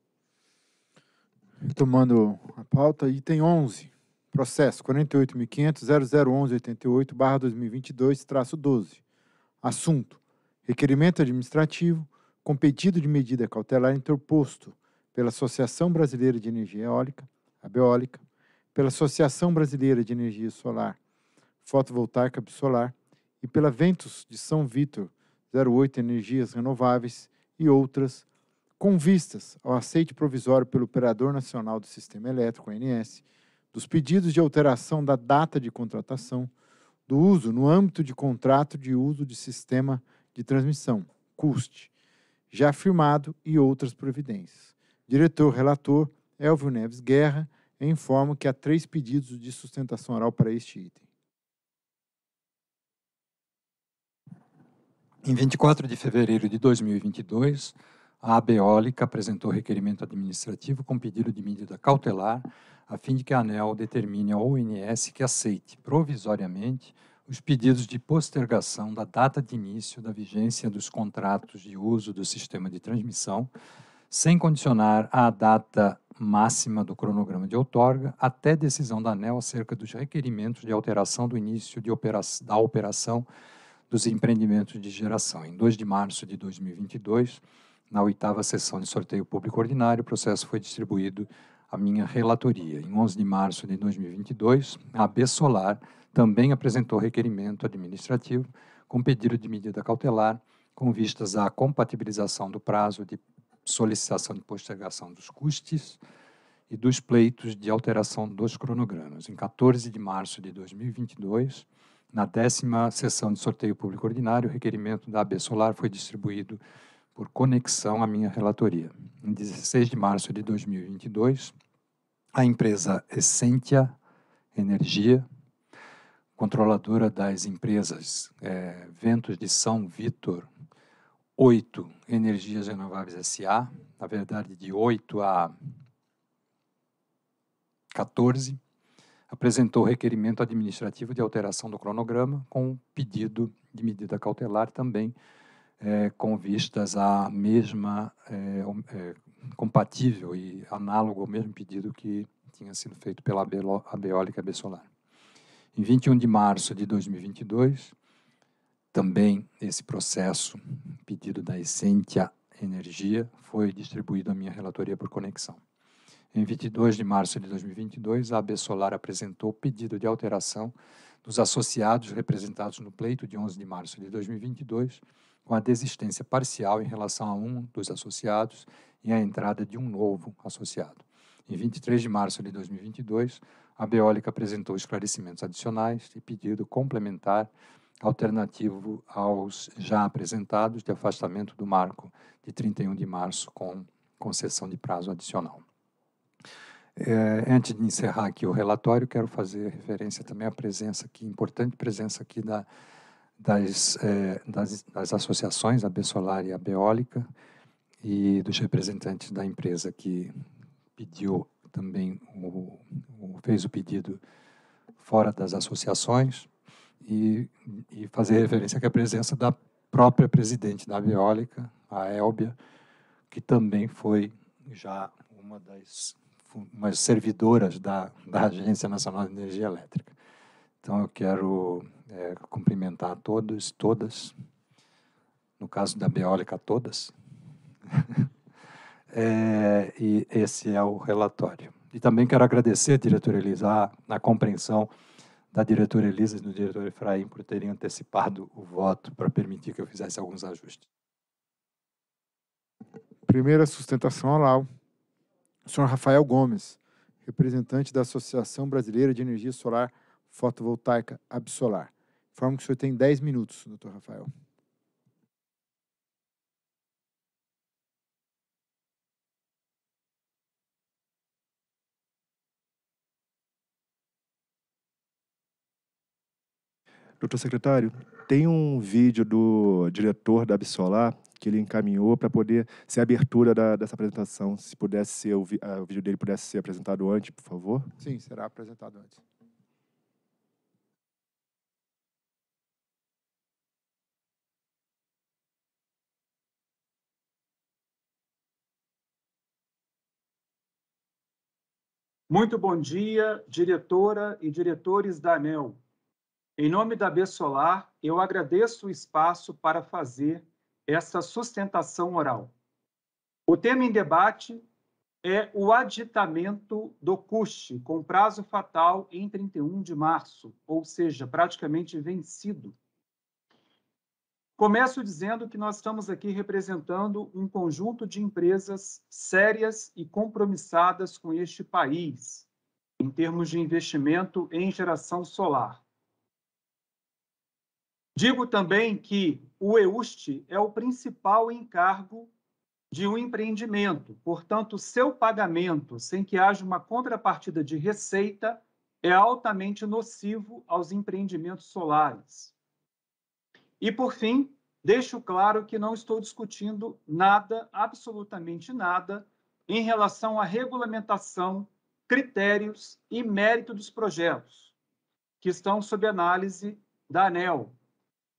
Tomando a pauta, item 11, processo 48.500.001188-2022-12. Assunto, requerimento administrativo com pedido de medida cautelar interposto pela Associação Brasileira de Energia Eólica, a Beólica, pela Associação Brasileira de Energia Solar, Fotovoltaica Solar e pela Ventos de São Vítor 08 Energias Renováveis e outras, com vistas ao aceite provisório pelo Operador Nacional do Sistema Elétrico, ANS, dos pedidos de alteração da data de contratação do uso no âmbito de contrato de uso de sistema de transmissão, CUST, já firmado e outras providências. Diretor relator Elvio Neves Guerra informa que há três pedidos de sustentação oral para este item. Em 24 de fevereiro de 2022, a Abeólica apresentou requerimento administrativo com pedido de medida cautelar, a fim de que a ANEL determine ao ONS que aceite provisoriamente os pedidos de postergação da data de início da vigência dos contratos de uso do sistema de transmissão, sem condicionar à data máxima do cronograma de outorga, até decisão da ANEL acerca dos requerimentos de alteração do início da operação dos empreendimentos de geração. Em 2 de março de 2022, na oitava sessão de sorteio público ordinário, o processo foi distribuído à minha relatoria. Em 11 de março de 2022, a B Solar também apresentou requerimento administrativo com pedido de medida cautelar com vistas à compatibilização do prazo de solicitação de postergação dos custos e dos pleitos de alteração dos cronogramas. Em 14 de março de 2022, na décima sessão de sorteio público ordinário, o requerimento da AB Solar foi distribuído por conexão à minha relatoria. Em 16 de março de 2022, a empresa Essentia Energia controladora das empresas é, Ventos de São Vitor 8 Energias Renováveis SA, na verdade de 8 a 14, apresentou requerimento administrativo de alteração do cronograma com pedido de medida cautelar também é, com vistas à mesma é, é compatível e análogo ao mesmo pedido que tinha sido feito pela Abeólica Bessolar. Em 21 de março de 2022, também esse processo, pedido da Essentia Energia, foi distribuído à minha relatoria por conexão. Em 22 de março de 2022, a AB Solar apresentou pedido de alteração dos associados representados no pleito de 11 de março de 2022, com a desistência parcial em relação a um dos associados e a entrada de um novo associado. Em 23 de março de 2022, a Beólica apresentou esclarecimentos adicionais e pedido complementar alternativo aos já apresentados de afastamento do marco de 31 de março com concessão de prazo adicional. É, antes de encerrar aqui o relatório, quero fazer referência também à presença aqui, importante presença aqui da, das, é, das, das, associações, a Bessolar e a Beólica, e dos representantes da empresa que pediu também o, o, fez o pedido fora das associações e, e fazer referência à presença da própria presidente da Beólica, a Elbia, que também foi já uma das servidoras da, da Agência Nacional de Energia Elétrica. Então, eu quero é, cumprimentar todos, todas, no caso da Beólica, todas, É, e esse é o relatório. E também quero agradecer a diretora Elisa, na compreensão da diretora Elisa e do diretor Efraim por terem antecipado o voto para permitir que eu fizesse alguns ajustes. Primeira sustentação oral. O senhor Rafael Gomes, representante da Associação Brasileira de Energia Solar Fotovoltaica, Absolar. Informo que o senhor tem 10 minutos, doutor Rafael. doutor secretário, tem um vídeo do diretor da Absolar que ele encaminhou para poder ser a abertura da, dessa apresentação. Se pudesse ser, o, a, ah, o vídeo dele pudesse ser apresentado antes, por favor. Sim, será apresentado antes. Muito bom dia, diretora e diretores da ANEL. Em nome da B Solar, eu agradeço o espaço para fazer essa sustentação oral. O tema em debate é o aditamento do CUST, com prazo fatal em 31 de março, ou seja, praticamente vencido. Começo dizendo que nós estamos aqui representando um conjunto de empresas sérias e compromissadas com este país, em termos de investimento em geração solar. Digo também que o EUST é o principal encargo de um empreendimento, portanto, seu pagamento, sem que haja uma contrapartida de receita, é altamente nocivo aos empreendimentos solares. E, por fim, deixo claro que não estou discutindo nada, absolutamente nada, em relação à regulamentação, critérios e mérito dos projetos, que estão sob análise da ANEL,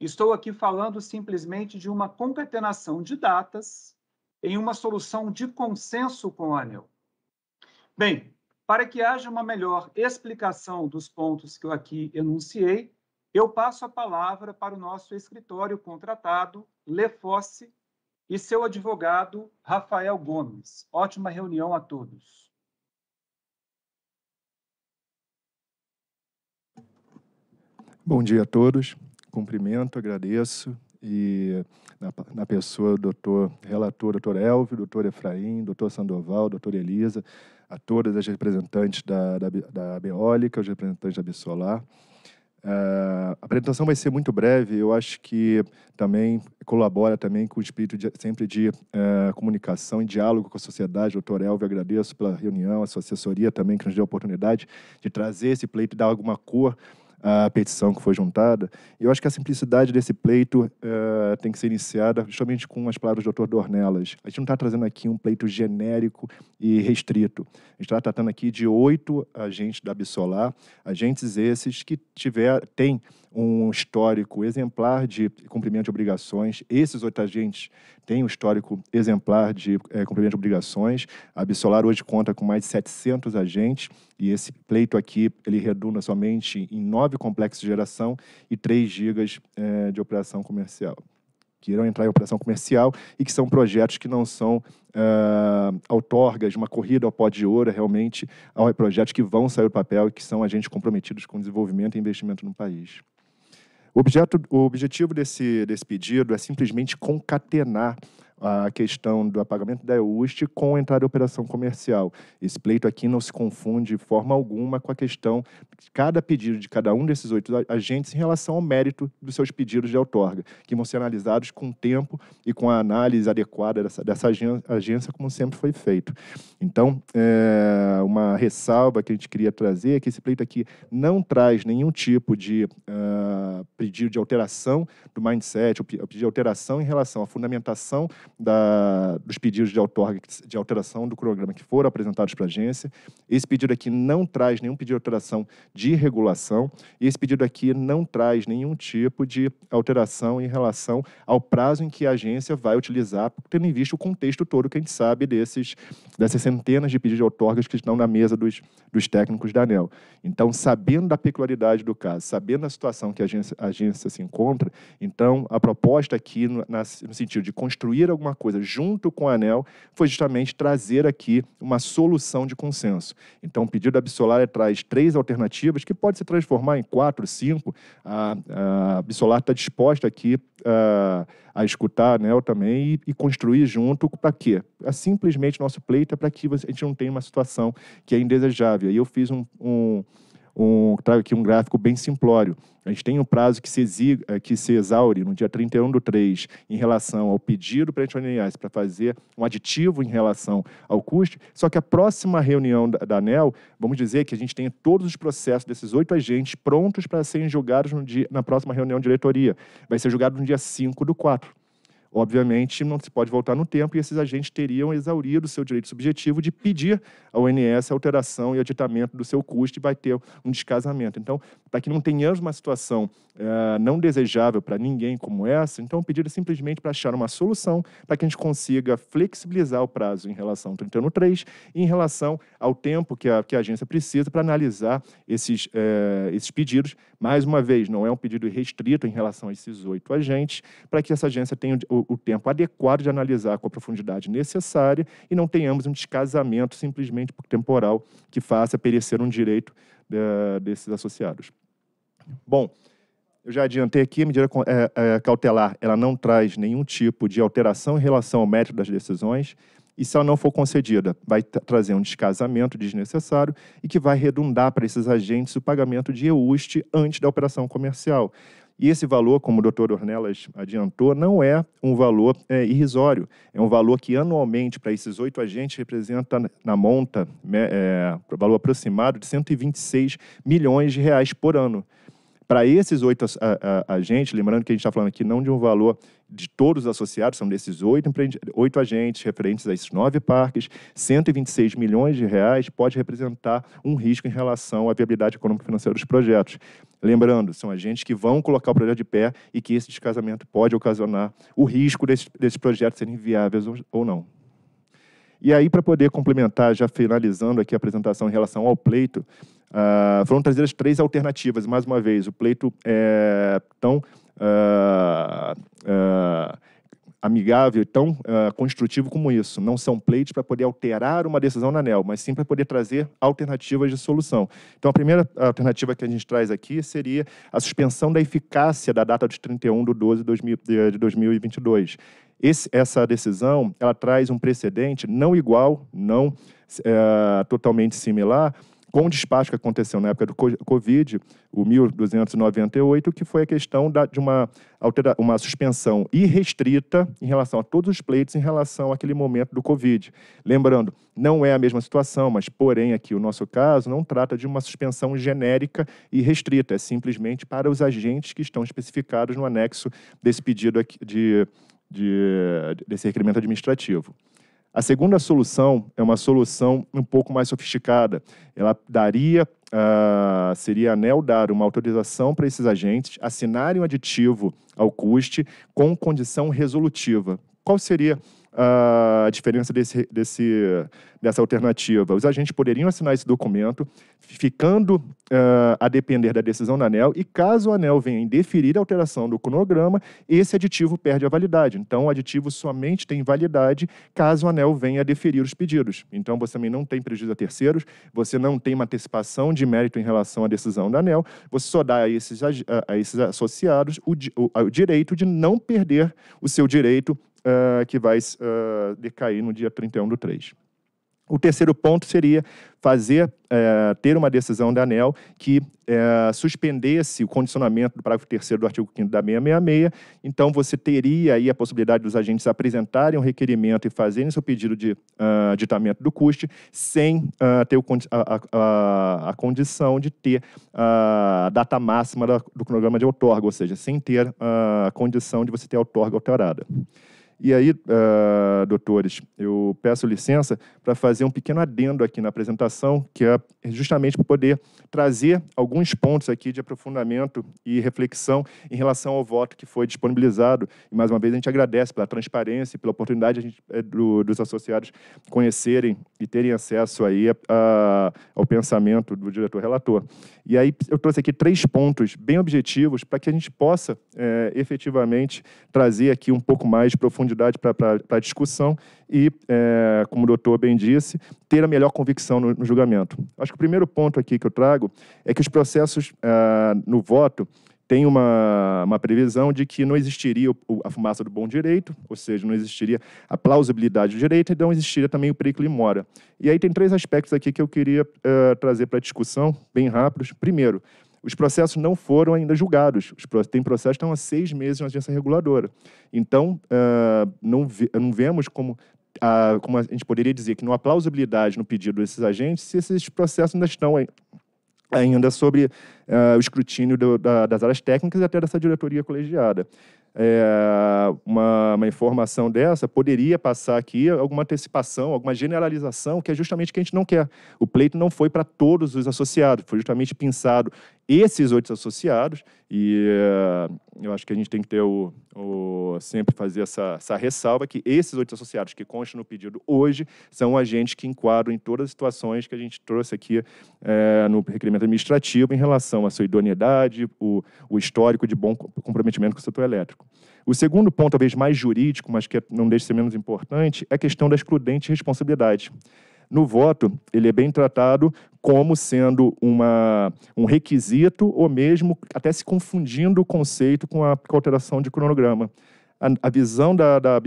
Estou aqui falando simplesmente de uma concatenação de datas em uma solução de consenso com o anel. Bem, para que haja uma melhor explicação dos pontos que eu aqui enunciei, eu passo a palavra para o nosso escritório contratado, Lefosse, e seu advogado, Rafael Gomes. Ótima reunião a todos. Bom dia a todos cumprimento, agradeço e na, na pessoa doutor relator, doutor Elvio, doutor Efraim, doutor Sandoval, doutor Elisa, a todas as representantes da, da, da Beólica, os representantes da Bissolar. Uh, ah, a apresentação vai ser muito breve, eu acho que também colabora também com o espírito de, sempre de uh, comunicação e diálogo com a sociedade. Doutor Elvio, agradeço pela reunião, a sua assessoria também que nos deu a oportunidade de trazer esse pleito e dar alguma cor a petição que foi juntada. E eu acho que a simplicidade desse pleito uh, tem que ser iniciada justamente com as palavras do Dr. Dornelas. A gente não está trazendo aqui um pleito genérico e restrito. A gente está tratando aqui de oito agentes da Absolar, agentes esses que tiver, têm um histórico exemplar de eh, cumprimento de obrigações. Esses oito agentes têm um histórico exemplar de é, cumprimento de obrigações. A Absolar hoje conta com mais de 700 agentes e esse pleito aqui ele redunda somente em nove complexos de geração e três gigas é, de operação comercial que irão entrar em operação comercial e que são projetos que não são uh, outorgas, uma corrida ao pó de ouro, é realmente, é projetos que vão sair do papel e que são agentes comprometidos com o desenvolvimento e investimento no país. O, objeto, o objetivo desse, desse pedido é simplesmente concatenar a questão do apagamento da EUST com a entrada em operação comercial. Esse pleito aqui não se confunde de forma alguma com a questão de cada pedido de cada um desses oito agentes em relação ao mérito dos seus pedidos de outorga, que vão ser analisados com o tempo e com a análise adequada dessa, dessa agência, como sempre foi feito. Então, é, uma ressalva que a gente queria trazer é que esse pleito aqui não traz nenhum tipo de uh, pedido de alteração do mindset, ou pedido de alteração em relação à fundamentação da, dos pedidos de, outorga, de alteração do cronograma que foram apresentados para a agência. Esse pedido aqui não traz nenhum pedido de alteração de regulação e esse pedido aqui não traz nenhum tipo de alteração em relação ao prazo em que a agência vai utilizar, tendo em vista o contexto todo que a gente sabe desses, dessas centenas de pedidos de outorgas que estão na mesa dos, dos técnicos da ANEL. Então, sabendo da peculiaridade do caso, sabendo da situação que a agência, a agência se encontra, então a proposta aqui, no, na, no sentido de construir algum alguma coisa junto com o anel foi justamente trazer aqui uma solução de consenso. Então, o pedido absolar é traz três alternativas que pode se transformar em quatro, cinco. A, a absolar está disposta aqui a, a escutar anel também e, e construir junto para quê? É simplesmente nosso pleito é para que a gente não tenha uma situação que é indesejável. Aí eu fiz um, um um, trago aqui um gráfico bem simplório. A gente tem um prazo que se, exiga, eh, que se exaure no dia 31 do 3 em relação ao pedido a o ANEAS para fazer um aditivo em relação ao custo, só que a próxima reunião da, da ANEL, vamos dizer que a gente tem todos os processos desses oito agentes prontos para serem julgados dia, na próxima reunião de diretoria. Vai ser julgado no dia 5 do 4. Obviamente, não se pode voltar no tempo e esses agentes teriam exaurido seu direito subjetivo de pedir ao INSS a alteração e aditamento do seu custo e vai ter um descasamento. Então, para que não tenhamos uma situação é, não desejável para ninguém como essa, então o pedido é simplesmente para achar uma solução para que a gente consiga flexibilizar o prazo em relação ao 313 e em relação ao tempo que a, que a agência precisa para analisar esses, é, esses pedidos. Mais uma vez, não é um pedido restrito em relação a esses oito agentes, para que essa agência tenha o o, tempo adequado de analisar com a profundidade necessária e não tenhamos um descasamento simplesmente temporal que faça perecer um direito uh, desses associados. Bom, eu já adiantei aqui, a medida eh, eh, cautelar ela não traz nenhum tipo de alteração em relação ao método das decisões e se ela não for concedida, vai trazer um descasamento desnecessário e que vai redundar para esses agentes o pagamento de EUST antes da operação comercial. E esse valor, como o doutor Ornelas adiantou, não é um valor é, irrisório. É um valor que anualmente, para esses oito agentes, representa na monta né, é, valor aproximado de 126 milhões de reais por ano. Para esses oito agentes, lembrando que a gente está falando aqui não de um valor de todos os associados, são desses oito, oito agentes referentes a esses nove parques, 126 milhões de reais pode representar um risco em relação à viabilidade econômico-financeira dos projetos. Lembrando, são agentes que vão colocar o projeto de pé e que esse descasamento pode ocasionar o risco desses, desses projetos serem viáveis ou não. E aí, para poder complementar, já finalizando aqui a apresentação em relação ao pleito, Uh, foram trazidas três alternativas, mais uma vez, o pleito é tão uh, amigável, tão construtivo como isso. Não são pleitos para poder alterar uma decisão na ANEL, mas sim para poder trazer alternativas de solução. Então, a primeira alternativa que a gente traz aqui seria a suspensão da eficácia da data de 31 de 12 de 2022. Esse, essa decisão ela traz um precedente não igual, não eh, totalmente similar, com o despacho que aconteceu na época do Covid, o 1298, que foi a questão da, de uma, altera, uma suspensão irrestrita em relação a todos os pleitos em relação àquele momento do Covid. Lembrando, não é a mesma situação, mas, porém, aqui o nosso caso não trata de uma suspensão genérica e restrita, é simplesmente para os agentes que estão especificados no anexo desse pedido aqui de, de, desse requerimento administrativo. A segunda solução é uma solução um pouco mais sofisticada. Ela daria, uh, seria anel dar uma autorização para esses agentes assinarem um aditivo ao custe com condição resolutiva. Qual seria a diferença desse, desse, dessa alternativa. Os agentes poderiam assinar esse documento, ficando uh, a depender da decisão da ANEL, e caso o ANEL venha indeferir a alteração do cronograma, esse aditivo perde a validade. Então, o aditivo somente tem validade caso o ANEL venha deferir os pedidos. Então, você também não tem prejuízo a terceiros, você não tem uma antecipação de mérito em relação à decisão da ANEL, você só dá a esses, a, a esses associados o, o, o direito de não perder o seu direito uh, que vai uh, decair no dia 31 do 3. O terceiro ponto seria fazer é, ter uma decisão da ANEL que é, suspendesse o condicionamento do parágrafo terceiro do artigo 5 da 666. Então, você teria aí a possibilidade dos agentes apresentarem um requerimento e fazerem seu pedido de uh, ditamento do custe, sem uh, ter o, a, a, a, condição de ter ah, a data máxima do cronograma de outorga, ou seja, sem ter a condição de você ter a outorga alterada. E aí, uh, doutores, eu peço licença para fazer um pequeno adendo aqui na apresentação, que é justamente para poder trazer alguns pontos aqui de aprofundamento e reflexão em relação ao voto que foi disponibilizado. E mais uma vez a gente agradece pela transparência e pela oportunidade gente, eh, do, dos associados conhecerem e terem acesso aí a, eh, a, ao pensamento do diretor relator. E aí eu trouxe aqui três pontos bem objetivos para que a gente possa é, efetivamente trazer aqui um pouco mais de profundidade profundidade para a discussão e, é, como o doutor bem disse, ter a melhor convicção no, no, julgamento. Acho que o primeiro ponto aqui que eu trago é que os processos é, no voto tem uma, uma previsão de que não existiria o, a fumaça do bom direito, ou seja, não existiria a plausibilidade do direito, e não existiria também o perigo mora. E aí tem três aspectos aqui que eu queria é, trazer para a discussão, bem rápidos. Primeiro, os processos não foram ainda julgados. Tem processos que estão há seis meses na agência reguladora. Então, uh, não, vi, não vemos como a, como a gente poderia dizer que não há plausibilidade no pedido desses agentes se esses processos ainda estão ainda sobre uh, o escrutínio do, da, das áreas técnicas e até dessa diretoria colegiada. É, uma, uma, informação dessa poderia passar aqui alguma antecipação, alguma generalização, que é justamente o que a gente não quer. O pleito não foi para todos os associados, foi justamente pensado esses outros associados, e uh, eu acho que a gente tem que ter o, o sempre fazer essa, essa, ressalva que esses outros associados que constam no pedido hoje são agentes que enquadram em todas as situações que a gente trouxe aqui uh, no requerimento administrativo em relação à sua idoneidade, o, o histórico de bom comprometimento com o setor elétrico. O segundo ponto, talvez mais jurídico, mas que é, não deixa de ser menos importante, é a questão da excludente responsabilidade no voto, ele é bem tratado como sendo uma, um requisito ou mesmo até se confundindo o conceito com a, com a alteração de cronograma. A, a, visão da, da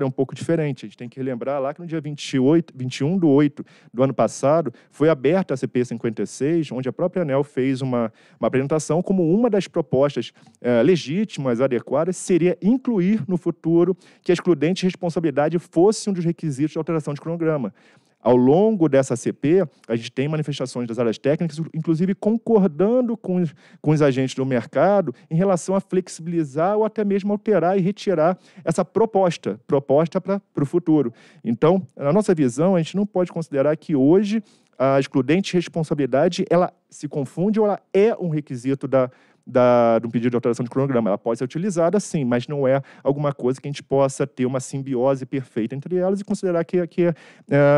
é um pouco diferente. A gente tem que relembrar lá que no dia 28, 21 de 8 do ano passado, foi aberta a CP56, onde a própria ANEL fez uma, uma apresentação como uma das propostas é, legítimas, adequadas, seria incluir no futuro que a excludente responsabilidade fosse um dos requisitos de alteração de cronograma. Ao longo dessa CP, a gente tem manifestações das áreas técnicas, inclusive concordando com os, com os agentes do mercado em relação a flexibilizar ou até mesmo alterar e retirar essa proposta, proposta para o futuro. Então, na nossa visão, a gente não pode considerar que hoje a excludente responsabilidade ela se confunde ou ela é um requisito da, da, de um pedido de alteração de cronograma. Ela pode ser utilizada, sim, mas não é alguma coisa que a gente possa ter uma simbiose perfeita entre elas e considerar que, que eh,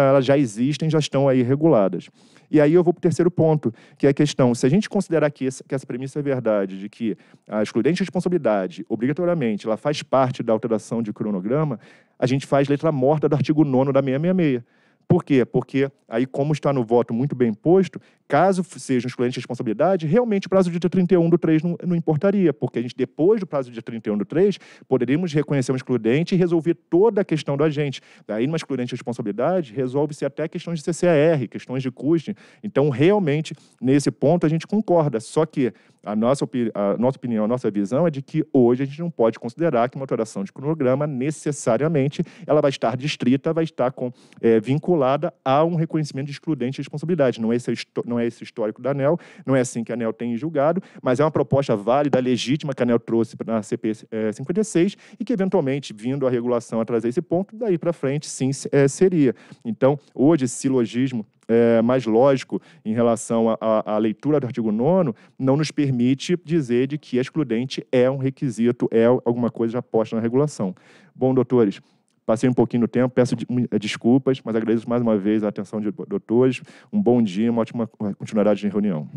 elas já existem, já estão aí reguladas. E aí eu vou para o terceiro ponto, que é a questão, se a gente considerar que essa, que essa premissa é verdade, de que a excludente responsabilidade, obrigatoriamente, ela faz parte da alteração de cronograma, a gente faz letra morta do artigo 9 da 666 por quê? Porque aí, como está no voto muito bem posto, caso seja um excludente de responsabilidade, realmente o prazo do dia 31 do 3 não, não, importaria, porque a gente, depois do prazo do dia 31 do 3, poderíamos reconhecer um excludente e resolver toda a questão do agente. Daí, numa excludente de responsabilidade, resolve-se até questões de CCAR, questões de custo. Então, realmente, nesse ponto, a gente concorda. Só que a nossa, a nossa opinião, a nossa visão é de que hoje a gente não pode considerar que uma alteração de cronograma necessariamente ela vai estar distrita, vai estar com, é, vinculada vinculada a um reconhecimento de excludente de responsabilidade. Não é, esse, não é esse histórico da ANEL, não é assim que a ANEL tem julgado, mas é uma proposta válida, legítima, que a ANEL trouxe na CP 56 é, e que, eventualmente, vindo a regulação a trazer esse ponto, daí para frente, sim, é, seria. Então, hoje, esse silogismo é, mais lógico em relação à leitura do artigo 9 não nos permite dizer de que excludente é um requisito, é alguma coisa já posta na regulação. Bom, doutores, Passei um pouquinho do tempo, peço desculpas, mas agradeço mais uma vez a atenção de doutores. Um bom dia, uma ótima continuidade de reunião.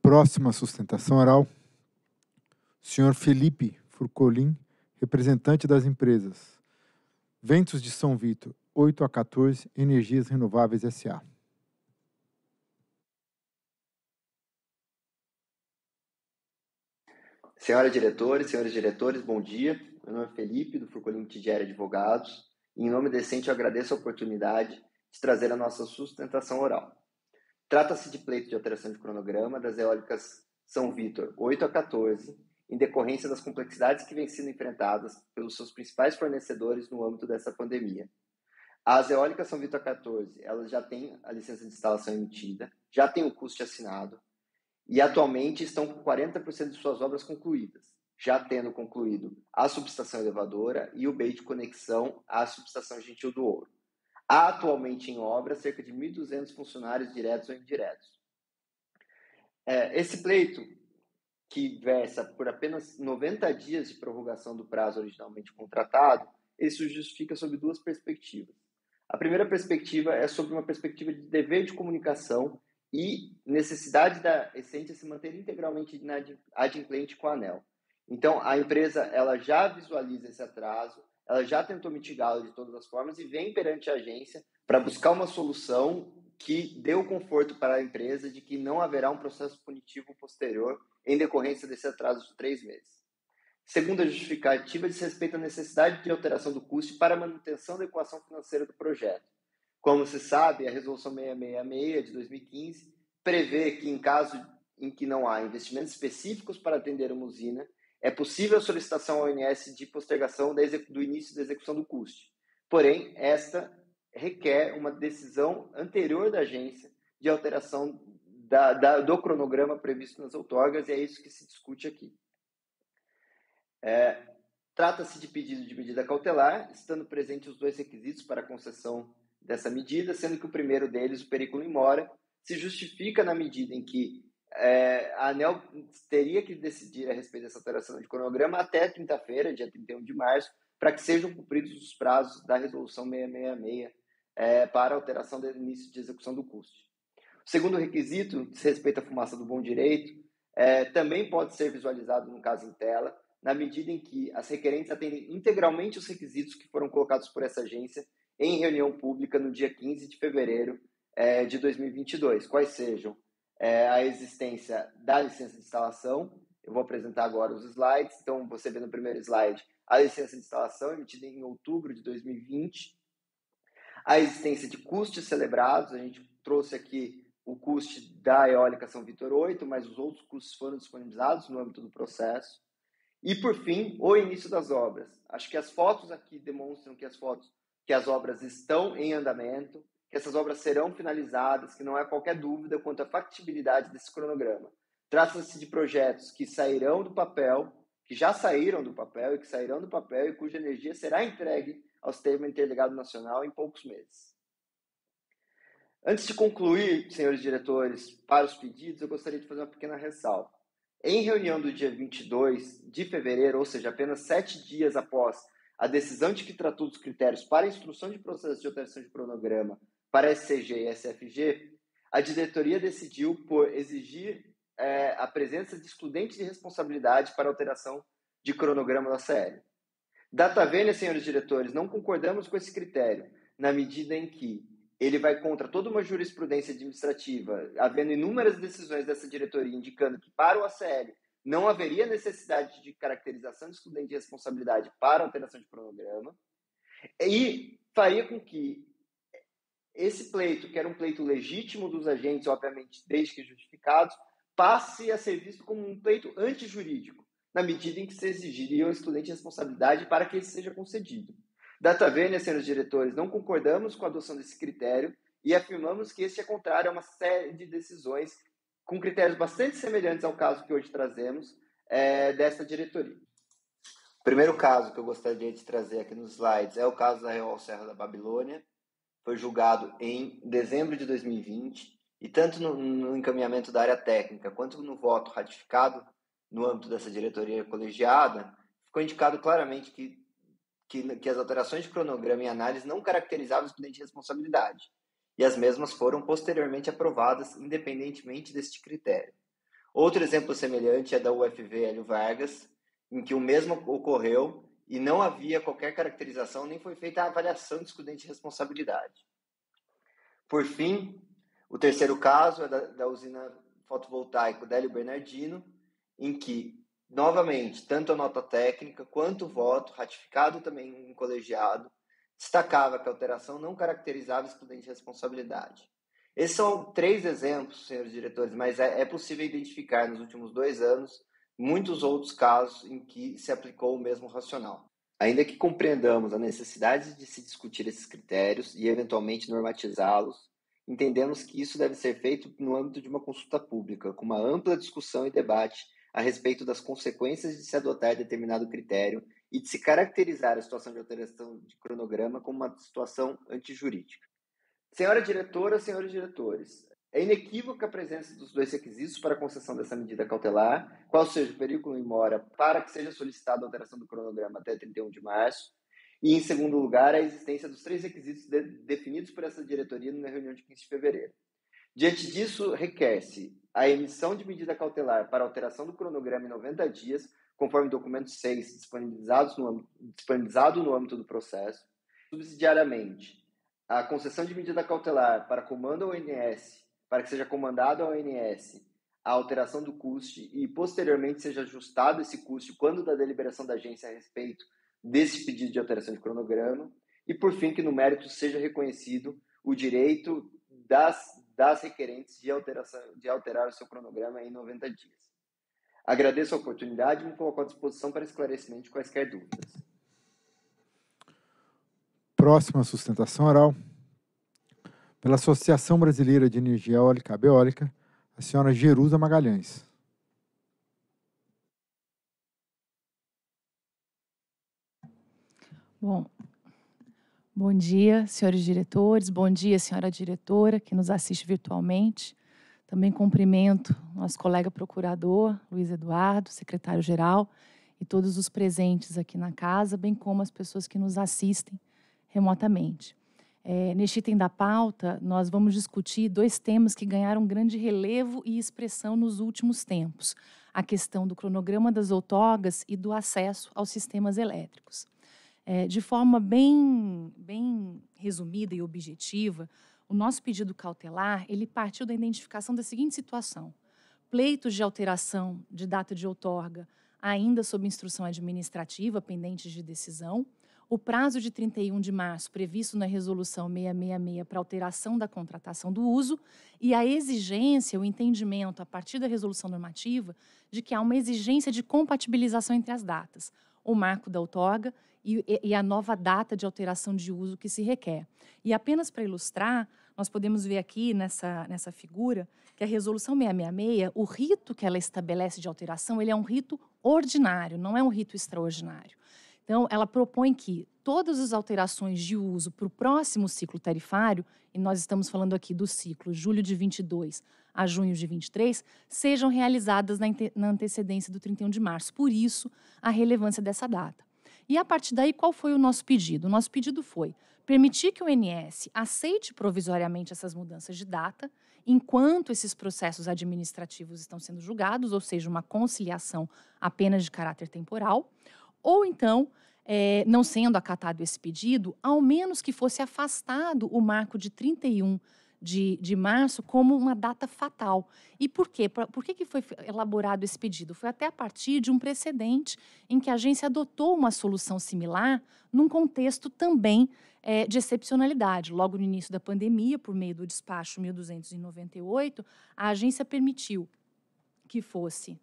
Próxima sustentação oral. Senhor Felipe Furcolim, representante das empresas. Ventos de São Vitor, 8 a 14, Energias Renováveis SA. Senhora diretores, senhores diretores, bom dia. Meu nome é Felipe, do Furcolim Tidiário Advogados, e em nome decente eu agradeço a oportunidade de trazer a nossa sustentação oral. Trata-se de pleito de alteração de cronograma das eólicas São Vitor 8 a 14, em decorrência das complexidades que vêm sendo enfrentadas pelos seus principais fornecedores no âmbito dessa pandemia. As eólicas São Vitor 14, elas já têm a licença de instalação emitida, já têm o custo assinado e atualmente estão com 40% de suas obras concluídas já tendo concluído a subestação elevadora e o bem de conexão à subestação Gentil do Ouro. Há atualmente em obra cerca de 1.200 funcionários diretos ou indiretos. É, esse pleito, que versa por apenas 90 dias de prorrogação do prazo originalmente contratado, ele se justifica sob duas perspectivas. A primeira perspectiva é sobre uma perspectiva de dever de comunicação e necessidade da essência se manter integralmente adimplente com a ANEL. Então, a empresa ela já visualiza esse atraso, ela já tentou mitigá-lo de todas as formas e vem perante a agência para buscar uma solução que dê o conforto para a empresa de que não haverá um processo punitivo posterior em decorrência desse atraso de três meses. Segunda justificativa diz respeito à necessidade de alteração do custo para manutenção da equação financeira do projeto. Como se sabe, a Resolução 666 de 2015 prevê que, em caso em que não há investimentos específicos para atender uma usina, é possível a solicitação ao ONS de postergação do início da execução do custe. Porém, esta requer uma decisão anterior da agência de alteração da, da, do cronograma previsto nas outorgas, e é isso que se discute aqui. É, Trata-se de pedido de medida cautelar, estando presentes os dois requisitos para a concessão dessa medida, sendo que o primeiro deles, o perículo em mora, se justifica na medida em que é, a ANEL teria que decidir a respeito dessa alteração de cronograma até quinta-feira, dia 31 de março, para que sejam cumpridos os prazos da Resolução 666 é, para alteração do início de execução do custo. O segundo requisito, diz respeito à fumaça do bom direito, é, também pode ser visualizado no caso em tela, na medida em que as requerentes atendem integralmente os requisitos que foram colocados por essa agência em reunião pública no dia 15 de fevereiro é, de 2022, quais sejam é, a existência da licença de instalação. Eu vou apresentar agora os slides. Então, você vê no primeiro slide a licença de instalação emitida em outubro de 2020, a existência de custos celebrados. A gente trouxe aqui o custo da eólica São Vitor 8, mas os outros custos foram disponibilizados no âmbito do processo. E por fim, o início das obras. Acho que as fotos aqui demonstram que as fotos, que as obras estão em andamento que essas obras serão finalizadas, que não há qualquer dúvida quanto à factibilidade desse cronograma. Trata-se de projetos que sairão do papel, que já saíram do papel e que sairão do papel e cuja energia será entregue ao sistema interligado nacional em poucos meses. Antes de concluir, senhores diretores, para os pedidos, eu gostaria de fazer uma pequena ressalva. Em reunião do dia 22 de fevereiro, ou seja, apenas sete dias após a decisão de que tratou dos critérios para a instrução de processo de alteração de cronograma para SCG e SFG, a diretoria decidiu por exigir é, a presença de excludente de responsabilidade para alteração de cronograma da CL. Data Vênia, senhores diretores, não concordamos com esse critério, na medida em que ele vai contra toda uma jurisprudência administrativa, havendo inúmeras decisões dessa diretoria indicando que para o ACL não haveria necessidade de caracterização de excludente de responsabilidade para alteração de cronograma, e faria com que esse pleito, que era um pleito legítimo dos agentes, obviamente, desde que justificados, passe a ser visto como um pleito antijurídico, na medida em que se exigiria ao estudante responsabilidade para que ele seja concedido. Data Vênia, senhores diretores, não concordamos com a adoção desse critério e afirmamos que este é contrário a uma série de decisões com critérios bastante semelhantes ao caso que hoje trazemos é, eh, dessa diretoria. O primeiro caso que eu gostaria de trazer aqui nos slides é o caso da Real Serra da Babilônia, foi julgado em dezembro de 2020 e tanto no, no, encaminhamento da área técnica quanto no voto ratificado no âmbito dessa diretoria colegiada, ficou indicado claramente que, que, que as alterações de cronograma e análise não caracterizavam o expediente de responsabilidade e as mesmas foram posteriormente aprovadas independentemente deste critério. Outro exemplo semelhante é da UFV Hélio Vargas, em que o mesmo ocorreu e não havia qualquer caracterização, nem foi feita a avaliação de excludente de responsabilidade. Por fim, o terceiro caso é da, da usina fotovoltaica Délio Bernardino, em que, novamente, tanto a nota técnica quanto o voto, ratificado também em colegiado, destacava que a alteração não caracterizava excludente de responsabilidade. Esses são três exemplos, senhores diretores, mas é, é possível identificar nos últimos dois anos muitos outros casos em que se aplicou o mesmo racional. Ainda que compreendamos a necessidade de se discutir esses critérios e eventualmente normatizá-los, entendemos que isso deve ser feito no âmbito de uma consulta pública, com uma ampla discussão e debate a respeito das consequências de se adotar determinado critério e de se caracterizar a situação de alteração de cronograma como uma situação antijurídica. Senhora diretora, senhores diretores, é inequívoca a presença dos dois requisitos para a concessão dessa medida cautelar, qual seja o perículo em mora para que seja solicitada a alteração do cronograma até 31 de março, e, em segundo lugar, a existência dos três requisitos de definidos por essa diretoria na reunião de 15 de fevereiro. Diante disso, requer-se a emissão de medida cautelar para alteração do cronograma em 90 dias, conforme documento 6, disponibilizados no âmbito, disponibilizado no âmbito do processo, subsidiariamente, a concessão de medida cautelar para comando ONS para que seja comandado ao ONS a alteração do custe e posteriormente seja ajustado esse custe quando da deliberação da agência a respeito desse pedido de alteração de cronograma e por fim que no mérito seja reconhecido o direito das, das requerentes de, alteração, de alterar o seu cronograma em 90 dias. Agradeço a oportunidade e me coloco à disposição para esclarecimento de quaisquer dúvidas. Próxima sustentação oral. Pela Associação Brasileira de Energia Eólica, Beólica, a senhora Jerusa Magalhães. Bom, bom dia, senhores diretores, bom dia, senhora diretora, que nos assiste virtualmente. Também cumprimento nosso colega procurador, Luiz Eduardo, secretário-geral, e todos os presentes aqui na casa, bem como as pessoas que nos assistem remotamente. É, neste item da pauta, nós vamos discutir dois temas que ganharam grande relevo e expressão nos últimos tempos: a questão do cronograma das outorgas e do acesso aos sistemas elétricos. É, de forma bem, bem resumida e objetiva, o nosso pedido cautelar ele partiu da identificação da seguinte situação: pleitos de alteração de data de outorga ainda sob instrução administrativa pendentes de decisão o prazo de 31 de março, previsto na Resolução 666 para alteração da contratação do uso, e a exigência, o entendimento, a partir da resolução normativa, de que há uma exigência de compatibilização entre as datas, o marco da outorga e, e a nova data de alteração de uso que se requer. E apenas para ilustrar, nós podemos ver aqui nessa, nessa figura que a resolução 666, o rito que ela estabelece de alteração, ele é um rito ordinário, não é um rito extraordinário. Então, ela propõe que todas as alterações de uso para o próximo ciclo tarifário, e nós estamos falando aqui do ciclo julho de 22 a junho de 23, sejam realizadas na, na antecedência do 31 de março. Por isso, a relevância dessa data. E a partir daí, qual foi o nosso pedido? O nosso pedido foi permitir que o INS aceite provisoriamente essas mudanças de data, enquanto esses processos administrativos estão sendo julgados, ou seja, uma conciliação apenas de caráter temporal ou então, é, não sendo acatado esse pedido, ao menos que fosse afastado o marco de 31 de, de março como uma data fatal. E por quê? Por, por que, que foi elaborado esse pedido? Foi até a partir de um precedente em que a agência adotou uma solução similar num contexto também é, de excepcionalidade. Logo no início da pandemia, por meio do despacho 1298, a agência permitiu que fosse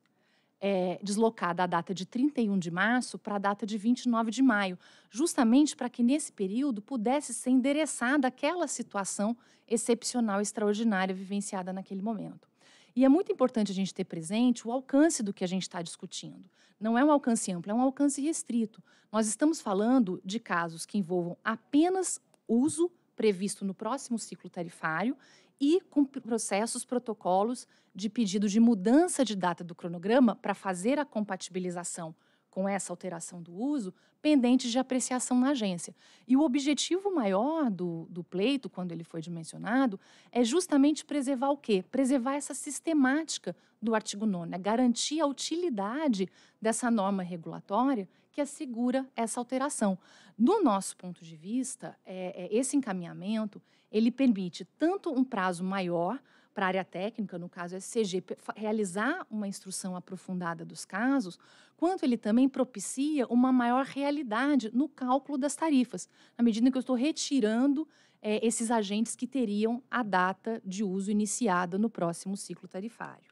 é, eh, deslocar da data de 31 de março para a data de 29 de maio, justamente para que nesse período pudesse ser endereçada aquela situação excepcional, extraordinária vivenciada naquele momento. E é muito importante a gente ter presente o alcance do que a gente está discutindo. Não é um alcance amplo, é um alcance restrito. Nós estamos falando de casos que envolvam apenas uso previsto no próximo ciclo tarifário e com processos, protocolos de pedido de mudança de data do cronograma para fazer a compatibilização com essa alteração do uso, pendente de apreciação na agência. E o objetivo maior do, do pleito, quando ele foi dimensionado, é justamente preservar o quê? Preservar essa sistemática do artigo 9, né? garantir a utilidade dessa norma regulatória que assegura essa alteração. Do nosso ponto de vista, é, é, esse encaminhamento ele permite tanto um prazo maior para a área técnica, no caso é CG, realizar uma instrução aprofundada dos casos, quanto ele também propicia uma maior realidade no cálculo das tarifas, na medida que eu estou retirando é, esses agentes que teriam a data de uso iniciada no próximo ciclo tarifário.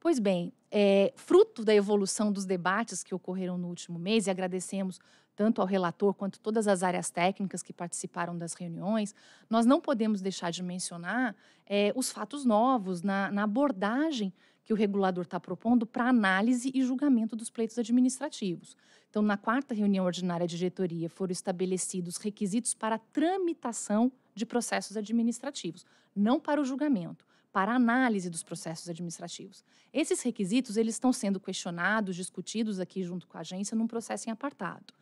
Pois bem, é, fruto da evolução dos debates que ocorreram no último mês, e agradecemos tanto ao relator quanto todas as áreas técnicas que participaram das reuniões, nós não podemos deixar de mencionar é, os fatos novos na, na abordagem que o regulador está propondo para análise e julgamento dos pleitos administrativos. Então, na quarta reunião ordinária de diretoria, foram estabelecidos requisitos para tramitação de processos administrativos, não para o julgamento, para análise dos processos administrativos. Esses requisitos eles estão sendo questionados, discutidos aqui junto com a agência num processo em apartado.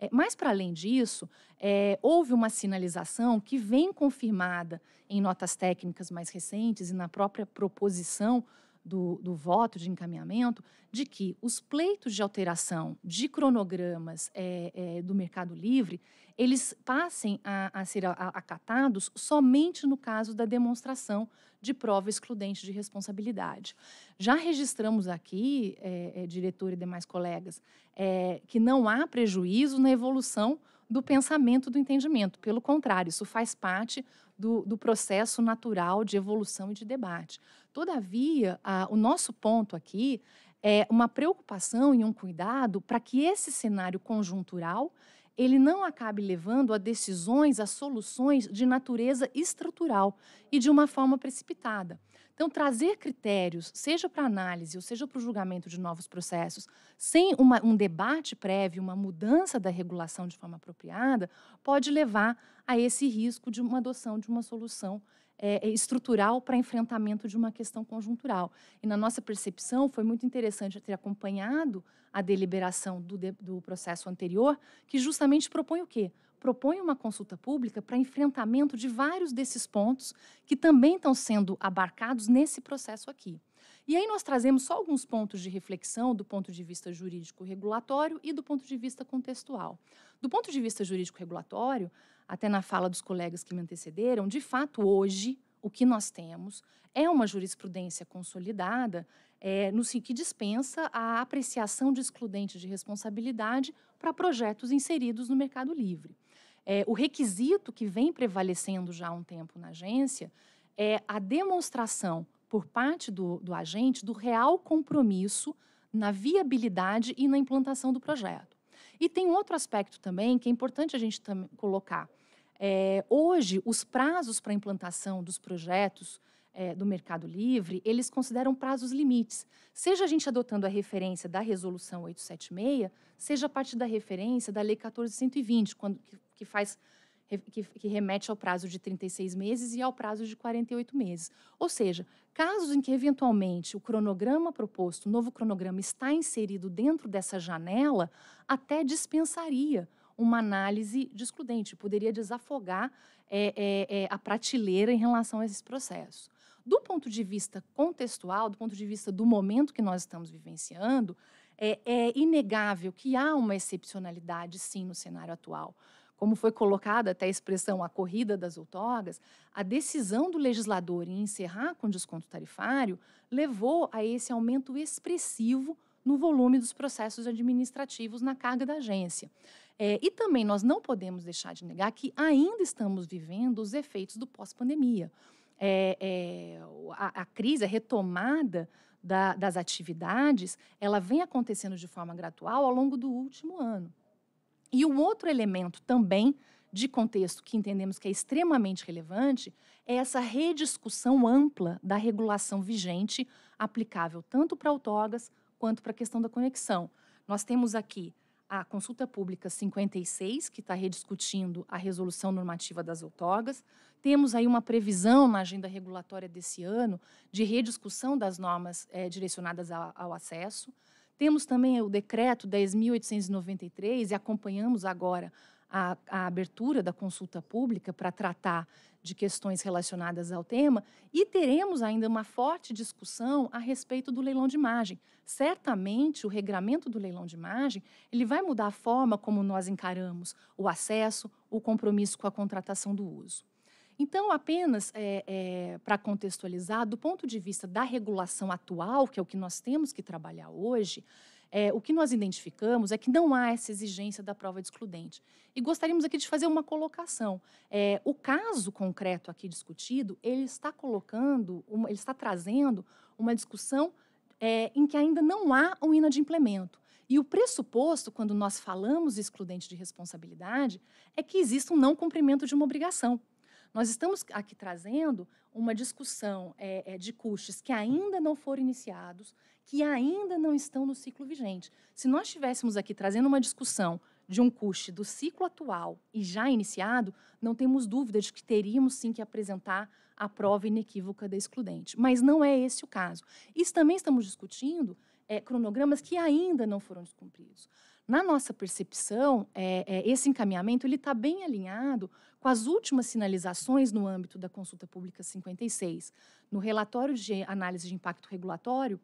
É, mais para além disso, é, houve uma sinalização que vem confirmada em notas técnicas mais recentes e na própria proposição do, do voto de encaminhamento, de que os pleitos de alteração de cronogramas é, é, do Mercado Livre, eles passem a, a ser acatados somente no caso da demonstração de prova excludente de responsabilidade. Já registramos aqui, é, é diretor e demais colegas, é, que não há prejuízo na evolução do pensamento do entendimento. Pelo contrário, isso faz parte do, do processo natural de evolução e de debate. Todavia, a, o nosso ponto aqui é uma preocupação e um cuidado para que esse cenário conjuntural ele não acabe levando a decisões, a soluções de natureza estrutural e de uma forma precipitada. Então, trazer critérios, seja para análise ou seja para o julgamento de novos processos, sem uma, um debate prévio, uma mudança da regulação de forma apropriada, pode levar a esse risco de uma adoção de uma solução é, é, estrutural para enfrentamento de uma questão conjuntural. E na nossa percepção, foi muito interessante ter acompanhado a deliberação do, de, do processo anterior, que justamente propõe o quê? propõe uma consulta pública para enfrentamento de vários desses pontos que também estão sendo abarcados nesse processo aqui. E aí nós trazemos só alguns pontos de reflexão do ponto de vista jurídico regulatório e do ponto de vista contextual. Do ponto de vista jurídico regulatório, até na fala dos colegas que me antecederam, de fato, hoje, o que nós temos é uma jurisprudência consolidada é, no que dispensa a apreciação de excludente de responsabilidade para projetos inseridos no mercado livre. É, o requisito que vem prevalecendo já há um tempo na agência é a demonstração por parte do, do agente do real compromisso na viabilidade e na implantação do projeto. E tem outro aspecto também que é importante a gente colocar. É, hoje, os prazos para implantação dos projetos é, do Mercado Livre, eles consideram prazos limites. Seja a gente adotando a referência da Resolução 876, seja a partir da referência da Lei 14.120, quando, que, que faz que, que, remete ao prazo de 36 meses e ao prazo de 48 meses. Ou seja, casos em que eventualmente o cronograma proposto, o novo cronograma, está inserido dentro dessa janela, até dispensaria uma análise de excludente, poderia desafogar é, é, é, a prateleira em relação a esses processos. Do ponto de vista contextual, do ponto de vista do momento que nós estamos vivenciando, é, é inegável que há uma excepcionalidade, sim, no cenário atual como foi colocada até a expressão a corrida das outorgas, a decisão do legislador em encerrar com desconto tarifário levou a esse aumento expressivo no volume dos processos administrativos na carga da agência. É, e também nós não podemos deixar de negar que ainda estamos vivendo os efeitos do pós-pandemia. É, é, a, a, crise, a retomada da, das atividades, ela vem acontecendo de forma gradual ao longo do último ano. E um outro elemento também de contexto que entendemos que é extremamente relevante é essa rediscussão ampla da regulação vigente aplicável tanto para outorgas quanto para a questão da conexão. Nós temos aqui a Consulta Pública 56, que está rediscutindo a resolução normativa das outorgas. Temos aí uma previsão na agenda regulatória desse ano de rediscussão das normas é, direcionadas ao, ao acesso. Temos também o decreto 10.893 e acompanhamos agora a, a abertura da consulta pública para tratar de questões relacionadas ao tema e teremos ainda uma forte discussão a respeito do leilão de imagem. Certamente, o regramento do leilão de imagem ele vai mudar a forma como nós encaramos o acesso, o compromisso com a contratação do uso. Então, apenas é, é, para contextualizar, do ponto de vista da regulação atual, que é o que nós temos que trabalhar hoje, é, o que nós identificamos é que não há essa exigência da prova de excludente. E gostaríamos aqui de fazer uma colocação. É, o caso concreto aqui discutido, ele está colocando, uma, ele está trazendo uma discussão é, em que ainda não há um inadimplemento. E o pressuposto, quando nós falamos de excludente de responsabilidade, é que exista um não cumprimento de uma obrigação. Nós estamos aqui trazendo uma discussão é, é de custos que ainda não foram iniciados, que ainda não estão no ciclo vigente. Se nós estivéssemos aqui trazendo uma discussão de um custe do ciclo atual e já iniciado, não temos dúvida de que teríamos sim que apresentar a prova inequívoca da excludente. Mas não é esse o caso. Isso também estamos discutindo é, cronogramas que ainda não foram descumpridos. Na nossa percepção, é, é, esse encaminhamento ele está bem alinhado com as últimas sinalizações no âmbito da consulta pública 56, no relatório de análise de impacto regulatório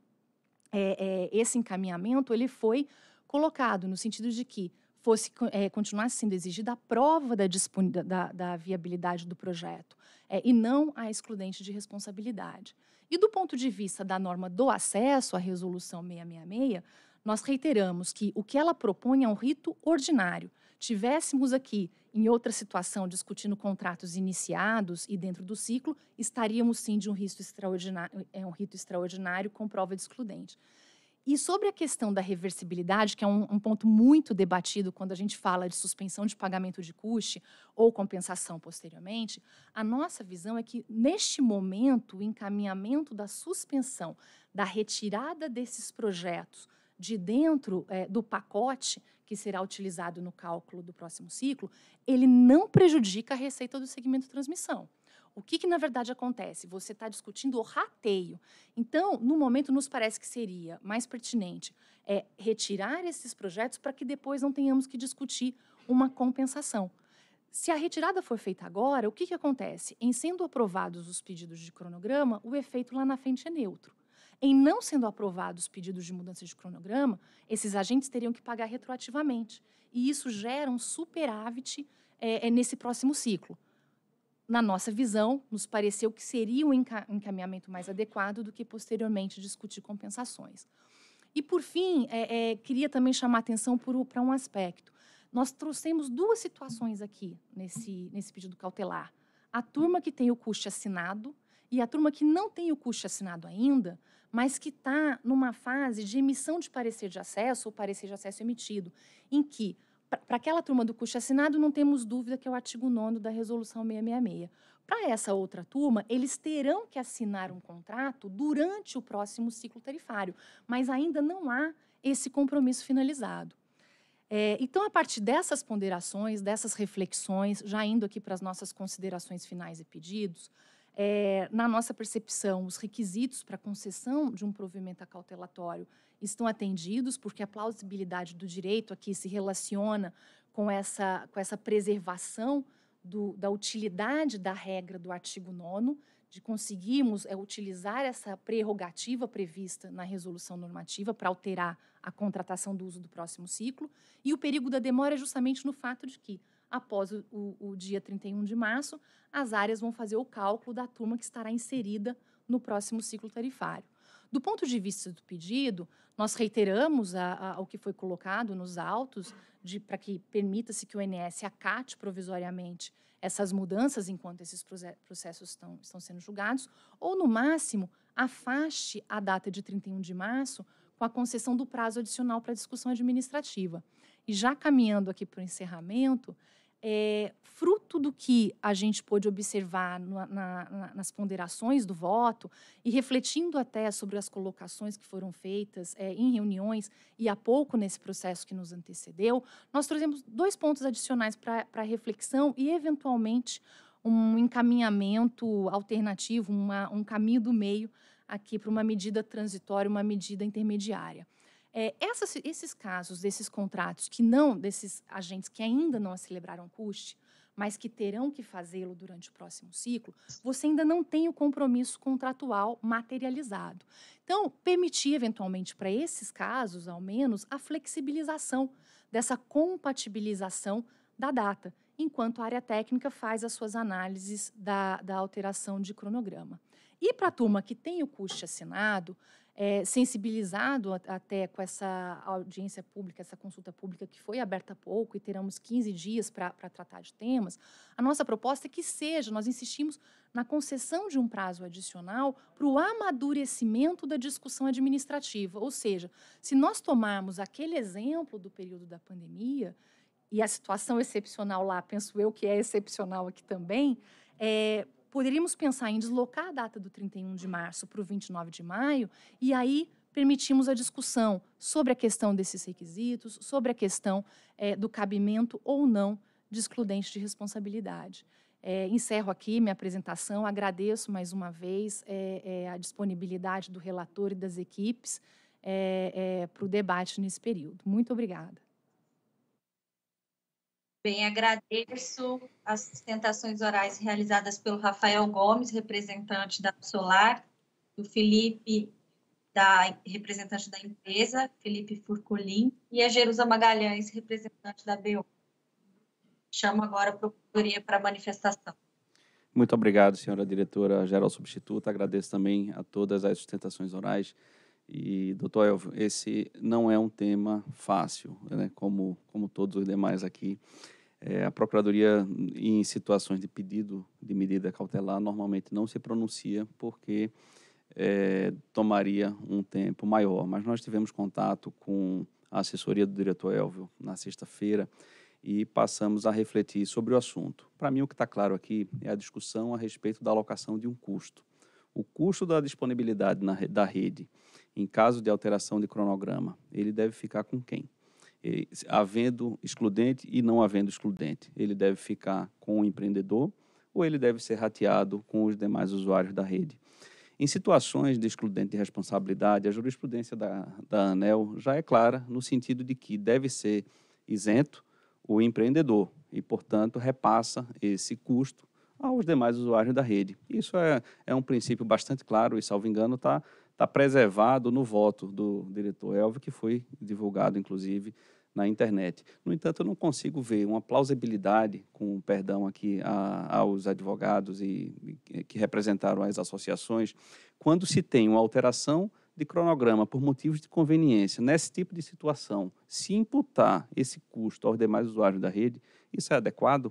é, é, esse encaminhamento ele foi colocado no sentido de que fosse é, continuasse sendo exigida a prova da, da, da viabilidade do projeto é, e não a excludente de responsabilidade. E do ponto de vista da norma do acesso à resolução 666, nós reiteramos que o que ela propõe é um rito ordinário, tivéssemos aqui em outra situação discutindo contratos iniciados e dentro do ciclo, estaríamos sim de um rito extraordinário, é um rito extraordinário com prova de excludente. E sobre a questão da reversibilidade, que é um, um, ponto muito debatido quando a gente fala de suspensão de pagamento de custe ou compensação posteriormente, a nossa visão é que, neste momento, o encaminhamento da suspensão, da retirada desses projetos de dentro é, do pacote que será utilizado no cálculo do próximo ciclo, ele não prejudica a receita do segmento transmissão. O que, que na verdade acontece? Você está discutindo o rateio. Então, no momento, nos parece que seria mais pertinente é, retirar esses projetos para que depois não tenhamos que discutir uma compensação. Se a retirada for feita agora, o que, que acontece? Em sendo aprovados os pedidos de cronograma, o efeito lá na frente é neutro. Em não sendo aprovados pedidos de mudança de cronograma, esses agentes teriam que pagar retroativamente. E isso gera um superávit é, é nesse próximo ciclo. Na nossa visão, nos pareceu que seria um encaminhamento mais adequado do que posteriormente discutir compensações. E, por fim, é, é, queria também chamar atenção para um aspecto. Nós trouxemos duas situações aqui nesse, nesse pedido cautelar. A turma que tem o custe assinado e a turma que não tem o custe assinado ainda, mas que está numa fase de emissão de parecer de acesso ou parecer de acesso emitido, em que, para aquela turma do custo assinado, não temos dúvida que é o artigo 9 da Resolução 666. Para essa outra turma, eles terão que assinar um contrato durante o próximo ciclo tarifário, mas ainda não há esse compromisso finalizado. É, então, a partir dessas ponderações, dessas reflexões, já indo aqui para as nossas considerações finais e pedidos, é, na nossa percepção, os requisitos para concessão de um provimento acautelatório estão atendidos, porque a plausibilidade do direito aqui se relaciona com essa, com essa preservação do, da utilidade da regra do artigo 9 de conseguirmos é, utilizar essa prerrogativa prevista na resolução normativa para alterar a contratação do uso do próximo ciclo. E o perigo da demora é justamente no fato de que após o, o, o dia 31 de março, as áreas vão fazer o cálculo da turma que estará inserida no próximo ciclo tarifário. Do ponto de vista do pedido, nós reiteramos a, a, o que foi colocado nos autos para que permita-se que o INS acate provisoriamente essas mudanças enquanto esses processos estão, estão sendo julgados, ou, no máximo, afaste a data de 31 de março com a concessão do prazo adicional para discussão administrativa. E já caminhando aqui para o encerramento, é, fruto do que a gente pôde observar na, na, nas ponderações do voto e refletindo até sobre as colocações que foram feitas é, em reuniões e há pouco nesse processo que nos antecedeu, nós trazemos dois pontos adicionais para reflexão e, eventualmente, um encaminhamento alternativo, uma, um caminho do meio aqui para uma medida transitória, uma medida intermediária. É, essas, esses casos desses contratos que não, desses agentes que ainda não celebraram CUST, mas que terão que fazê-lo durante o próximo ciclo, você ainda não tem o compromisso contratual materializado. Então, permitir eventualmente para esses casos, ao menos, a flexibilização dessa compatibilização da data, enquanto a área técnica faz as suas análises da, da alteração de cronograma. E para a turma que tem o custe assinado, é, sensibilizado até com essa audiência pública, essa consulta pública que foi aberta há pouco e teremos 15 dias para tratar de temas, a nossa proposta é que seja, nós insistimos na concessão de um prazo adicional para o amadurecimento da discussão administrativa. Ou seja, se nós tomarmos aquele exemplo do período da pandemia, e a situação excepcional lá, penso eu que é excepcional aqui também, é, poderíamos pensar em deslocar a data do 31 de março para o 29 de maio e aí permitimos a discussão sobre a questão desses requisitos, sobre a questão é, do cabimento ou não de excludente de responsabilidade. É, encerro aqui minha apresentação, agradeço mais uma vez é, a disponibilidade do relator e das equipes para o debate nesse período. Muito obrigada. Bem, agradeço as sustentações orais realizadas pelo Rafael Gomes, representante da Solar, do Felipe, da, representante da empresa, Felipe Furcolim, e a Jerusa Magalhães, representante da BO. Chamo agora a Procuradoria para a manifestação. Muito obrigado, senhora diretora geral substituta. Agradeço também a todas as sustentações orais. E, doutor Elvio, esse não é um tema fácil, né? como, como todos os demais aqui. É, a Procuradoria, em situações de pedido de medida cautelar, normalmente não se pronuncia porque é, tomaria um tempo maior. Mas nós tivemos contato com a assessoria do diretor Elvio na sexta-feira e passamos a refletir sobre o assunto. Para mim, o que está claro aqui é a discussão a respeito da alocação de um custo. O custo da disponibilidade na, da rede, em caso de alteração de cronograma, ele deve ficar com quem? havendo excludente e não havendo excludente. Ele deve ficar com o empreendedor ou ele deve ser rateado com os demais usuários da rede. Em situações de excludente de responsabilidade, a jurisprudência da, da ANEL já é clara no sentido de que deve ser isento o empreendedor e, portanto, repassa esse custo aos demais usuários da rede. Isso é, é um princípio bastante claro e, salvo engano, está está preservado no voto do diretor Elvio, que foi divulgado, inclusive, na internet. No entanto, eu não consigo ver uma plausibilidade, com perdão aqui a, aos advogados e, e, que representaram as associações, quando se tem uma alteração de cronograma por motivos de conveniência. Nesse tipo de situação, se imputar esse custo aos demais usuários da rede, isso é adequado?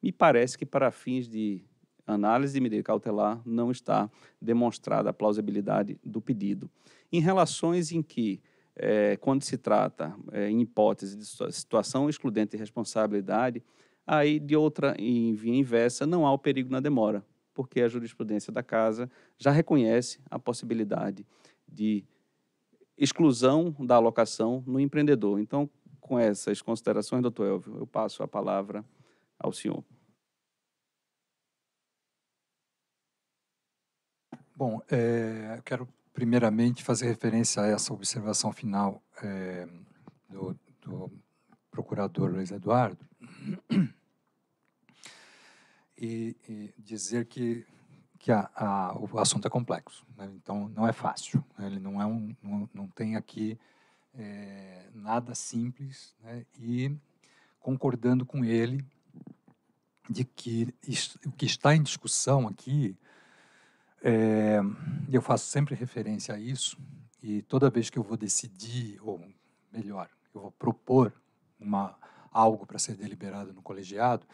Me parece que para fins de análise de medida cautelar, não está demonstrada a plausibilidade do pedido. Em relações em que, é, quando se trata, é, em hipótese de situação excludente de responsabilidade, aí de outra em via inversa, não há o perigo na demora, porque a jurisprudência da casa já reconhece a possibilidade de exclusão da alocação no empreendedor. Então, com essas considerações, doutor Elvio, eu passo a palavra ao senhor. Bom, é, quero primeiramente fazer referência a essa observação final é, do, do, procurador Luiz Eduardo e, e dizer que, que a, a, o assunto é complexo, né? então não é fácil, né? ele não, é um, não, não tem aqui é, nada simples né? e concordando com ele de que o que está em discussão aqui é, eu faço sempre referência a isso e toda vez que eu vou decidir, ou melhor, eu vou propor uma, algo para ser deliberado no colegiado,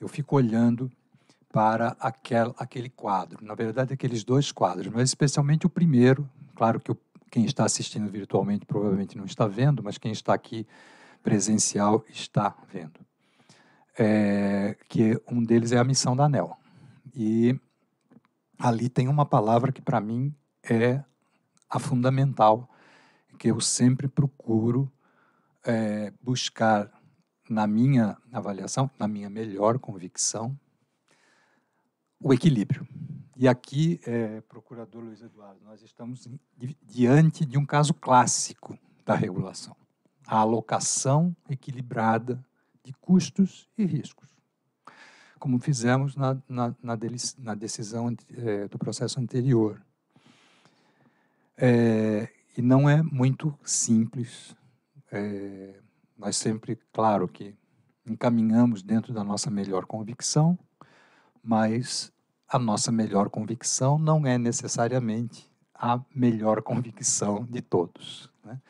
eu fico olhando para aquel, aquele quadro. Na verdade, aqueles dois quadros, mas especialmente o primeiro. Claro que o, quem está assistindo virtualmente provavelmente não está vendo, mas quem está aqui presencial está vendo. É, que um deles é a missão da ANEL. E ali tem uma palavra que para mim é a fundamental, que eu sempre procuro é, buscar na minha avaliação, na minha melhor convicção, o equilíbrio. E aqui, é, procurador Luiz Eduardo, nós estamos diante de um caso clássico da regulação: a alocação equilibrada de custos e riscos como fizemos na, na, na, delis, na decisão é, do processo anterior. É, e não é muito simples. É, nós sempre, claro que encaminhamos dentro da nossa melhor convicção, mas a nossa melhor convicção não é necessariamente a melhor convicção de todos. Né?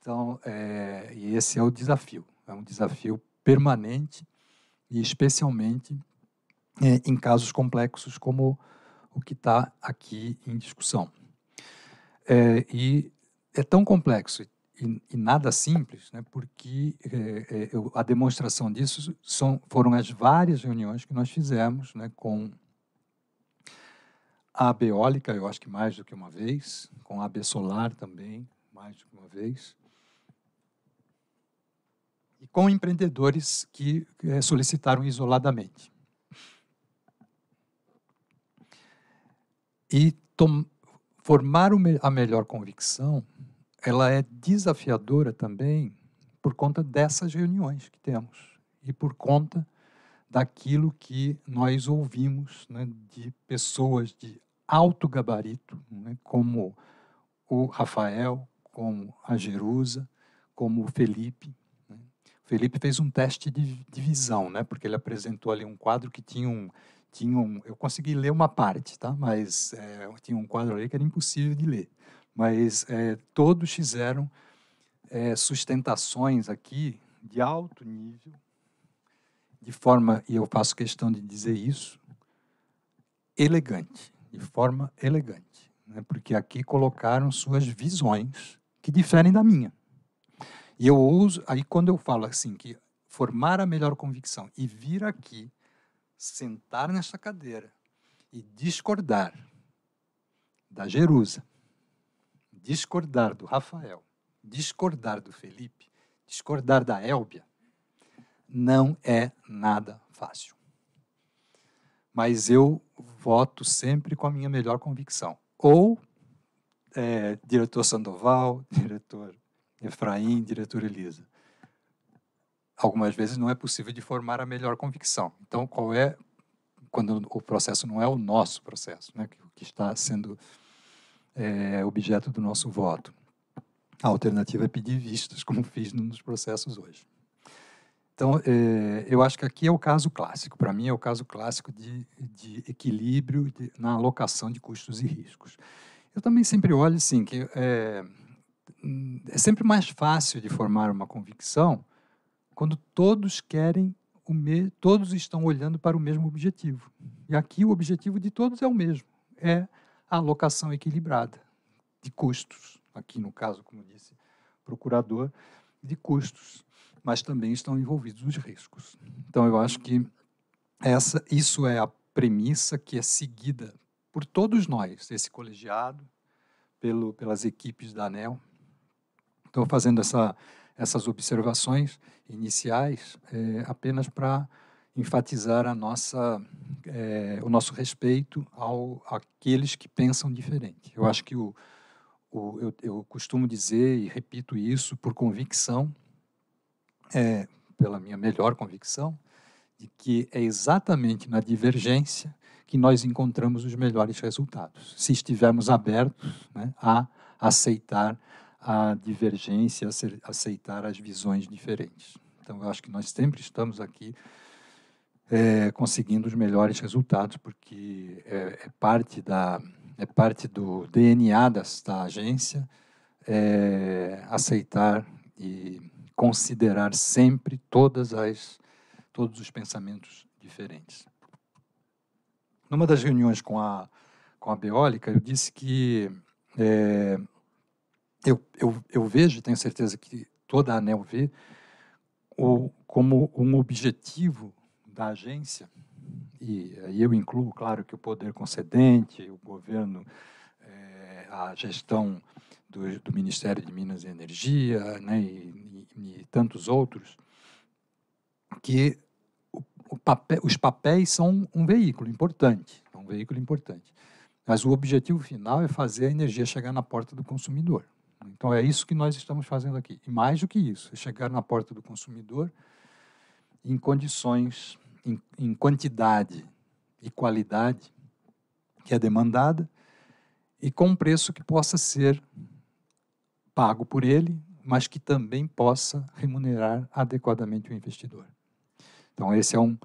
Então, é, e esse é o desafio, é um desafio permanente e especialmente é, em casos complexos como o que está aqui em discussão. É, e é tão complexo e, e nada simples, né, porque é, é, eu, a demonstração disso são, foram as várias reuniões que nós fizemos né, com a Beólica, eu acho que mais do que uma vez, com a AB Solar também, mais do que uma vez, e com empreendedores que é, solicitaram isoladamente. E formar a melhor convicção, ela é desafiadora também por conta dessas reuniões que temos e por conta daquilo que nós ouvimos né, de pessoas de alto gabarito, né, como o Rafael, como a Jerusa, como o Felipe. Né. O Felipe fez um teste de, de visão, né, porque ele apresentou ali um quadro que tinha um tinha um, eu consegui ler uma parte, tá? Mas é, tinha um quadro ali que era impossível de ler. Mas é, todos fizeram é, sustentações aqui de alto nível, de forma, e eu faço questão de dizer isso, elegante, de forma elegante, né? porque aqui colocaram suas visões que diferem da minha. E eu uso, aí quando eu falo assim, que formar a melhor convicção e vir aqui sentar nessa cadeira e discordar da Jerusa, discordar do Rafael, discordar do Felipe, discordar da Elbia, não é nada fácil. Mas eu voto sempre com a minha melhor convicção. Ou é, diretor Sandoval, diretor Efraim, diretor Elisa algumas vezes não é possível de formar a melhor convicção. Então, qual é quando o processo não é o nosso processo, né, que está sendo é, objeto do nosso voto? A alternativa é pedir vistos, como fiz nos processos hoje. Então, é, eu acho que aqui é o caso clássico. Para mim, é o caso clássico de, de equilíbrio de, na alocação de custos e riscos. Eu também sempre olho, assim, que é, é sempre mais fácil de formar uma convicção quando todos querem me... todos estão olhando para o mesmo objetivo. E aqui o objetivo de todos é o mesmo, é a alocação equilibrada de custos. Aqui no caso, como disse, procurador de custos, mas também estão envolvidos os riscos. Então eu acho que essa isso é a premissa que é seguida por todos nós, esse colegiado, pelo, pelas equipes da ANEL. Estou fazendo essa essas observações iniciais é, apenas para enfatizar a nossa, é, o nosso respeito ao aqueles que pensam diferente. Eu acho que o, o eu, eu, costumo dizer e repito isso por convicção, é, pela minha melhor convicção, de que é exatamente na divergência que nós encontramos os melhores resultados, se estivermos abertos né, a aceitar a divergência, a aceitar as visões diferentes. Então, eu acho que nós sempre estamos aqui é, conseguindo os melhores resultados, porque é, é, parte, da, é parte do DNA da agência é, aceitar e considerar sempre todas as, todos os pensamentos diferentes. Numa das reuniões com a, com a Beólica, eu disse que é, eu, eu, eu vejo, tenho certeza que toda a ANEL vê, o, como um objetivo da agência, e aí eu incluo, claro, que o poder concedente, o governo, é, a gestão do, do, Ministério de Minas e Energia, né, e, e, e tantos outros, que o, o papel, os papéis são um veículo importante, um veículo importante. Mas o objetivo final é fazer a energia chegar na porta do consumidor. Então é isso que nós estamos fazendo aqui. E mais do que isso, é chegar na porta do consumidor em condições, em, em quantidade e qualidade que é demandada e com um preço que possa ser pago por ele, mas que também possa remunerar adequadamente o investidor. Então esse é um,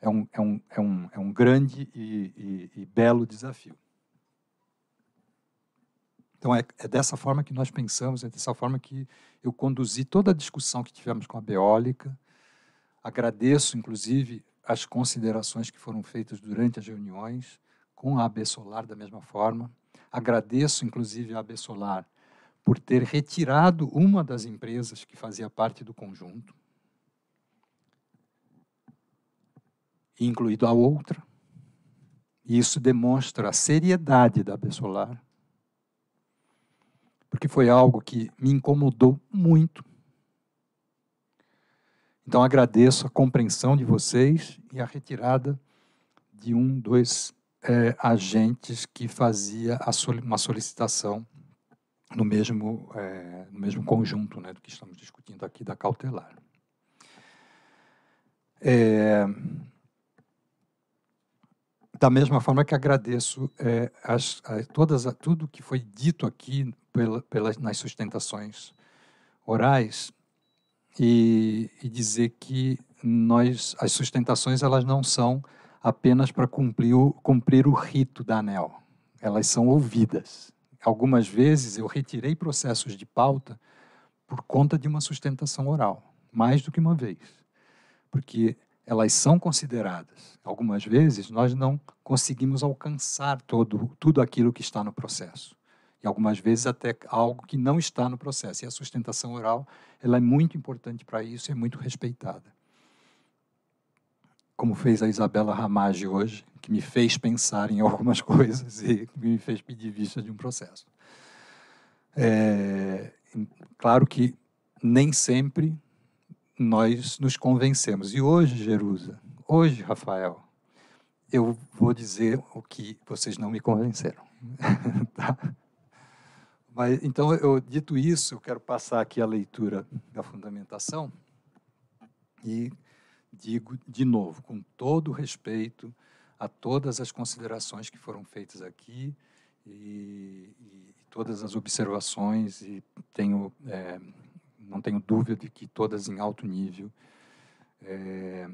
é um, é um, é um, é um grande e, e, e belo desafio. Então, é, é, dessa forma que nós pensamos, é dessa forma que eu conduzi toda a discussão que tivemos com a Beólica. Agradeço, inclusive, as considerações que foram feitas durante as reuniões com a AB Solar, da mesma forma. Agradeço, inclusive, a AB Solar por ter retirado uma das empresas que fazia parte do conjunto, incluído a outra. E isso demonstra a seriedade da AB Solar porque foi algo que me incomodou muito. Então agradeço a compreensão de vocês e a retirada de um dos é, agentes que fazia soli uma solicitação no mesmo, é, no mesmo conjunto né, do que estamos discutindo aqui da cautelar. É, da mesma forma que agradeço é, as, a, todas, a, tudo que foi dito aqui pela, pelas, nas sustentações orais e, e dizer que nós, as sustentações elas não são apenas para cumprir o, cumprir o rito da ANEL, elas são ouvidas. Algumas vezes eu retirei processos de pauta por conta de uma sustentação oral, mais do que uma vez, porque elas são consideradas. Algumas vezes nós não conseguimos alcançar todo, tudo aquilo que está no processo e algumas vezes até algo que não está no processo. E a sustentação oral ela é muito importante para isso é muito respeitada. Como fez a Isabela Ramage hoje, que me fez pensar em algumas coisas e me fez pedir vista de um processo. É, claro que nem sempre nós nos convencemos. E hoje, Jerusa, hoje, Rafael, eu vou dizer o que vocês não me convenceram. tá? Mas então eu dito isso, eu quero passar aqui a leitura da fundamentação e digo de novo, com todo respeito a todas as considerações que foram feitas aqui e, e todas as observações e tenho é, não tenho dúvida de que todas em alto nível é,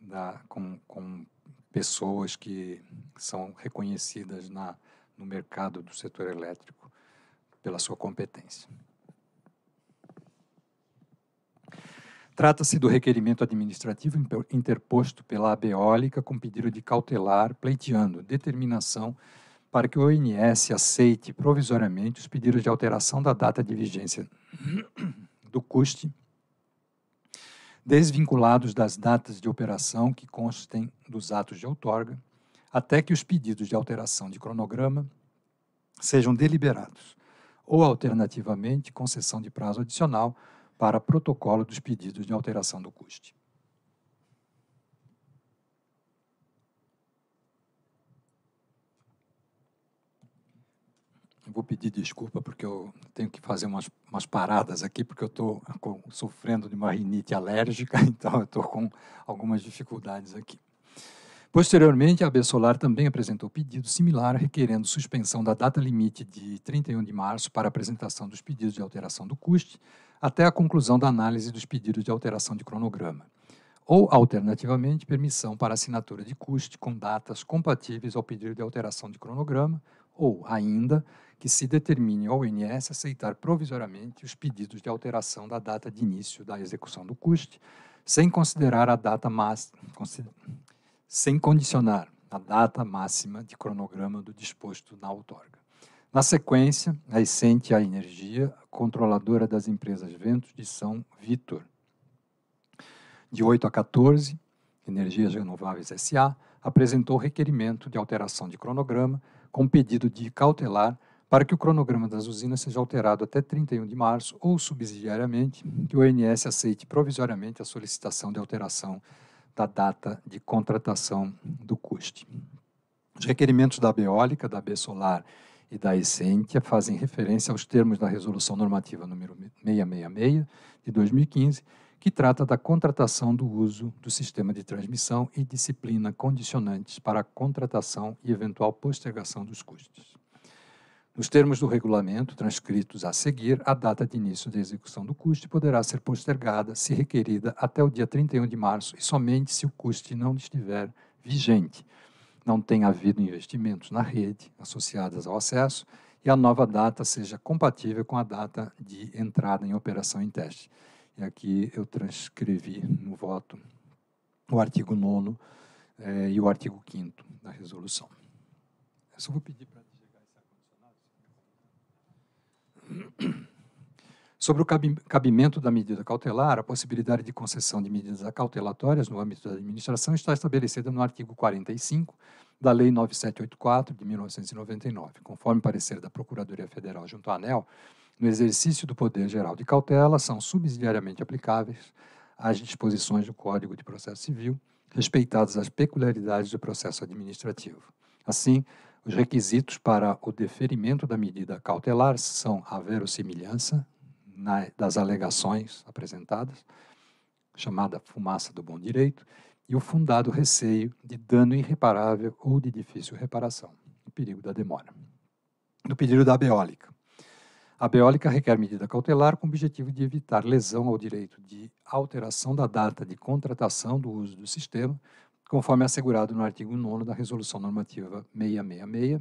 da, com, com pessoas que são reconhecidas na, no mercado do setor elétrico pela sua competência. Trata-se do requerimento administrativo interposto pela Abeólica com pedido de cautelar, pleiteando determinação para que o ONS aceite provisoriamente os pedidos de alteração da data de vigência do custe, desvinculados das datas de operação que constem dos atos de outorga, até que os pedidos de alteração de cronograma sejam deliberados ou, alternativamente, concessão de prazo adicional para protocolo dos pedidos de alteração do custe. vou pedir desculpa porque eu tenho que fazer umas, umas paradas aqui, porque eu estou sofrendo de uma rinite alérgica, então eu estou com algumas dificuldades aqui. Posteriormente, a AB Solar também apresentou pedido similar requerendo suspensão da data limite de 31 de março para apresentação dos pedidos de alteração do custe até a conclusão da análise dos pedidos de alteração de cronograma, ou, alternativamente, permissão para assinatura de custe com datas compatíveis ao pedido de alteração de cronograma, ou, ainda, que se determine ao INS aceitar provisoriamente os pedidos de alteração da data de início da execução do custe, sem considerar a data máxima sem condicionar a data máxima de cronograma do disposto na outorga. Na sequência, a Essente a Energia, controladora das empresas Ventos de São Vítor, de 8 a 14, Energias Renováveis SA, apresentou requerimento de alteração de cronograma com pedido de cautelar para que o cronograma das usinas seja alterado até 31 de março ou subsidiariamente que o ONS aceite provisoriamente a solicitação de alteração da data de contratação do custe. Os requerimentos da Beólica, da B Solar e da Essentia fazem referência aos termos da Resolução Normativa número 666 de 2015, que trata da contratação do uso do sistema de transmissão e disciplina condicionantes para a contratação e eventual postergação dos custos. Nos termos do regulamento, transcritos a seguir, a data de início da execução do custe poderá ser postergada, se requerida, até o dia 31 de março e somente se o custe não estiver vigente, não tenha havido investimentos na rede associadas ao acesso e a nova data seja compatível com a data de entrada em operação em teste. E aqui eu transcrevi no voto o artigo 9 eh, e o artigo 5 da resolução. Eu só vou pedir para Sobre o cabimento da medida cautelar, a possibilidade de concessão de medidas cautelatórias no âmbito da administração está estabelecida no artigo 45 da Lei 9784 de 1999. Conforme parecer da Procuradoria Federal junto à ANEL, no exercício do poder geral de cautela são subsidiariamente aplicáveis as disposições do Código de Processo Civil, respeitadas as peculiaridades do processo administrativo. Assim, os requisitos para o deferimento da medida cautelar são a verossimilhança das alegações apresentadas, chamada fumaça do bom direito, e o fundado receio de dano irreparável ou de difícil reparação, o perigo da demora. No pedido da beólica. A beólica requer medida cautelar com o objetivo de evitar lesão ao direito de alteração da data de contratação do uso do sistema conforme assegurado no artigo 9 da Resolução Normativa 666.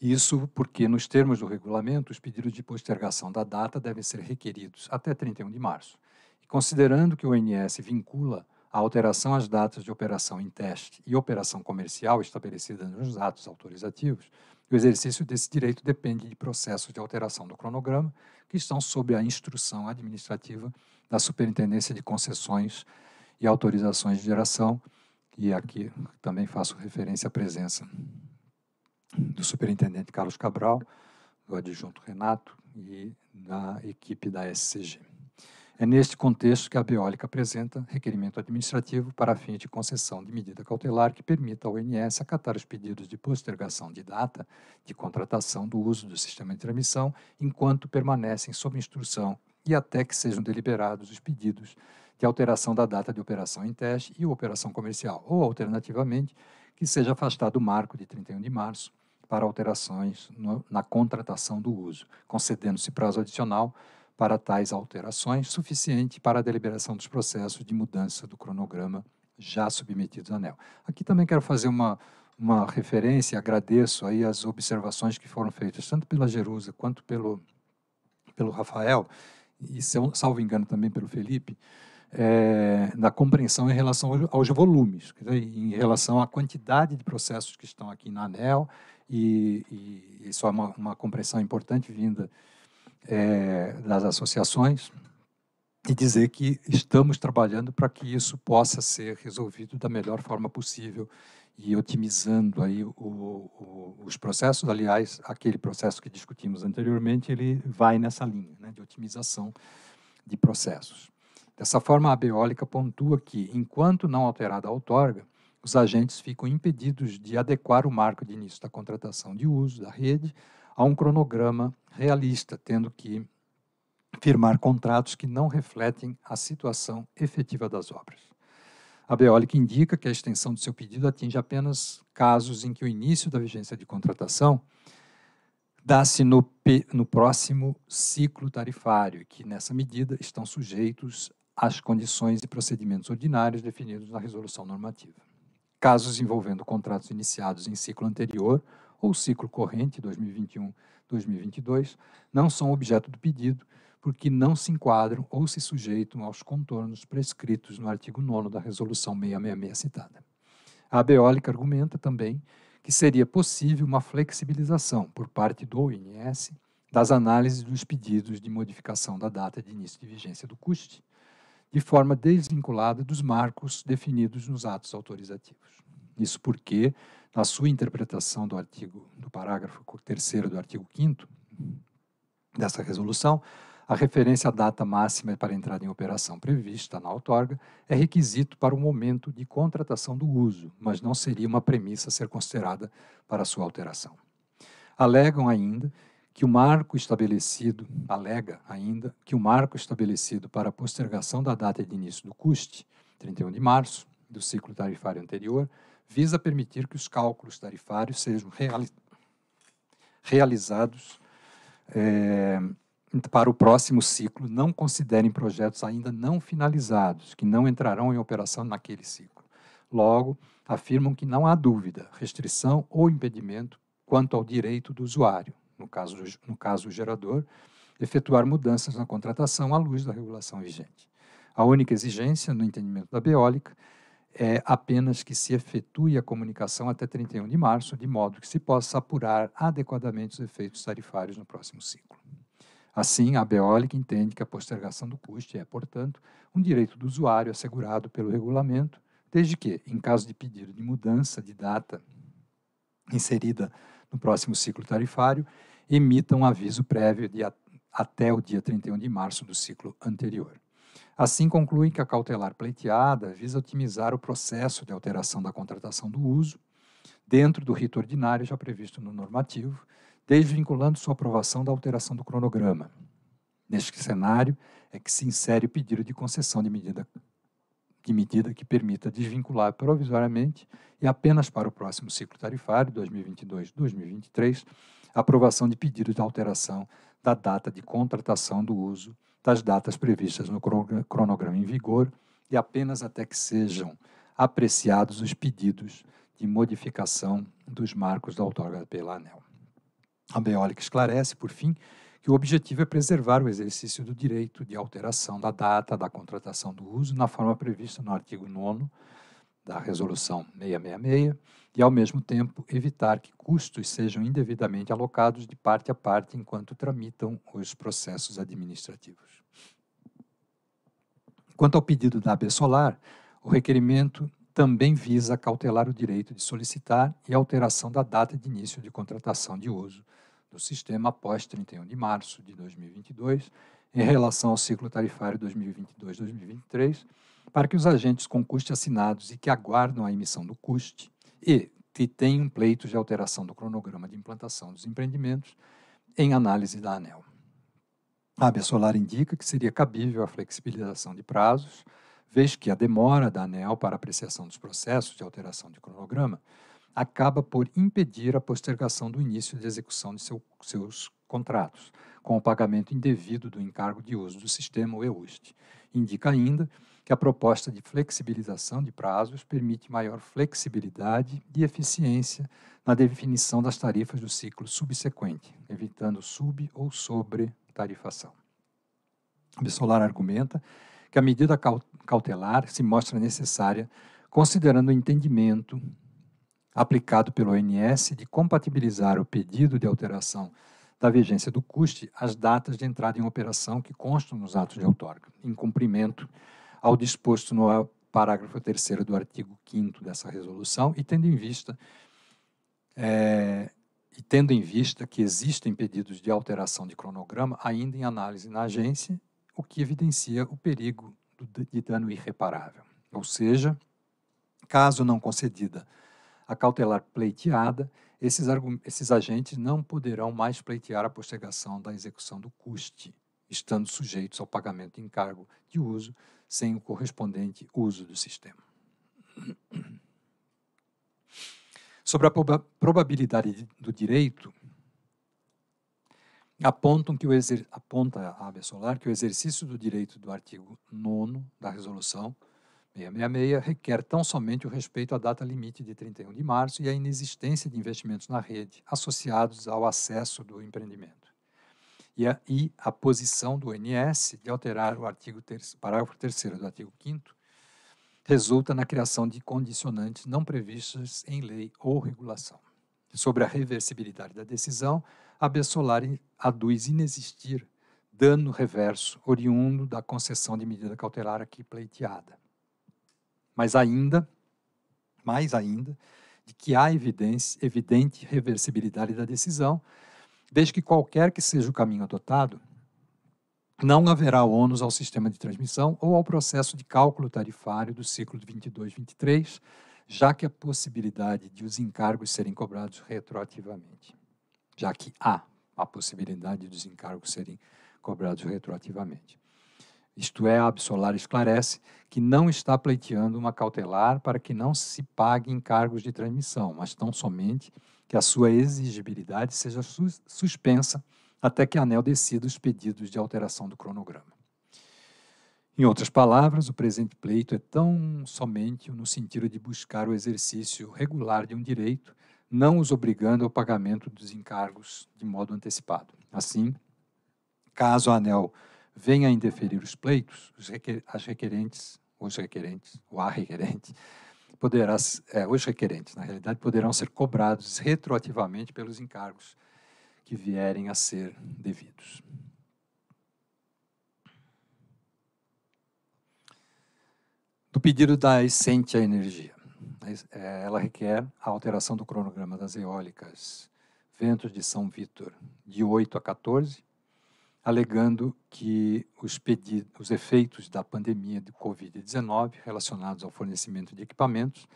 Isso porque, nos termos do regulamento, os pedidos de postergação da data devem ser requeridos até 31 de março. E considerando que o ONS vincula a alteração às datas de operação em teste e operação comercial estabelecidas nos atos autorizativos, o exercício desse direito depende de processos de alteração do cronograma que estão sob a instrução administrativa da Superintendência de Concessões e autorizações de geração, e aqui também faço referência à presença do superintendente Carlos Cabral, do adjunto Renato e da equipe da SCG. É neste contexto que a Biólica apresenta requerimento administrativo para fins de concessão de medida cautelar que permita ao ONS acatar os pedidos de postergação de data de contratação do uso do sistema de transmissão enquanto permanecem sob instrução e até que sejam deliberados os pedidos que a alteração da data de operação em teste e operação comercial, ou, alternativamente, que seja afastado o marco de 31 de março para alterações no, na contratação do uso, concedendo-se prazo adicional para tais alterações, suficiente para a deliberação dos processos de mudança do cronograma já submetidos à ANEL. Aqui também quero fazer uma, uma referência, agradeço aí as observações que foram feitas, tanto pela Jerusa quanto pelo, pelo Rafael, e, salvo engano, também pelo Felipe, é, da compreensão em relação aos, volumes, dizer, em relação à quantidade de processos que estão aqui na ANEL, e, e isso é uma, uma compreensão importante vinda é, das associações, e dizer que estamos trabalhando para que isso possa ser resolvido da melhor forma possível e otimizando aí o, o, os processos. Aliás, aquele processo que discutimos anteriormente, ele vai nessa linha né, de otimização de processos. Dessa forma, a Beólica pontua que, enquanto não alterada a outorga, os agentes ficam impedidos de adequar o marco de início da contratação de uso da rede a um cronograma realista, tendo que firmar contratos que não refletem a situação efetiva das obras. A Beólica indica que a extensão do seu pedido atinge apenas casos em que o início da vigência de contratação dá-se no, no, próximo ciclo tarifário, que nessa medida estão sujeitos às condições e procedimentos ordinários definidos na resolução normativa. Casos envolvendo contratos iniciados em ciclo anterior ou ciclo corrente 2021-2022 não são objeto do pedido, porque não se enquadram ou se sujeitam aos contornos prescritos no artigo 9 da Resolução 666 citada. A Beólica argumenta também que seria possível uma flexibilização por parte do ONS das análises dos pedidos de modificação da data de início de vigência do CUST, de forma desvinculada dos marcos definidos nos atos autorizativos. Isso porque, na sua interpretação do artigo do parágrafo 3 do artigo 5 dessa resolução, a referência à data máxima para entrada em operação prevista na outorga é requisito para o momento de contratação do uso, mas não seria uma premissa a ser considerada para sua alteração. Alegam ainda que o marco estabelecido, alega ainda, que o marco estabelecido para a postergação da data de início do CUST, 31 de março, do ciclo tarifário anterior, visa permitir que os cálculos tarifários sejam reali realizados é, para o próximo ciclo, não considerem projetos ainda não finalizados, que não entrarão em operação naquele ciclo. Logo, afirmam que não há dúvida, restrição ou impedimento quanto ao direito do usuário, no caso, no caso o gerador, efetuar mudanças na contratação à luz da regulação vigente. A única exigência, no entendimento da Beólica, é apenas que se efetue a comunicação até 31 de março, de modo que se possa apurar adequadamente os efeitos tarifários no próximo ciclo. Assim, a Beólica entende que a postergação do custo é, portanto, um direito do usuário assegurado pelo regulamento, desde que, em caso de pedido de mudança de data inserida no próximo ciclo tarifário, emita um aviso prévio de até o dia 31 de março do ciclo anterior. Assim, concluem que a cautelar pleiteada visa otimizar o processo de alteração da contratação do uso, dentro do rito ordinário já previsto no normativo, desvinculando sua aprovação da alteração do cronograma. Neste cenário, é que se insere o pedido de concessão de medida, de medida que permita desvincular provisoriamente e apenas para o próximo ciclo tarifário, 2022-2023, aprovação de pedidos de alteração da data de contratação do uso das datas previstas no cronograma em vigor e apenas até que sejam apreciados os pedidos de modificação dos marcos da outorga pela ANEL. A Beólica esclarece, por fim, que o objetivo é preservar o exercício do direito de alteração da data da contratação do uso na forma prevista no artigo 9 da Resolução 666 e, ao mesmo tempo, evitar que custos sejam indevidamente alocados de parte a parte enquanto tramitam os processos administrativos. Quanto ao pedido da AB Solar, o requerimento também visa cautelar o direito de solicitar e alteração da data de início de contratação de uso do sistema após 31 de março de 2022, em relação ao ciclo tarifário 2022-2023, para que os agentes com custe assinados e que aguardam a emissão do custe e que tem um pleito de alteração do cronograma de implantação dos empreendimentos em análise da ANEL. A AB Solar indica que seria cabível a flexibilização de prazos, vez que a demora da ANEL para apreciação dos processos de alteração de cronograma acaba por impedir a postergação do início de execução de seu, seus contratos, com o pagamento indevido do encargo de uso do sistema, o EUST. Indica ainda que a proposta de flexibilização de prazos permite maior flexibilidade e eficiência na definição das tarifas do ciclo subsequente, evitando sub ou sobre tarifação. Bissolar argumenta que a medida cautelar se mostra necessária considerando o entendimento aplicado pelo ONS de compatibilizar o pedido de alteração da vigência do custe às datas de entrada em operação que constam nos atos de outorga, em cumprimento ao disposto no parágrafo 3 do artigo 5 dessa resolução e tendo em vista é, e tendo em vista que existem pedidos de alteração de cronograma ainda em análise na agência, o que evidencia o perigo de dano irreparável. Ou seja, caso não concedida a cautelar pleiteada, esses, esses agentes não poderão mais pleitear a postergação da execução do custe, estando sujeitos ao pagamento de encargo de uso sem o correspondente uso do sistema. Sobre a probabilidade do direito, apontam que o aponta a Abia Solar que o exercício do direito do artigo 9 da resolução 666 requer tão somente o respeito à data limite de 31 de março e à inexistência de investimentos na rede associados ao acesso do empreendimento e a, e a posição do NS de alterar o artigo terço, parágrafo 3 do artigo 5 resulta na criação de condicionantes não previstos em lei ou regulação. Sobre a reversibilidade da decisão, a Bessolari aduz inexistir dano reverso oriundo da concessão de medida cautelar aqui pleiteada. Mas ainda, mais ainda, de que há evidência, evidente reversibilidade da decisão, desde que qualquer que seja o caminho adotado, não haverá ônus ao sistema de transmissão ou ao processo de cálculo tarifário do ciclo de 22-23, já que a possibilidade de os encargos serem cobrados retroativamente. Já que há a possibilidade de os encargos serem cobrados retroativamente. Isto é, a Absolar esclarece que não está pleiteando uma cautelar para que não se pague encargos de transmissão, mas tão somente que a sua exigibilidade seja sus suspensa até que a ANEL decida os pedidos de alteração do cronograma. Em outras palavras, o presente pleito é tão somente no sentido de buscar o exercício regular de um direito, não os obrigando ao pagamento dos encargos de modo antecipado. Assim, caso a ANEL venha a indeferir os pleitos, os requer as requerentes, os requerentes, o a requerente, poderá, é, os requerentes, na realidade, poderão ser cobrados retroativamente pelos encargos que vierem a ser devidos. Do pedido da Essentia Energia. É, ela requer a alteração do cronograma das eólicas Ventos de São Vítor, de 8 a 14, alegando que os, pedidos, os efeitos da pandemia de Covid-19 relacionados ao fornecimento de equipamentos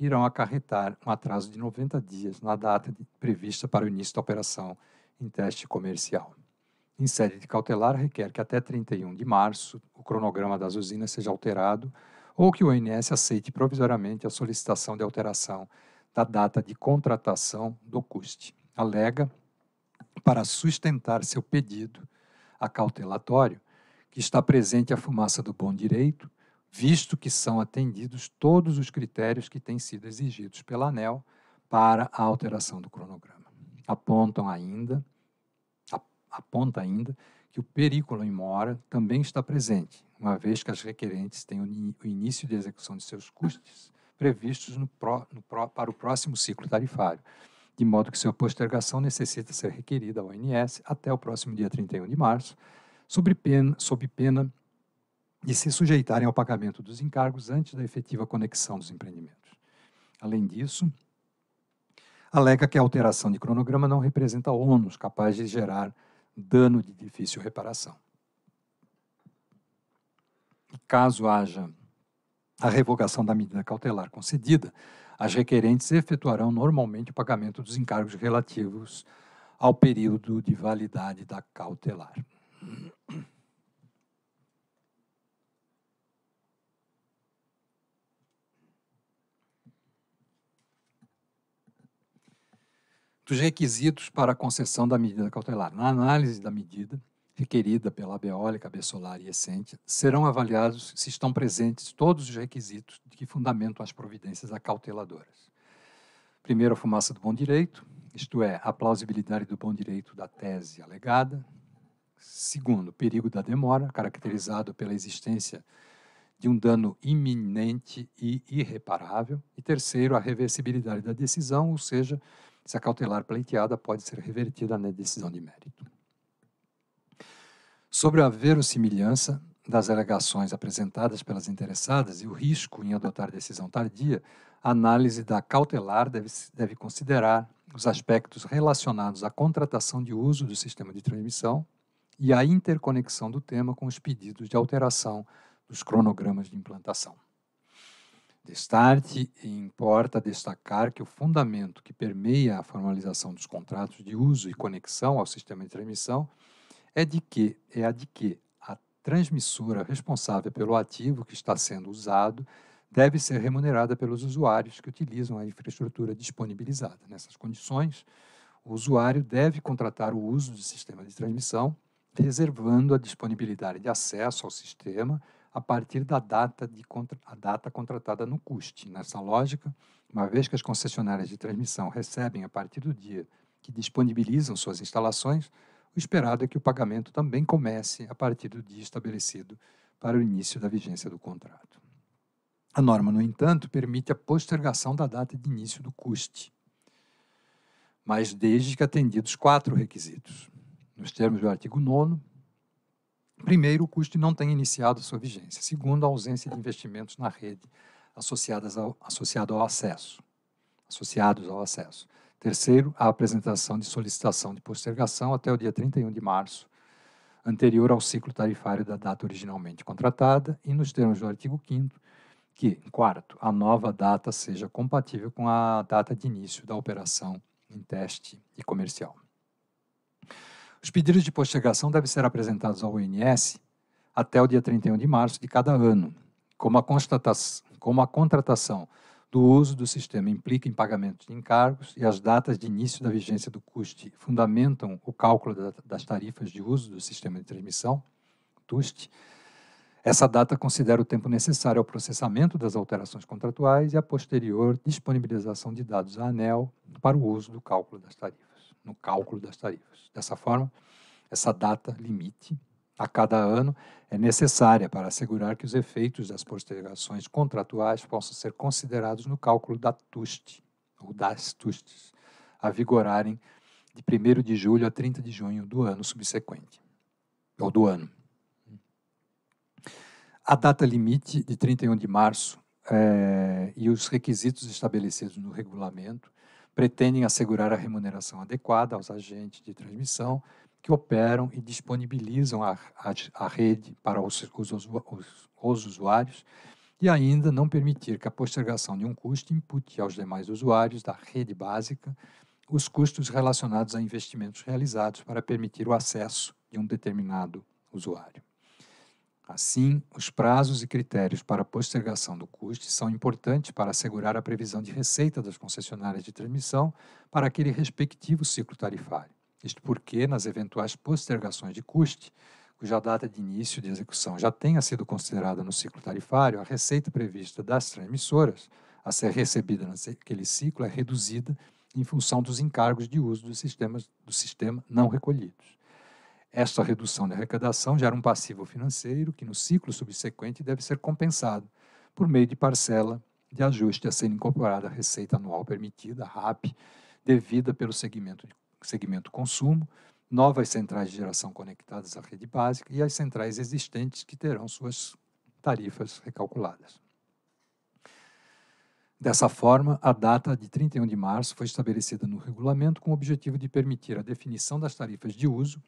irão acarretar um atraso de 90 dias na data de, prevista para o início da operação em teste comercial. Em sede de cautelar, requer que até 31 de março o cronograma das usinas seja alterado ou que o ONS aceite provisoriamente a solicitação de alteração da data de contratação do CUST. Alega, para sustentar seu pedido, acautelatório, que está presente a fumaça do bom direito, visto que são atendidos todos os critérios que têm sido exigidos pela ANEL para a alteração do cronograma. Apontam ainda, aponta ainda que o perículo em mora também está presente, uma vez que as requerentes têm o início de execução de seus custos previstos no pro, no pro, para o próximo ciclo tarifário de modo que sua postergação necessita ser requerida ao ONS até o próximo dia 31 de março, sob pena, sob pena de se sujeitarem ao pagamento dos encargos antes da efetiva conexão dos empreendimentos. Além disso, alega que a alteração de cronograma não representa ônus capaz de gerar dano de difícil reparação. caso haja a revogação da medida cautelar concedida, as requerentes efetuarão normalmente o pagamento dos encargos relativos ao período de validade da cautelar. Dos requisitos para a concessão da medida cautelar. Na análise da medida, requerida pela abeólica, abessolar e essência, serão avaliados se estão presentes todos os requisitos que fundamentam as providências acauteladoras. Primeiro, a fumaça do bom direito, isto é, a plausibilidade do bom direito da tese alegada. Segundo, o perigo da demora, caracterizado pela existência de um dano iminente e irreparável. E terceiro, a reversibilidade da decisão, ou seja, se a cautelar pleiteada pode ser revertida na decisão de mérito. Sobre a verossimilhança das alegações apresentadas pelas interessadas e o risco em adotar decisão tardia, a análise da cautelar deve, deve considerar os aspectos relacionados à contratação de uso do sistema de transmissão e à interconexão do tema com os pedidos de alteração dos cronogramas de implantação. Destarte importa destacar que o fundamento que permeia a formalização dos contratos de uso e conexão ao sistema de transmissão é de que é a de que a transmissora responsável pelo ativo que está sendo usado deve ser remunerada pelos usuários que utilizam a infraestrutura disponibilizada. Nessas condições, o usuário deve contratar o uso do sistema de transmissão, reservando a disponibilidade de acesso ao sistema a partir da data, de contra, a data contratada no custe. Nessa lógica, uma vez que as concessionárias de transmissão recebem a partir do dia que disponibilizam suas instalações, o esperado é que o pagamento também comece a partir do dia estabelecido para o início da vigência do contrato. A norma, no entanto, permite a postergação da data de início do custe, mas desde que atendidos quatro requisitos. Nos termos do artigo 9, primeiro, o custe não tem iniciado sua vigência. Segundo, a ausência de investimentos na rede associadas ao, associado ao acesso, associados ao acesso. Terceiro, a apresentação de solicitação de postergação até o dia 31 de março, anterior ao ciclo tarifário da data originalmente contratada e nos termos do artigo 5 que, quarto, a nova data seja compatível com a data de início da operação em teste e comercial. Os pedidos de postergação devem ser apresentados ao ONS até o dia 31 de março de cada ano, como a, como a contratação do uso do sistema implica em pagamentos de encargos e as datas de início da vigência do CUST fundamentam o cálculo das tarifas de uso do sistema de transmissão, TUST. Essa data considera o tempo necessário ao processamento das alterações contratuais e a posterior disponibilização de dados à ANEL para o uso do cálculo das tarifas, no cálculo das tarifas. Dessa forma, essa data limite a cada ano é necessária para assegurar que os efeitos das postergações contratuais possam ser considerados no cálculo da TUST, ou das TUSTs, a vigorarem de 1 de julho a 30 de junho do ano subsequente, ou do ano. A data limite de 31 de março é, e os requisitos estabelecidos no regulamento pretendem assegurar a remuneração adequada aos agentes de transmissão que operam e disponibilizam a, a, a rede para os, os, os, os usuários e ainda não permitir que a postergação de um custo impute aos demais usuários da rede básica os custos relacionados a investimentos realizados para permitir o acesso de um determinado usuário. Assim, os prazos e critérios para postergação do custo são importantes para assegurar a previsão de receita das concessionárias de transmissão para aquele respectivo ciclo tarifário. Isto porque, nas eventuais postergações de custe, cuja data de início de execução já tenha sido considerada no ciclo tarifário, a receita prevista das transmissoras a ser recebida naquele ciclo é reduzida em função dos encargos de uso dos sistemas do sistema não recolhidos. Esta redução da arrecadação gera um passivo financeiro que, no ciclo subsequente, deve ser compensado por meio de parcela de ajuste a ser incorporada à receita anual permitida, RAP, devida pelo segmento de segmento consumo, novas centrais de geração conectadas à rede básica e as centrais existentes que terão suas tarifas recalculadas. Dessa forma, a data de 31 de março foi estabelecida no regulamento com o objetivo de permitir a definição das tarifas de uso,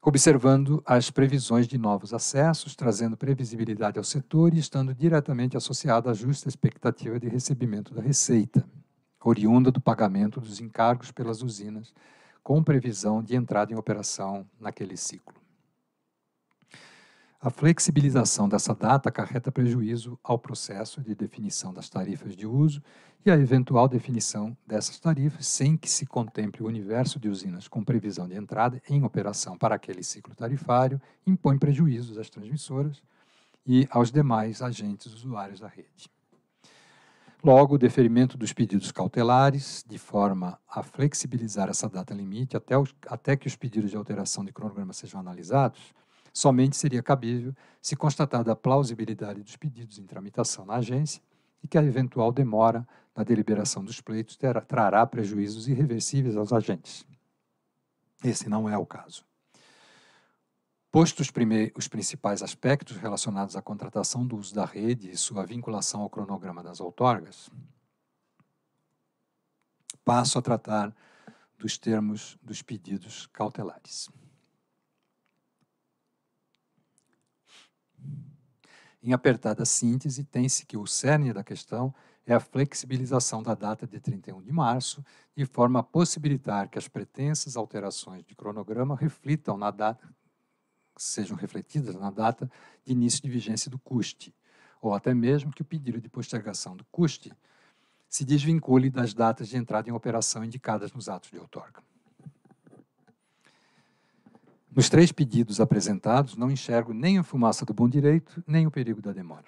observando as previsões de novos acessos, trazendo previsibilidade ao setor e estando diretamente associada à justa expectativa de recebimento da receita, oriunda do pagamento dos encargos pelas usinas, com previsão de entrada em operação naquele ciclo. A flexibilização dessa data acarreta prejuízo ao processo de definição das tarifas de uso e à eventual definição dessas tarifas sem que se contemple o universo de usinas com previsão de entrada em operação para aquele ciclo tarifário, impõe prejuízos às transmissoras e aos demais agentes usuários da rede. Logo, o deferimento dos pedidos cautelares, de forma a flexibilizar essa data limite até, os, até que os pedidos de alteração de cronograma sejam analisados, somente seria cabível se constatada a plausibilidade dos pedidos em tramitação na agência e que a eventual demora na deliberação dos pleitos terá, trará prejuízos irreversíveis aos agentes. Esse não é o caso. Posto os, os principais aspectos relacionados à contratação do uso da rede e sua vinculação ao cronograma das outorgas, passo a tratar dos termos dos pedidos cautelares. Em apertada síntese, tem-se que o cerne da questão é a flexibilização da data de 31 de março, de forma a possibilitar que as pretensas alterações de cronograma reflitam na data sejam refletidas na data de início de vigência do CUST, ou até mesmo que o pedido de postergação do CUST se desvincule das datas de entrada em operação indicadas nos atos de outorga. Nos três pedidos apresentados, não enxergo nem a fumaça do bom direito, nem o perigo da demora.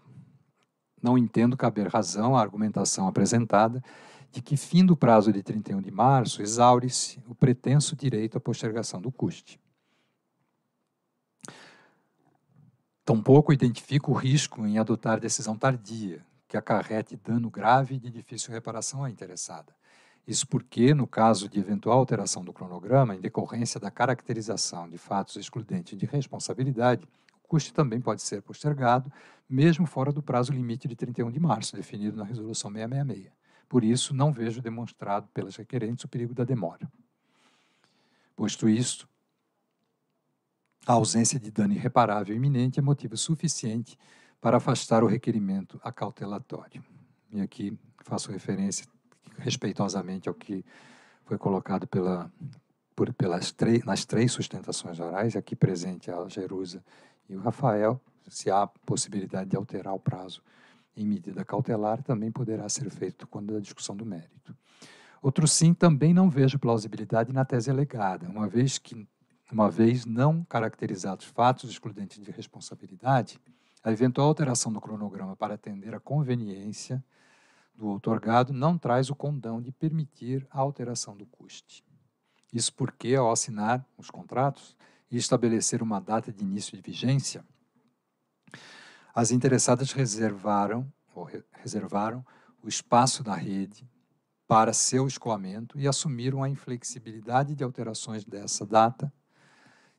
Não entendo caber razão à argumentação apresentada de que, fim do prazo de 31 de março, exaure-se o pretenso direito à postergação do custe. Tampouco identifica o risco em adotar decisão tardia, que acarrete dano grave de difícil reparação à interessada. Isso porque, no caso de eventual alteração do cronograma, em decorrência da caracterização de fatos excludentes de responsabilidade, o custo também pode ser postergado, mesmo fora do prazo limite de 31 de março, definido na Resolução 666. Por isso, não vejo demonstrado pelas requerentes o perigo da demora. Posto isto, a ausência de dano irreparável iminente é motivo suficiente para afastar o requerimento acautelatório. E aqui faço referência respeitosamente ao que foi colocado pela, por, pelas nas três sustentações orais, aqui presente a Jerusa e o Rafael, se há possibilidade de alterar o prazo em medida cautelar, também poderá ser feito quando a discussão do mérito. Outro sim, também não vejo plausibilidade na tese alegada, uma vez que uma vez não caracterizados fatos excludentes de responsabilidade, a eventual alteração do cronograma para atender à conveniência do outorgado não traz o condão de permitir a alteração do custe. Isso porque, ao assinar os contratos e estabelecer uma data de início de vigência, as interessadas reservaram, ou re reservaram o espaço da rede para seu escoamento e assumiram a inflexibilidade de alterações dessa data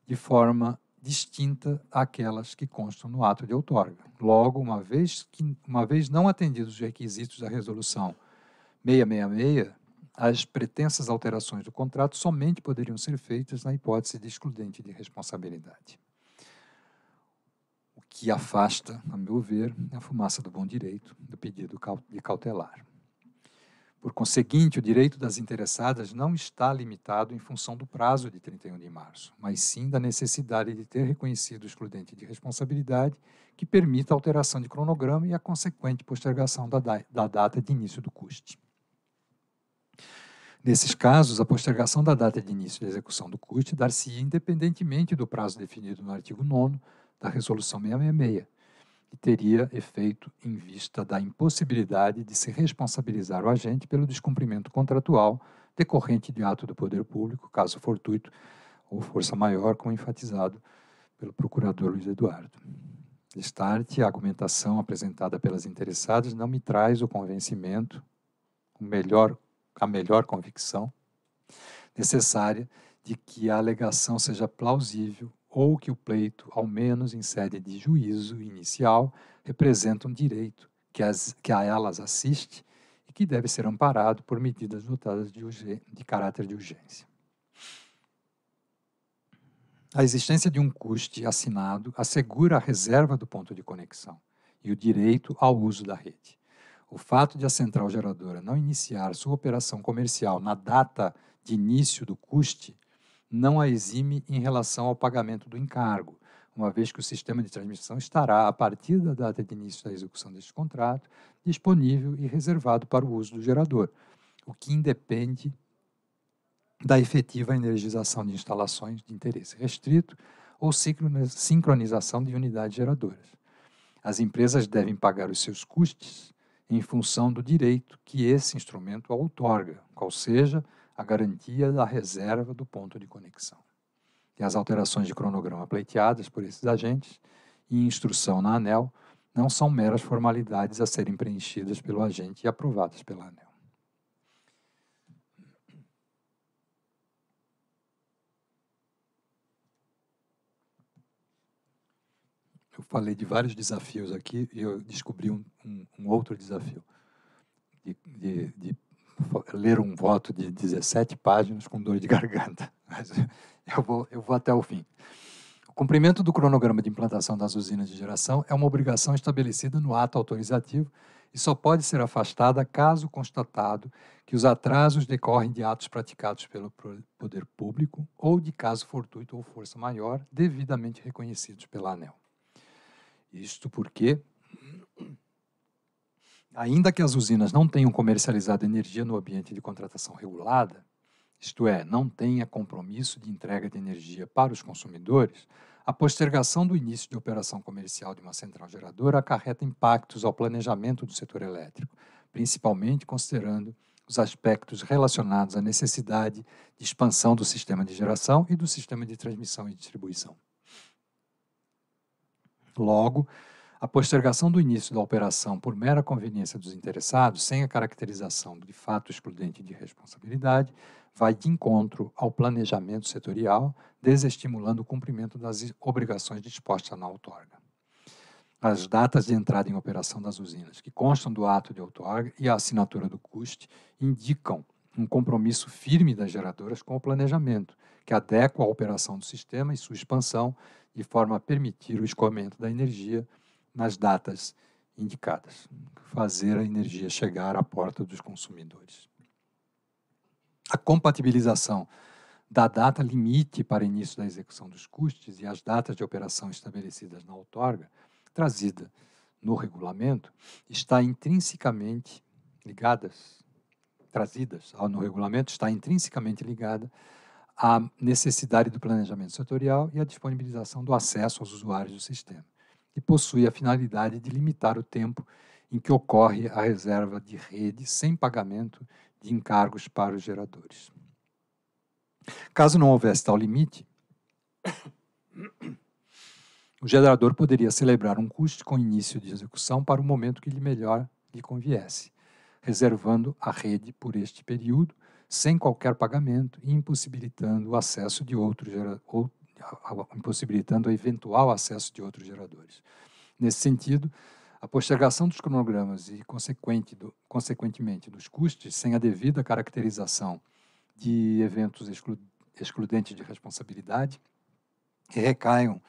de forma distinta àquelas que constam no ato de outorga. Logo, uma vez, que, uma vez não atendidos os requisitos da resolução 666, as pretensas alterações do contrato somente poderiam ser feitas na hipótese de excludente de responsabilidade. O que afasta, a meu ver, a fumaça do bom direito do pedido de cautelar. Por conseguinte, o direito das interessadas não está limitado em função do prazo de 31 de março, mas sim da necessidade de ter reconhecido o excludente de responsabilidade que permita a alteração de cronograma e a consequente postergação da, da, da data de início do custe. Nesses casos, a postergação da data de início da execução do custe dar-se-ia independentemente do prazo definido no artigo 9 da Resolução 666, e teria efeito em vista da impossibilidade de se responsabilizar o agente pelo descumprimento contratual decorrente de ato do poder público, caso fortuito ou força maior, como enfatizado pelo procurador Luiz Eduardo. Destarte, a argumentação apresentada pelas interessadas não me traz o convencimento, o melhor, a melhor convicção necessária de que a alegação seja plausível ou que o pleito, ao menos em sede de juízo inicial, representa um direito que, as, que a elas assiste e que deve ser amparado por medidas dotadas de, de caráter de urgência. A existência de um custe assinado assegura a reserva do ponto de conexão e o direito ao uso da rede. O fato de a central geradora não iniciar sua operação comercial na data de início do custe não a exime em relação ao pagamento do encargo, uma vez que o sistema de transmissão estará, a partir da data de início da execução deste contrato, disponível e reservado para o uso do gerador, o que independe da efetiva energização de instalações de interesse restrito ou sincronização de unidades geradoras. As empresas devem pagar os seus custos em função do direito que esse instrumento outorga, qual seja a garantia da reserva do ponto de conexão. E as alterações de cronograma pleiteadas por esses agentes e instrução na ANEL não são meras formalidades a serem preenchidas pelo agente e aprovadas pela ANEL. Eu falei de vários desafios aqui e eu descobri um, um, um outro desafio de, de, de ler um voto de 17 páginas com dor de garganta, mas eu vou, eu vou até o fim. O cumprimento do cronograma de implantação das usinas de geração é uma obrigação estabelecida no ato autorizativo e só pode ser afastada caso constatado que os atrasos decorrem de atos praticados pelo poder público ou de caso fortuito ou força maior devidamente reconhecidos pela ANEL. Isto porque ainda que as usinas não tenham comercializado energia no ambiente de contratação regulada, isto é, não tenha compromisso de entrega de energia para os consumidores, a postergação do início de operação comercial de uma central geradora acarreta impactos ao planejamento do setor elétrico, principalmente considerando os aspectos relacionados à necessidade de expansão do sistema de geração e do sistema de transmissão e distribuição. Logo, a postergação do início da operação por mera conveniência dos interessados, sem a caracterização de fato excludente de responsabilidade, vai de encontro ao planejamento setorial, desestimulando o cumprimento das obrigações dispostas na outorga. As datas de entrada em operação das usinas, que constam do ato de outorga e a assinatura do CUST, indicam um compromisso firme das geradoras com o planejamento, que adequa a operação do sistema e sua expansão, de forma a permitir o escoamento da energia nas datas indicadas, fazer a energia chegar à porta dos consumidores. A compatibilização da data limite para início da execução dos custos e as datas de operação estabelecidas na outorga, trazida no regulamento, está intrinsecamente ligadas, trazidas no regulamento, está intrinsecamente ligada à necessidade do planejamento setorial e à disponibilização do acesso aos usuários do sistema que possui a finalidade de limitar o tempo em que ocorre a reserva de rede sem pagamento de encargos para os geradores. Caso não houvesse tal limite, o gerador poderia celebrar um custo com início de execução para o momento que lhe melhor lhe conviesse, reservando a rede por este período, sem qualquer pagamento e impossibilitando o acesso de outro, impossibilitando o eventual acesso de outros geradores. Nesse sentido, a postergação dos cronogramas e, consequente do, consequentemente, dos custos sem a devida caracterização de eventos exclu, excludentes de responsabilidade que recaiam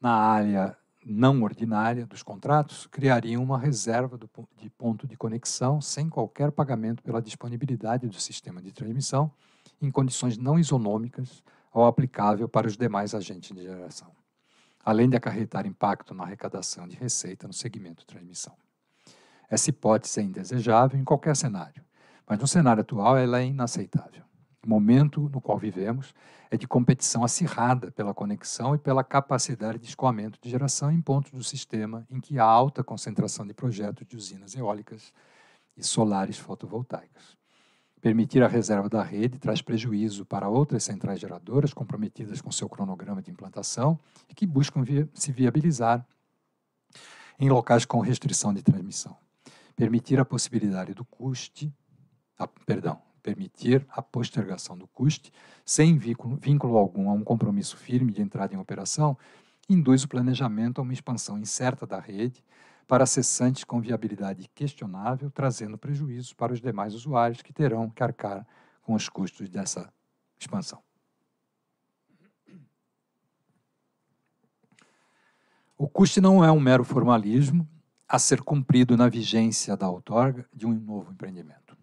na área não ordinária dos contratos, criariam uma reserva do, de ponto de conexão sem qualquer pagamento pela disponibilidade do sistema de transmissão em condições não isonômicas ao aplicável para os demais agentes de geração, além de acarretar impacto na arrecadação de receita no segmento transmissão. Essa hipótese é indesejável em qualquer cenário, mas no cenário atual ela é inaceitável. O momento no qual vivemos é de competição acirrada pela conexão e pela capacidade de escoamento de geração em pontos do sistema em que há alta concentração de projetos de usinas eólicas e solares fotovoltaicas. Permitir a reserva da rede traz prejuízo para outras centrais geradoras comprometidas com seu cronograma de implantação e que buscam se viabilizar em locais com restrição de transmissão. Permitir a possibilidade do custe, a, perdão, permitir a postergação do custe sem vínculo, vínculo algum a um compromisso firme de entrada em operação induz o planejamento a uma expansão incerta da rede, para cessantes com viabilidade questionável, trazendo prejuízos para os demais usuários que terão que arcar com os custos dessa expansão. O custe não é um mero formalismo a ser cumprido na vigência da outorga de um novo empreendimento.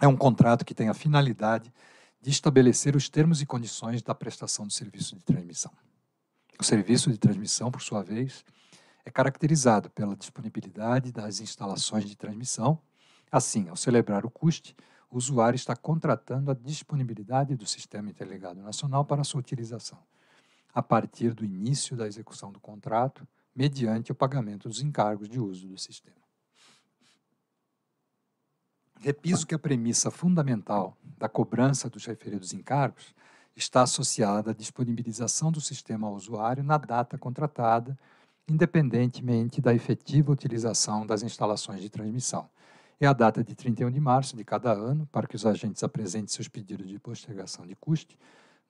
É um contrato que tem a finalidade de estabelecer os termos e condições da prestação do serviço de transmissão. O serviço de transmissão, por sua vez, é caracterizado pela disponibilidade das instalações de transmissão. Assim, ao celebrar o CUST, o usuário está contratando a disponibilidade do Sistema Interligado Nacional para sua utilização, a partir do início da execução do contrato, mediante o pagamento dos encargos de uso do sistema. Repiso que a premissa fundamental da cobrança dos referidos encargos está associada à disponibilização do sistema ao usuário na data contratada independentemente da efetiva utilização das instalações de transmissão. É a data de 31 de março de cada ano para que os agentes apresentem seus pedidos de postergação de custe,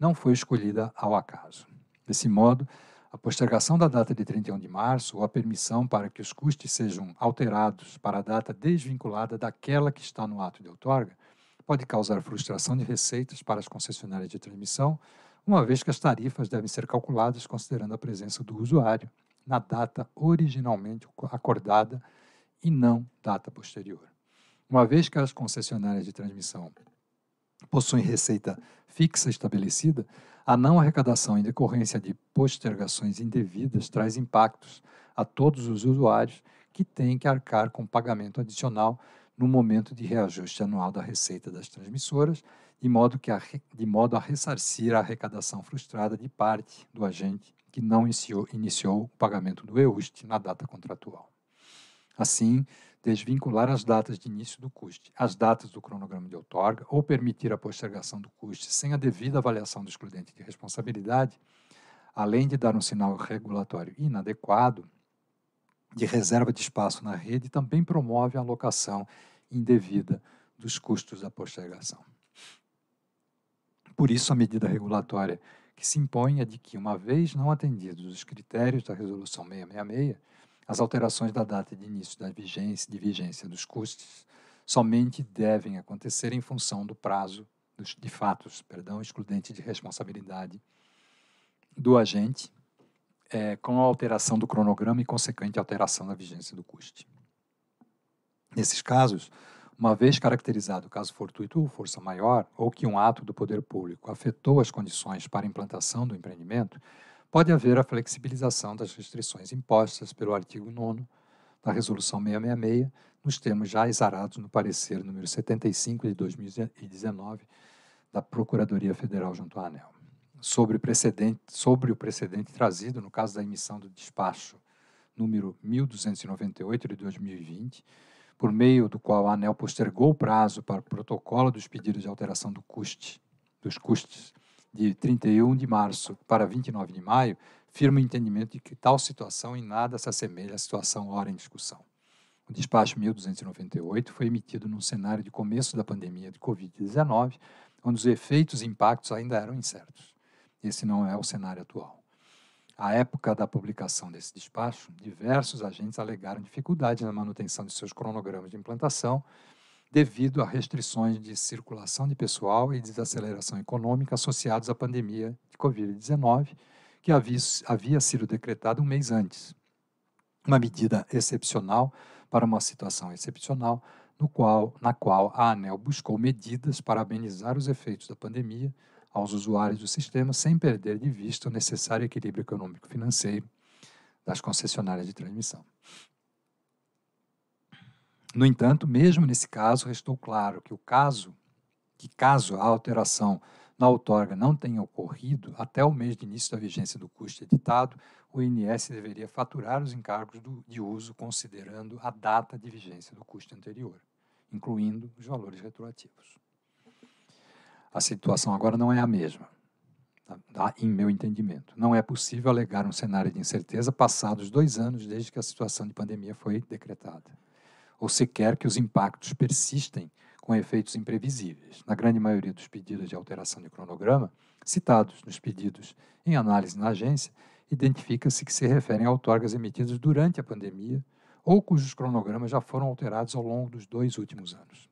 não foi escolhida ao acaso. Desse modo, a postergação da data de 31 de março ou a permissão para que os custos sejam alterados para a data desvinculada daquela que está no ato de outorga pode causar frustração de receitas para as concessionárias de transmissão, uma vez que as tarifas devem ser calculadas considerando a presença do usuário na data originalmente acordada e não data posterior. Uma vez que as concessionárias de transmissão possuem receita fixa estabelecida, a não arrecadação em decorrência de postergações indevidas traz impactos a todos os usuários que têm que arcar com pagamento adicional no momento de reajuste anual da receita das transmissoras, de modo, que a, de modo a ressarcir a arrecadação frustrada de parte do agente que não iniciou, iniciou o pagamento do EUST na data contratual. Assim, desvincular as datas de início do custe, as datas do cronograma de outorga ou permitir a postergação do custe sem a devida avaliação do excludente de responsabilidade, além de dar um sinal regulatório inadequado de reserva de espaço na rede, também promove a alocação indevida dos custos da postergação. Por isso, a medida regulatória que se imponha é de que, uma vez não atendidos os critérios da Resolução 666, as alterações da data de início da vigência, de vigência dos custos somente devem acontecer em função do prazo dos, de fatos, perdão, excludente de responsabilidade do agente, é, com a alteração do cronograma e consequente alteração da vigência do custo. Nesses casos, uma vez caracterizado o caso fortuito ou força maior, ou que um ato do poder público afetou as condições para implantação do empreendimento, pode haver a flexibilização das restrições impostas pelo artigo 9 da Resolução 666, nos termos já exarados no parecer número 75 de 2019 da Procuradoria Federal junto à ANEL, sobre o precedente, sobre o precedente trazido no caso da emissão do despacho número 1298 de 2020 por meio do qual a ANEL postergou o prazo para o protocolo dos pedidos de alteração do custe, dos custos de 31 de março para 29 de maio, firma o entendimento de que tal situação em nada se assemelha à situação ora em discussão. O despacho 1298 foi emitido num cenário de começo da pandemia de Covid-19, onde os efeitos e impactos ainda eram incertos. Esse não é o cenário atual. À época da publicação desse despacho, diversos agentes alegaram dificuldade na manutenção de seus cronogramas de implantação devido a restrições de circulação de pessoal e desaceleração econômica associados à pandemia de Covid-19, que havia, sido decretada um mês antes. Uma medida excepcional para uma situação excepcional, no qual, na qual a ANEL buscou medidas para amenizar os efeitos da pandemia, aos usuários do sistema sem perder de vista o necessário equilíbrio econômico-financeiro das concessionárias de transmissão. No entanto, mesmo nesse caso, restou claro que o caso que caso a alteração na outorga não tenha ocorrido até o mês de início da vigência do custo editado, o INS deveria faturar os encargos do, de uso considerando a data de vigência do custo anterior, incluindo os valores retroativos a situação agora não é a mesma, tá? em meu entendimento. Não é possível alegar um cenário de incerteza passados dois anos desde que a situação de pandemia foi decretada, ou sequer que os impactos persistem com efeitos imprevisíveis. Na grande maioria dos pedidos de alteração de cronograma, citados nos pedidos em análise na agência, identifica-se que se referem a outorgas emitidas durante a pandemia ou cujos cronogramas já foram alterados ao longo dos dois últimos anos.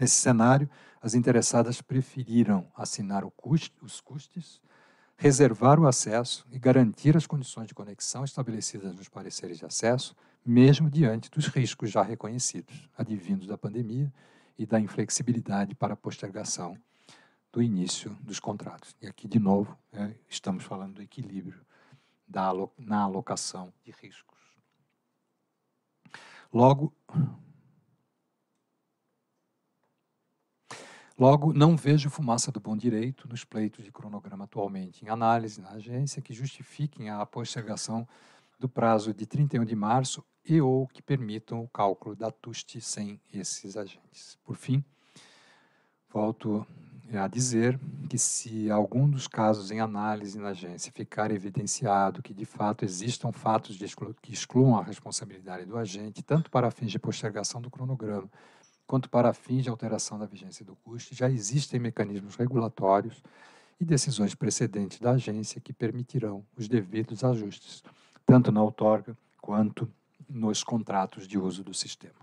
Nesse cenário, as interessadas preferiram assinar os custos, reservar o acesso e garantir as condições de conexão estabelecidas nos pareceres de acesso, mesmo diante dos riscos já reconhecidos, advindos da pandemia e da inflexibilidade para a postergação do início dos contratos. E aqui, de novo, é, estamos falando do equilíbrio da, na alocação de riscos. Logo, Logo, não vejo fumaça do bom direito nos pleitos de cronograma atualmente em análise na agência que justifiquem a postergação do prazo de 31 de março e ou que permitam o cálculo da TUST sem esses agentes. Por fim, volto a dizer que se algum dos casos em análise na agência ficar evidenciado que de fato existam fatos exclu que excluam a responsabilidade do agente, tanto para fins de postergação do cronograma quanto para fins de alteração da vigência do custo, já existem mecanismos regulatórios e decisões precedentes da agência que permitirão os devidos ajustes, tanto na outorga quanto nos contratos de uso do sistema.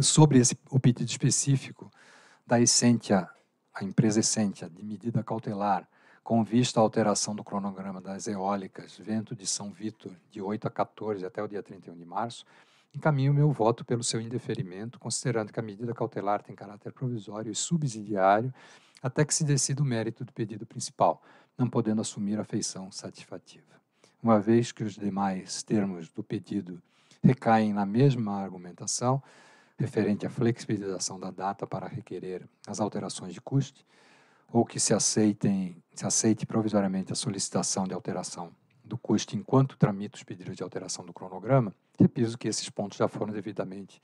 Sobre esse, o pedido específico da Essentia, a empresa Essentia, de medida cautelar com vista à alteração do cronograma das eólicas Vento de São Vitor de 8 a 14 até o dia 31 de março, encaminho meu voto pelo seu indeferimento, considerando que a medida cautelar tem caráter provisório e subsidiário até que se decida o mérito do pedido principal, não podendo assumir a feição satisfativa. Uma vez que os demais termos do pedido recaem na mesma argumentação, referente à flexibilização da data para requerer as alterações de custo, ou que se, aceitem, se aceite provisoriamente a solicitação de alteração do custo enquanto tramita os pedidos de alteração do cronograma, Repiso que esses pontos já foram devidamente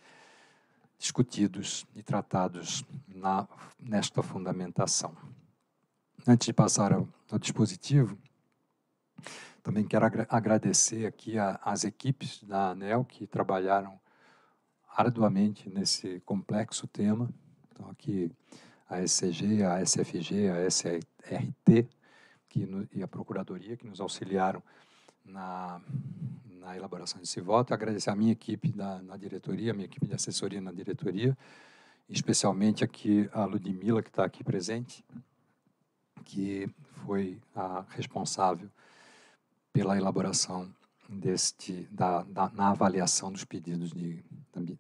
discutidos e tratados na, nesta fundamentação. Antes de passar ao, ao dispositivo, também quero agra agradecer aqui às equipes da ANEL que trabalharam arduamente nesse complexo tema. Então, aqui a SCG, a SFG, a SRT que no, e a Procuradoria que nos auxiliaram na, na elaboração desse voto, agradecer a minha equipe na, na diretoria, a minha equipe de assessoria na diretoria, especialmente aqui a Ludmila, que está aqui presente, que foi a responsável pela elaboração deste, da, da na avaliação dos pedidos de,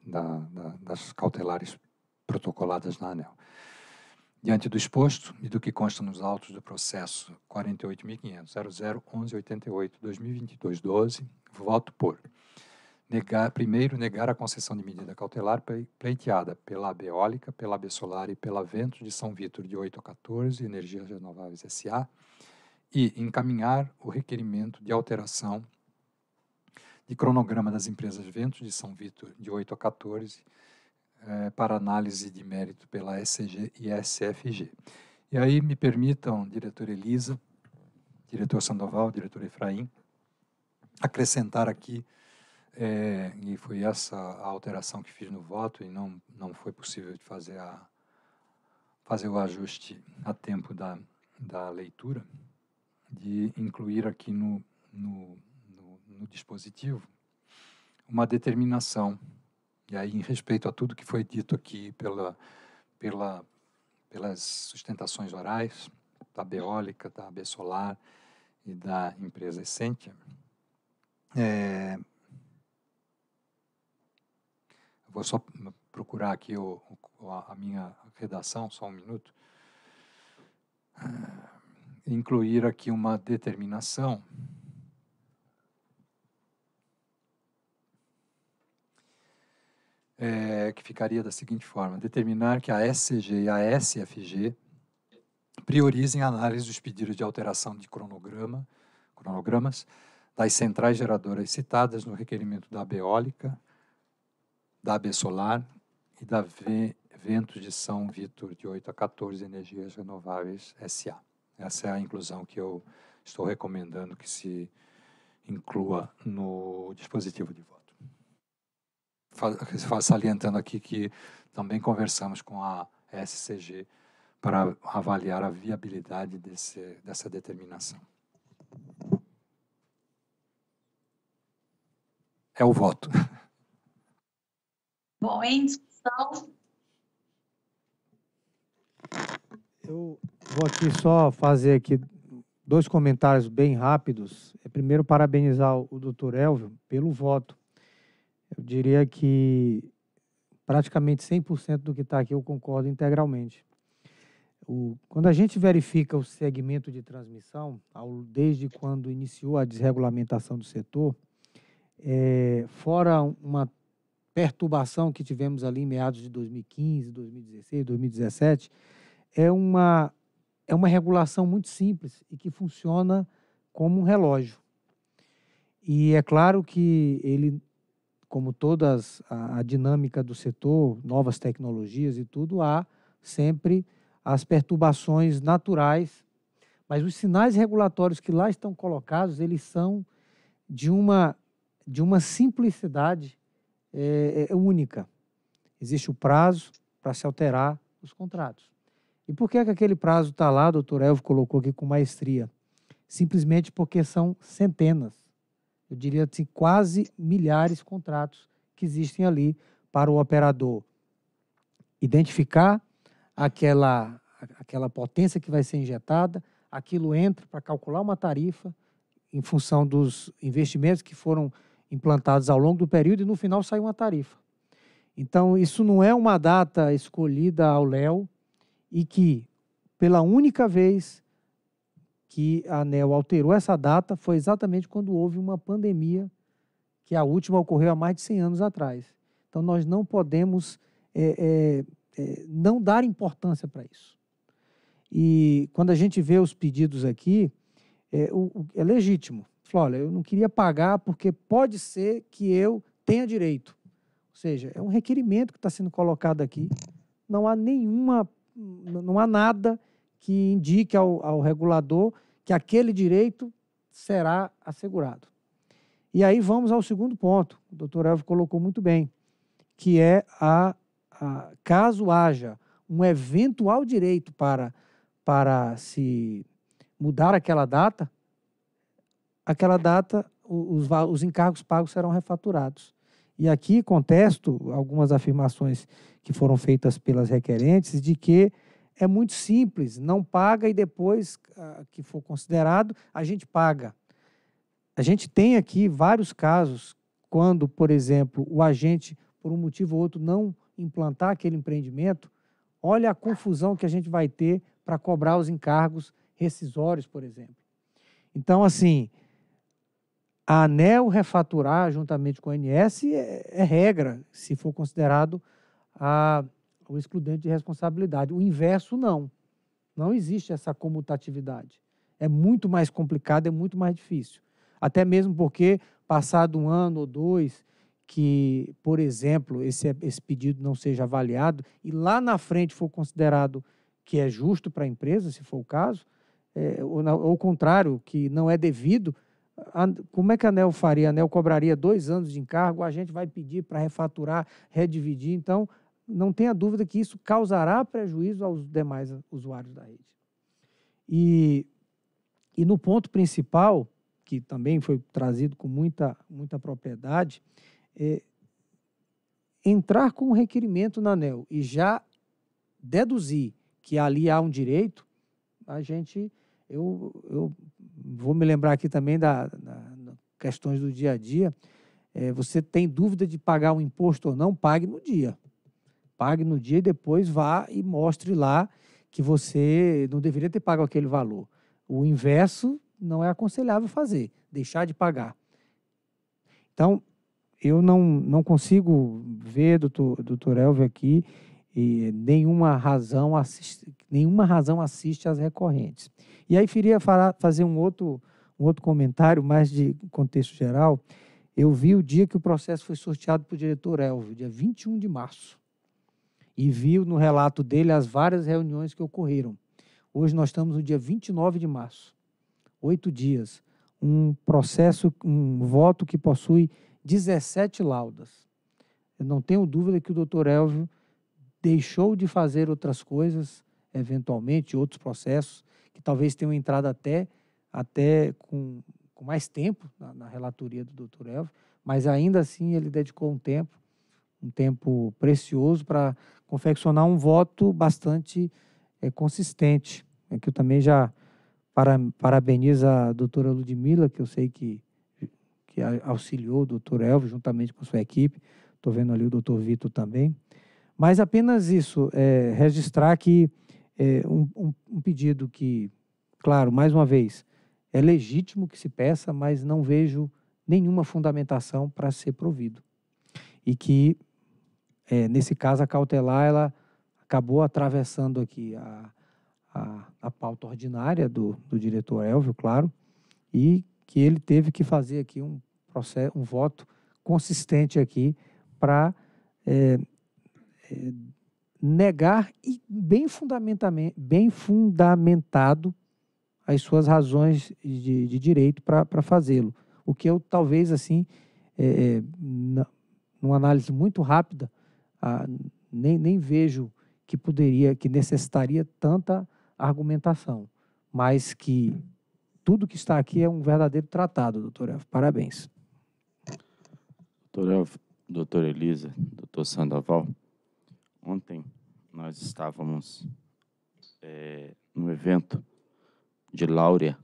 da, da, das cautelares protocoladas na ANEL. Diante do exposto e do que consta nos autos do processo 48.500.001188.2022.12, Voto por. Negar, primeiro, negar a concessão de medida cautelar pleiteada pela AB Eólica, pela BeSolar Solar e pela Vento de São Vítor de 8 a 14, Energias Renováveis S.A., e encaminhar o requerimento de alteração de cronograma das empresas Vento de São Vítor de 8 a 14 eh, para análise de mérito pela SG e SFG. E aí me permitam, diretor Elisa, diretor Sandoval, diretor Efraim, acrescentar aqui, é, e foi essa a alteração que fiz no voto, e não, não foi possível de fazer, a, fazer o ajuste a tempo da, da leitura, de incluir aqui no, no, no, no dispositivo uma determinação, e aí em respeito a tudo que foi dito aqui pela, pela, pelas sustentações orais, da Beólica, da AB Solar e da empresa Essentia, é... Vou só procurar aqui o, o, a minha redação, só um minuto. É, incluir aqui uma determinação. É, que ficaria da seguinte forma: determinar que a SCG e a SFG priorizem a análise dos pedidos de alteração de cronograma, cronogramas das centrais geradoras citadas no requerimento da AB Eólica, da AB Solar e da v, Ventos de São Vitor, de 8 a 14 Energias Renováveis SA. Essa é a inclusão que eu estou recomendando que se inclua no dispositivo de voto. salientando aqui que também conversamos com a SCG para avaliar a viabilidade desse, dessa determinação. é o voto. Bom, em discussão. Eu vou aqui só fazer aqui dois comentários bem rápidos. É, primeiro, parabenizar o doutor Elvio pelo voto. Eu diria que praticamente 100% do que está aqui eu concordo integralmente. O, quando a gente verifica o segmento de transmissão, ao, desde quando iniciou a desregulamentação do setor, é, fora uma perturbação que tivemos ali em meados de 2015, 2016, 2017, é uma, é uma regulação muito simples e que funciona como um relógio. E é claro que ele, como toda a, a dinâmica do setor, novas tecnologias e tudo, há sempre as perturbações naturais, mas os sinais regulatórios que lá estão colocados, eles são de uma de uma simplicidade é, é, é, única. Existe o prazo para se alterar os contratos. E por que, é que aquele prazo está lá, doutor Elvio colocou aqui com maestria? Simplesmente porque são centenas, eu diria assim, quase milhares de contratos que existem ali para o operador identificar aquela, aquela potência que vai ser injetada, aquilo entra para calcular uma tarifa em função dos investimentos que foram implantados ao longo do período e no final sai uma tarifa. Então, isso não é uma data escolhida ao léu e que, pela única vez que a ANEL alterou essa data, foi exatamente quando houve uma pandemia, que a última ocorreu há mais de 100 anos atrás. Então, nós não podemos é, é, é, não dar importância para isso. E quando a gente vê os pedidos aqui, é, o, é legítimo. Falou, olha, eu não queria pagar porque pode ser que eu tenha direito. Ou seja, é um requerimento que está sendo colocado aqui. Não há nenhuma, não há nada que indique ao, ao regulador que aquele direito será assegurado. E aí vamos ao segundo ponto, o doutor Elvio colocou muito bem, que é a, a, caso haja um eventual direito para, para se mudar aquela data, aquela data os, os encargos pagos serão refaturados. E aqui contesto algumas afirmações que foram feitas pelas requerentes de que é muito simples, não paga e depois ah, que for considerado, a gente paga. A gente tem aqui vários casos quando, por exemplo, o agente, por um motivo ou outro, não implantar aquele empreendimento, olha a confusão que a gente vai ter para cobrar os encargos rescisórios, por exemplo. Então, assim, a ANEL refaturar juntamente com a ANS é, é regra, se for considerado a, o excludente de responsabilidade. O inverso, não. Não existe essa comutatividade. É muito mais complicado, é muito mais difícil. Até mesmo porque, passado um ano ou dois, que, por exemplo, esse, esse pedido não seja avaliado e lá na frente for considerado que é justo para a empresa, se for o caso, é, ou, ou o contrário, que não é devido, como é que a ANEL faria? A ANEL cobraria dois anos de encargo, a gente vai pedir para refaturar, redividir. Então, não tenha dúvida que isso causará prejuízo aos demais usuários da rede. E, e no ponto principal, que também foi trazido com muita, muita propriedade, é entrar com um requerimento na ANEL e já deduzir que ali há um direito, a gente eu, eu vou me lembrar aqui também da, da questões do dia a dia. É, você tem dúvida de pagar um imposto ou não? Pague no dia. Pague no dia e depois vá e mostre lá que você não deveria ter pago aquele valor. O inverso não é aconselhável fazer, deixar de pagar. Então, eu não, não consigo ver, doutor, doutor Elvio, aqui, e nenhuma razão assiste, nenhuma razão assiste às recorrentes. E aí queria fazer um outro, um outro comentário, mais de contexto geral. Eu vi o dia que o processo foi sorteado para o diretor Elvio, dia 21 de março, e vi no relato dele as várias reuniões que ocorreram. Hoje nós estamos no dia 29 de março, oito dias, um processo, um voto que possui 17 laudas. Eu não tenho dúvida que o doutor Elvio deixou de fazer outras coisas, eventualmente outros processos, que talvez tenham entrado até, até com, com mais tempo na, na relatoria do Dr Elvio, mas ainda assim ele dedicou um tempo, um tempo precioso para confeccionar um voto bastante é, consistente. Aqui né, eu também já para, parabenizo a doutora Ludmila, que eu sei que, que auxiliou o doutor Elvio juntamente com a sua equipe. Estou vendo ali o doutor Vitor também. Mas apenas isso, é, registrar que é, um, um, um pedido que, claro, mais uma vez, é legítimo que se peça, mas não vejo nenhuma fundamentação para ser provido. E que, é, nesse caso, a cautelar ela acabou atravessando aqui a, a, a pauta ordinária do, do diretor Elvio, claro, e que ele teve que fazer aqui um, processo, um voto consistente aqui para é, negar e bem, bem fundamentado as suas razões de, de direito para fazê-lo. O que eu talvez assim, é, é na, numa análise muito rápida, nem, nem vejo que poderia, que necessitaria tanta argumentação, mas que tudo que está aqui é um verdadeiro tratado, doutor Elf. Parabéns. Doutor Elf, doutor Elisa, doutor Sandoval, Ontem nós estávamos é, no evento de laurea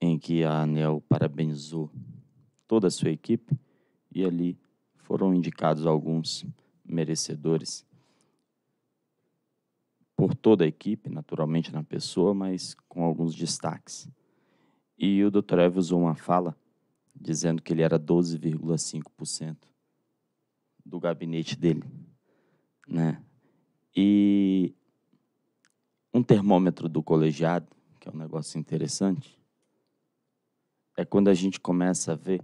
em que a ANEL parabenizou toda a sua equipe e ali foram indicados alguns merecedores por toda a equipe, naturalmente na pessoa, mas com alguns destaques. E o Dr. Eve usou uma fala dizendo que ele era 12,5% do gabinete dele né? E um termômetro do colegiado, que é um negócio interessante, é quando a gente começa a ver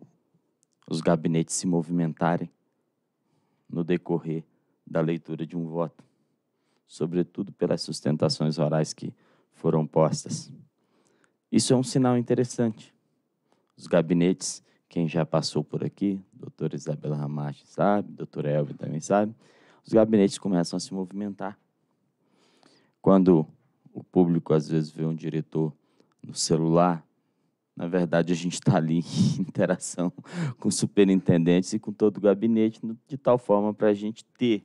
os gabinetes se movimentarem no decorrer da leitura de um voto, sobretudo pelas sustentações orais que foram postas. Isso é um sinal interessante. Os gabinetes, quem já passou por aqui, doutora Isabela Ramache sabe, doutora Elvio também sabe, os gabinetes começam a se movimentar. Quando o público às vezes vê um diretor no celular, na verdade a gente está ali em interação com superintendentes e com todo o gabinete, de tal forma para a gente ter.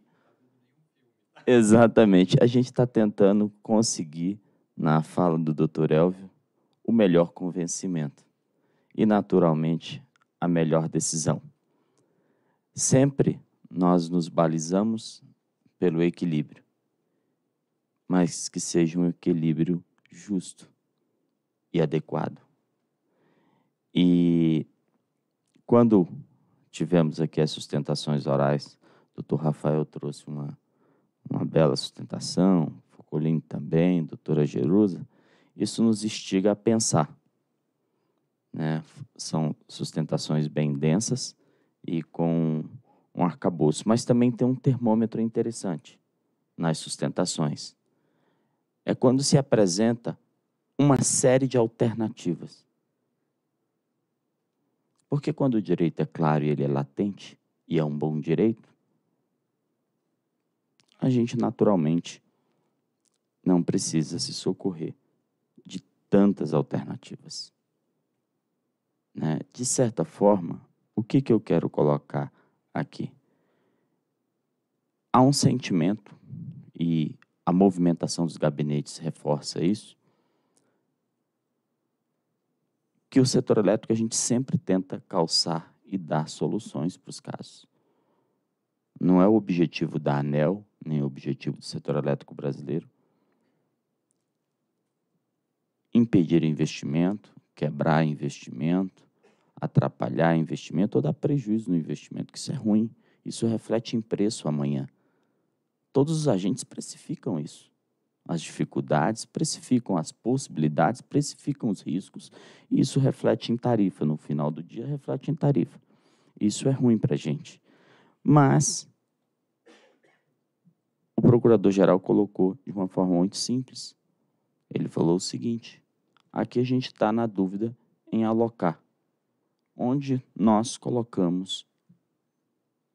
Exatamente, a gente está tentando conseguir, na fala do Dr. Elvio, o melhor convencimento e, naturalmente, a melhor decisão. Sempre nós nos balizamos pelo equilíbrio, mas que seja um equilíbrio justo e adequado. E quando tivemos aqui as sustentações orais, o doutor Rafael trouxe uma, uma bela sustentação, Focolino também, doutora Jerusa, isso nos instiga a pensar. Né? São sustentações bem densas e com um arcabouço, mas também tem um termômetro interessante nas sustentações. É quando se apresenta uma série de alternativas. Porque quando o direito é claro e ele é latente, e é um bom direito, a gente naturalmente não precisa se socorrer de tantas alternativas. Né? De certa forma, o que, que eu quero colocar aqui. Há um sentimento, e a movimentação dos gabinetes reforça isso, que o setor elétrico a gente sempre tenta calçar e dar soluções para os casos. Não é o objetivo da ANEL, nem o objetivo do setor elétrico brasileiro, impedir investimento, quebrar investimento, atrapalhar investimento ou dar prejuízo no investimento, que isso é ruim. Isso reflete em preço amanhã. Todos os agentes precificam isso. As dificuldades precificam as possibilidades, precificam os riscos, e isso reflete em tarifa. No final do dia, reflete em tarifa. Isso é ruim para a gente. Mas o procurador-geral colocou de uma forma muito simples. Ele falou o seguinte: aqui a gente está na dúvida em alocar onde nós colocamos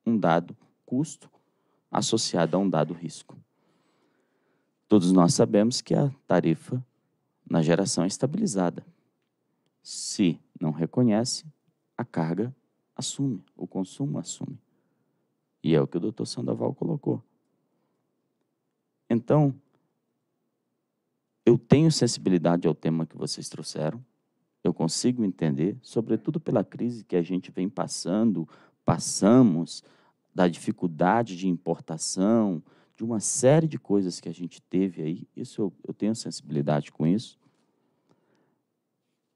um dado custo associado a um dado risco. Todos nós sabemos que a tarifa na geração é estabilizada. Se não reconhece, a carga assume, o consumo assume. E é o que o doutor Sandoval colocou. Então, eu tenho sensibilidade ao tema que vocês trouxeram, eu consigo entender, sobretudo pela crise que a gente vem passando, passamos, da dificuldade de importação, de uma série de coisas que a gente teve aí. Isso eu, eu tenho sensibilidade com isso.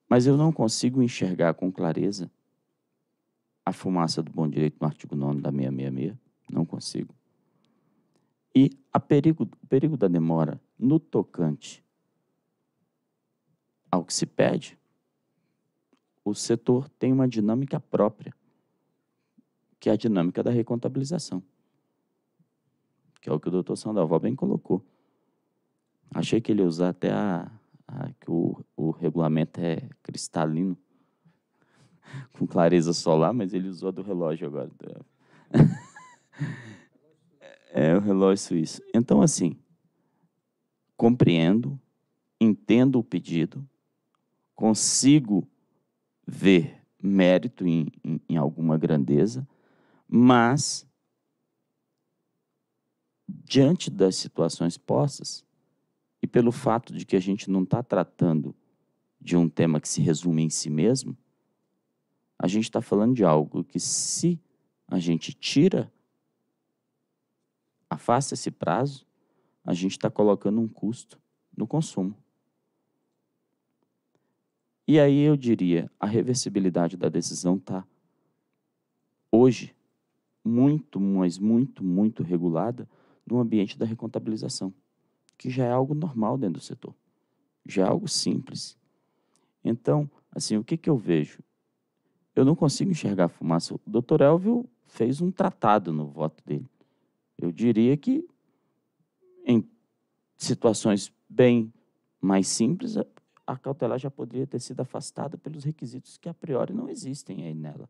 Mas eu não consigo enxergar com clareza a fumaça do bom direito no artigo 9 da 666. Não consigo. E a perigo, o perigo da demora no tocante ao que se pede o setor tem uma dinâmica própria, que é a dinâmica da recontabilização, que é o que o doutor Sandoval bem colocou. Achei que ele ia usar até a, a que o, o regulamento é cristalino, com clareza solar, mas ele usou do relógio agora. é o relógio suíço. Então, assim, compreendo, entendo o pedido, consigo ver mérito em, em, em alguma grandeza, mas diante das situações postas e pelo fato de que a gente não está tratando de um tema que se resume em si mesmo, a gente está falando de algo que, se a gente tira, afasta esse prazo, a gente está colocando um custo no consumo. E aí eu diria, a reversibilidade da decisão está hoje muito, mas muito, muito regulada no ambiente da recontabilização, que já é algo normal dentro do setor, já é algo simples. Então, assim, o que, que eu vejo? Eu não consigo enxergar a fumaça. O doutor Elvio fez um tratado no voto dele. Eu diria que em situações bem mais simples, a cautelar já poderia ter sido afastada pelos requisitos que a priori não existem aí nela.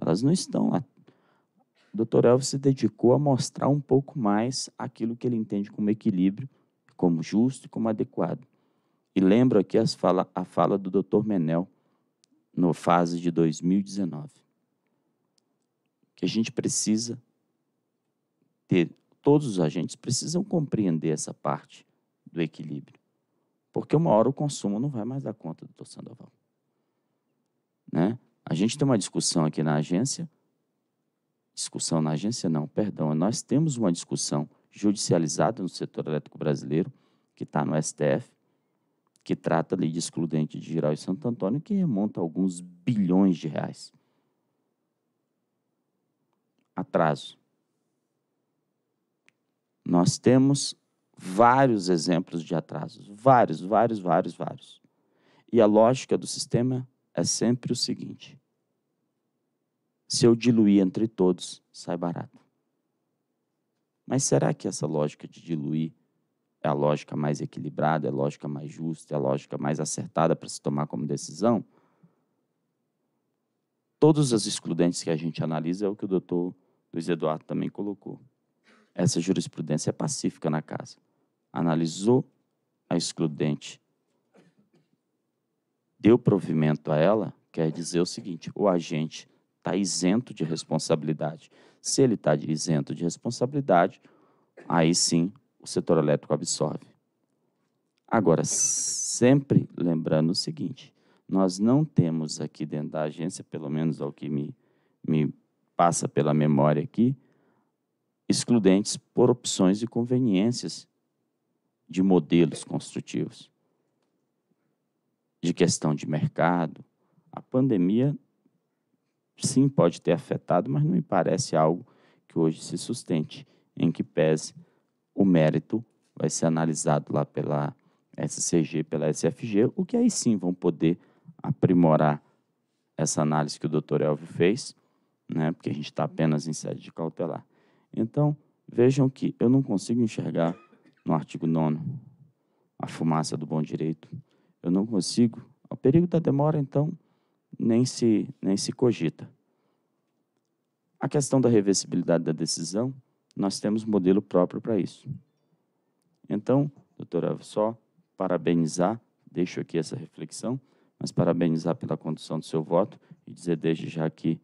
Elas não estão lá. O Dr. Elvis se dedicou a mostrar um pouco mais aquilo que ele entende como equilíbrio, como justo e como adequado. E lembro aqui as fala, a fala do Dr. Menel no fase de 2019. Que a gente precisa ter, todos os agentes precisam compreender essa parte do equilíbrio. Porque uma hora o consumo não vai mais dar conta, doutor Sandoval. Né? A gente tem uma discussão aqui na agência. Discussão na agência, não, perdão. Nós temos uma discussão judicializada no setor elétrico brasileiro, que está no STF, que trata ali de excludente de Giral e Santo Antônio, que remonta a alguns bilhões de reais. Atraso. Nós temos vários exemplos de atrasos. Vários, vários, vários, vários. E a lógica do sistema é sempre o seguinte: se eu diluir entre todos, sai barato. Mas será que essa lógica de diluir é a lógica mais equilibrada, é a lógica mais justa, é a lógica mais acertada para se tomar como decisão? Todos os excludentes que a gente analisa é o que o doutor Luiz Eduardo também colocou. Essa jurisprudência é pacífica na casa. Analisou a excludente, deu provimento a ela, quer dizer o seguinte: o agente está isento de responsabilidade. Se ele está isento de responsabilidade, aí sim o setor elétrico absorve. Agora, sempre lembrando o seguinte: nós não temos aqui dentro da agência, pelo menos ao que me, me passa pela memória aqui, excludentes por opções e conveniências de modelos construtivos, de questão de mercado. A pandemia, sim, pode ter afetado, mas não me parece algo que hoje se sustente, em que pese o mérito vai ser analisado lá pela SCG, pela SFG, o que aí sim vão poder aprimorar essa análise que o doutor Elvio fez, né, porque a gente está apenas em sede de cautelar. Então, vejam que eu não consigo enxergar no artigo 9 a fumaça do bom direito. Eu não consigo. O perigo da demora, então, nem se, nem se cogita. A questão da reversibilidade da decisão, nós temos modelo próprio para isso. Então, doutora, só parabenizar, deixo aqui essa reflexão, mas parabenizar pela condução do seu voto e dizer desde já que,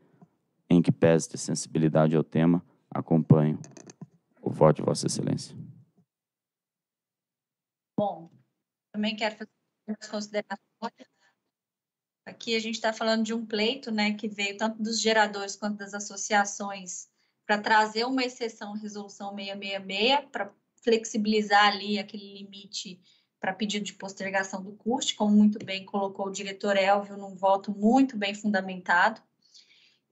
em que pese de sensibilidade ao tema, acompanho o voto de Vossa Excelência. Bom, também quero fazer algumas considerações. Aqui a gente está falando de um pleito né, que veio tanto dos geradores quanto das associações para trazer uma exceção à resolução 666 para flexibilizar ali aquele limite para pedido de postergação do curso, como muito bem colocou o diretor Elvio, num voto muito bem fundamentado.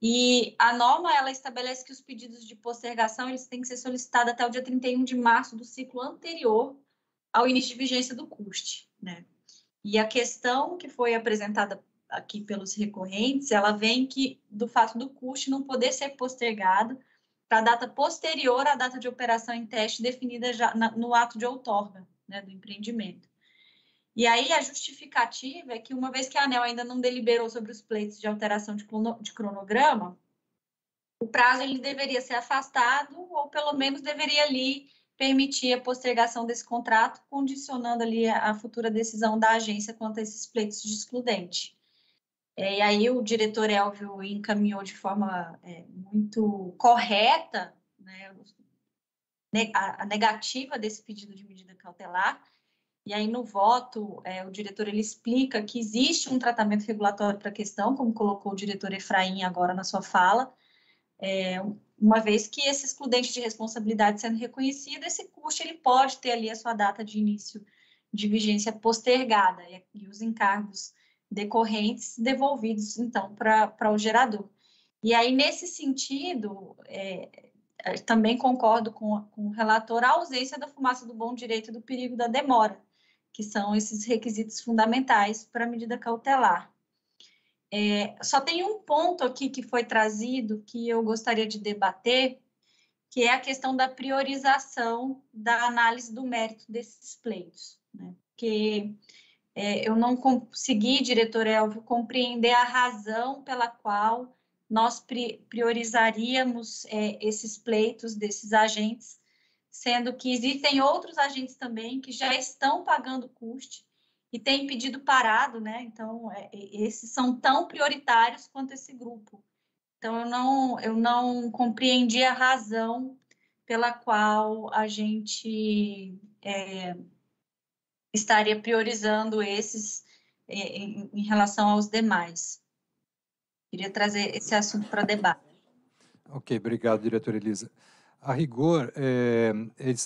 E a norma ela estabelece que os pedidos de postergação eles têm que ser solicitados até o dia 31 de março do ciclo anterior ao início de vigência do CUST, né? E a questão que foi apresentada aqui pelos recorrentes, ela vem que do fato do CUST não poder ser postergado para data posterior à data de operação em teste definida já no ato de outorga, né, do empreendimento. E aí a justificativa é que, uma vez que a ANEL ainda não deliberou sobre os pleitos de alteração de, de cronograma, o prazo ele deveria ser afastado ou pelo menos deveria ali permitir a postergação desse contrato, condicionando ali a, futura decisão da agência quanto a esses pleitos de excludente. É, e aí o diretor Elvio encaminhou de forma é, muito correta né, a negativa desse pedido de medida cautelar, e aí, no voto, é, o diretor ele explica que existe um tratamento regulatório para a questão, como colocou o diretor Efraim agora na sua fala, é, uma vez que esse excludente de responsabilidade sendo reconhecido, esse custo ele pode ter ali a sua data de início de vigência postergada e, e os encargos decorrentes devolvidos, então, para o gerador. E aí, nesse sentido, é, é, também concordo com, com o relator, a ausência da fumaça do bom direito e do perigo da demora que são esses requisitos fundamentais para a medida cautelar. É, só tem um ponto aqui que foi trazido que eu gostaria de debater, que é a questão da priorização da análise do mérito desses pleitos, né? porque é, eu não consegui, diretor Elvio, compreender a razão pela qual nós priorizaríamos é, esses pleitos desses agentes sendo que existem outros agentes também que já estão pagando custo e têm pedido parado, né? Então, é, esses são tão prioritários quanto esse grupo. Então, eu não, eu não compreendi a razão pela qual a gente é, estaria priorizando esses é, em, em relação aos demais. Queria trazer esse assunto para debate. Ok, obrigado, diretora Elisa. A rigor, é,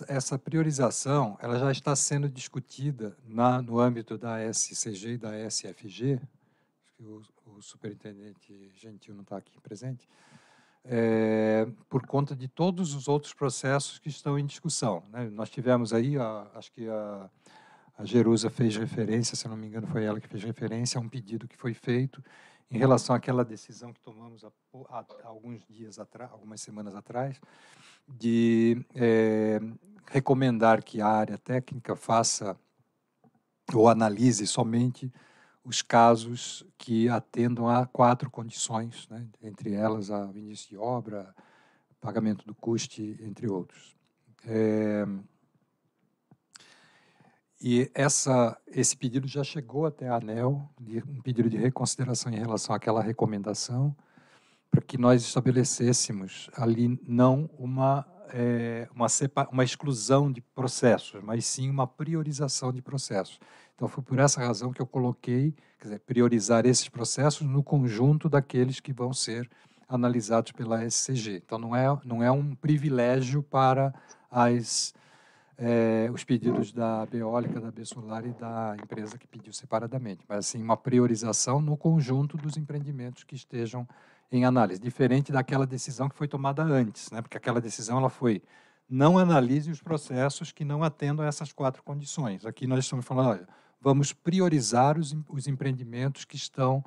essa priorização ela já está sendo discutida na, no âmbito da SCG e da SFG, o, o superintendente Gentil não está aqui presente, é, por conta de todos os outros processos que estão em discussão. Né? Nós tivemos aí, a, acho que a, a Jerusa fez referência, se não me engano foi ela que fez referência a um pedido que foi feito em relação àquela decisão que tomamos há, há alguns dias atrás, algumas semanas atrás, de é, recomendar que a área técnica faça ou analise somente os casos que atendam a quatro condições, né? entre elas a início de obra, pagamento do custe, entre outros. É... E essa, esse pedido já chegou até a ANEL, um pedido de reconsideração em relação àquela recomendação, para que nós estabelecêssemos ali não uma, é, uma, uma exclusão de processos, mas sim uma priorização de processos. Então, foi por essa razão que eu coloquei, quer dizer, priorizar esses processos no conjunto daqueles que vão ser analisados pela SCG. Então, não é, não é um privilégio para as, é, os pedidos da Beólica, da Bessolar e da empresa que pediu separadamente, mas assim uma priorização no conjunto dos empreendimentos que estejam em análise, diferente daquela decisão que foi tomada antes, né? porque aquela decisão ela foi não analise os processos que não atendam a essas quatro condições. Aqui nós estamos falando, olha, vamos priorizar os, os empreendimentos que estão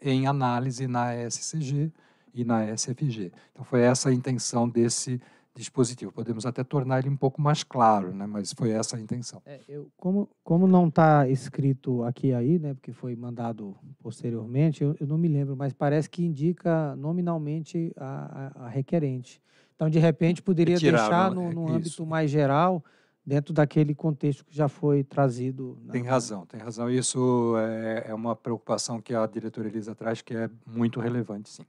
em análise na SCG e na SFG. Então foi essa a intenção desse dispositivo. Podemos até tornar ele um pouco mais claro, né? mas foi essa a intenção. É, eu, como, como não está escrito aqui aí, né, porque foi mandado posteriormente, eu, eu não me lembro, mas parece que indica nominalmente a, a, a requerente. Então, de repente, poderia deixar no, no né? âmbito mais geral, dentro daquele contexto que já foi trazido. Na... Tem razão, tem razão. Isso é, é uma preocupação que a diretoria Elisa traz, que é muito relevante, sim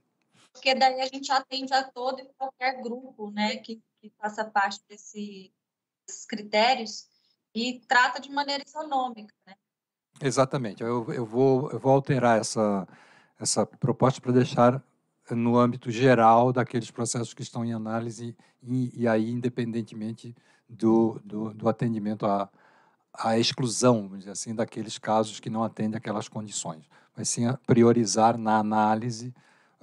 porque daí a gente atende a todo e qualquer grupo, né, que, que faça parte desse, desses critérios e trata de maneira econômica, né? Exatamente. Eu, eu, vou, eu vou alterar essa, essa proposta para deixar no âmbito geral daqueles processos que estão em análise e, e aí independentemente do, do, do atendimento à, à exclusão, assim, daqueles casos que não atendem aquelas condições, mas sim priorizar na análise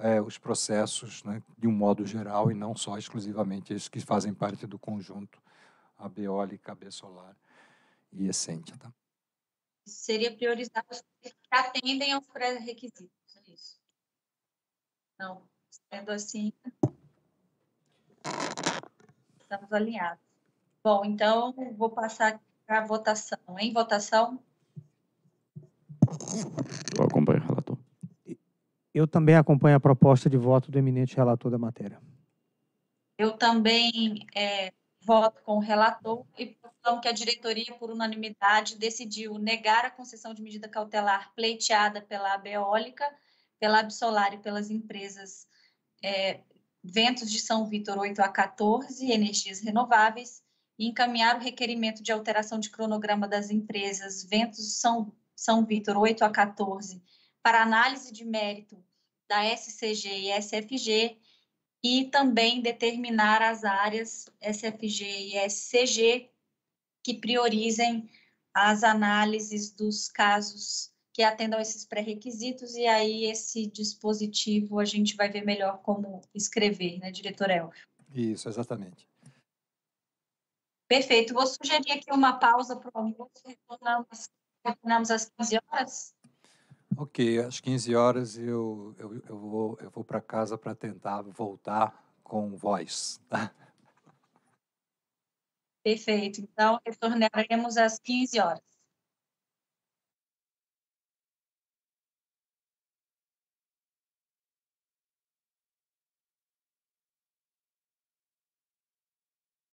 é, os processos né, de um modo geral e não só exclusivamente esses que fazem parte do conjunto Abeoli, KB Solar e essência. Tá? Seria priorizar os que atendem aos pré-requisitos, é isso? Não, sendo assim, estamos alinhados. Bom, então vou passar para a votação. Em votação? Vou acompanhar. Eu também acompanho a proposta de voto do eminente relator da matéria. Eu também é, voto com o relator e proponho que a diretoria, por unanimidade, decidiu negar a concessão de medida cautelar pleiteada pela Abeólica, pela Absolar e pelas empresas é, Ventos de São Vítor 8 a 14 e Energias Renováveis e encaminhar o requerimento de alteração de cronograma das empresas Ventos São, São Vítor 8 a 14 para análise de mérito da SCG e SFG e também determinar as áreas SFG e SCG que priorizem as análises dos casos que atendam esses pré-requisitos e aí esse dispositivo a gente vai ver melhor como escrever, né, diretor Elvio? Isso, exatamente. Perfeito. Vou sugerir aqui uma pausa para o almoço, retornamos às 15 horas. Ok, às 15 horas eu, eu, eu vou, eu vou para casa para tentar voltar com voz. Tá? Perfeito. Então, retornaremos às 15 horas.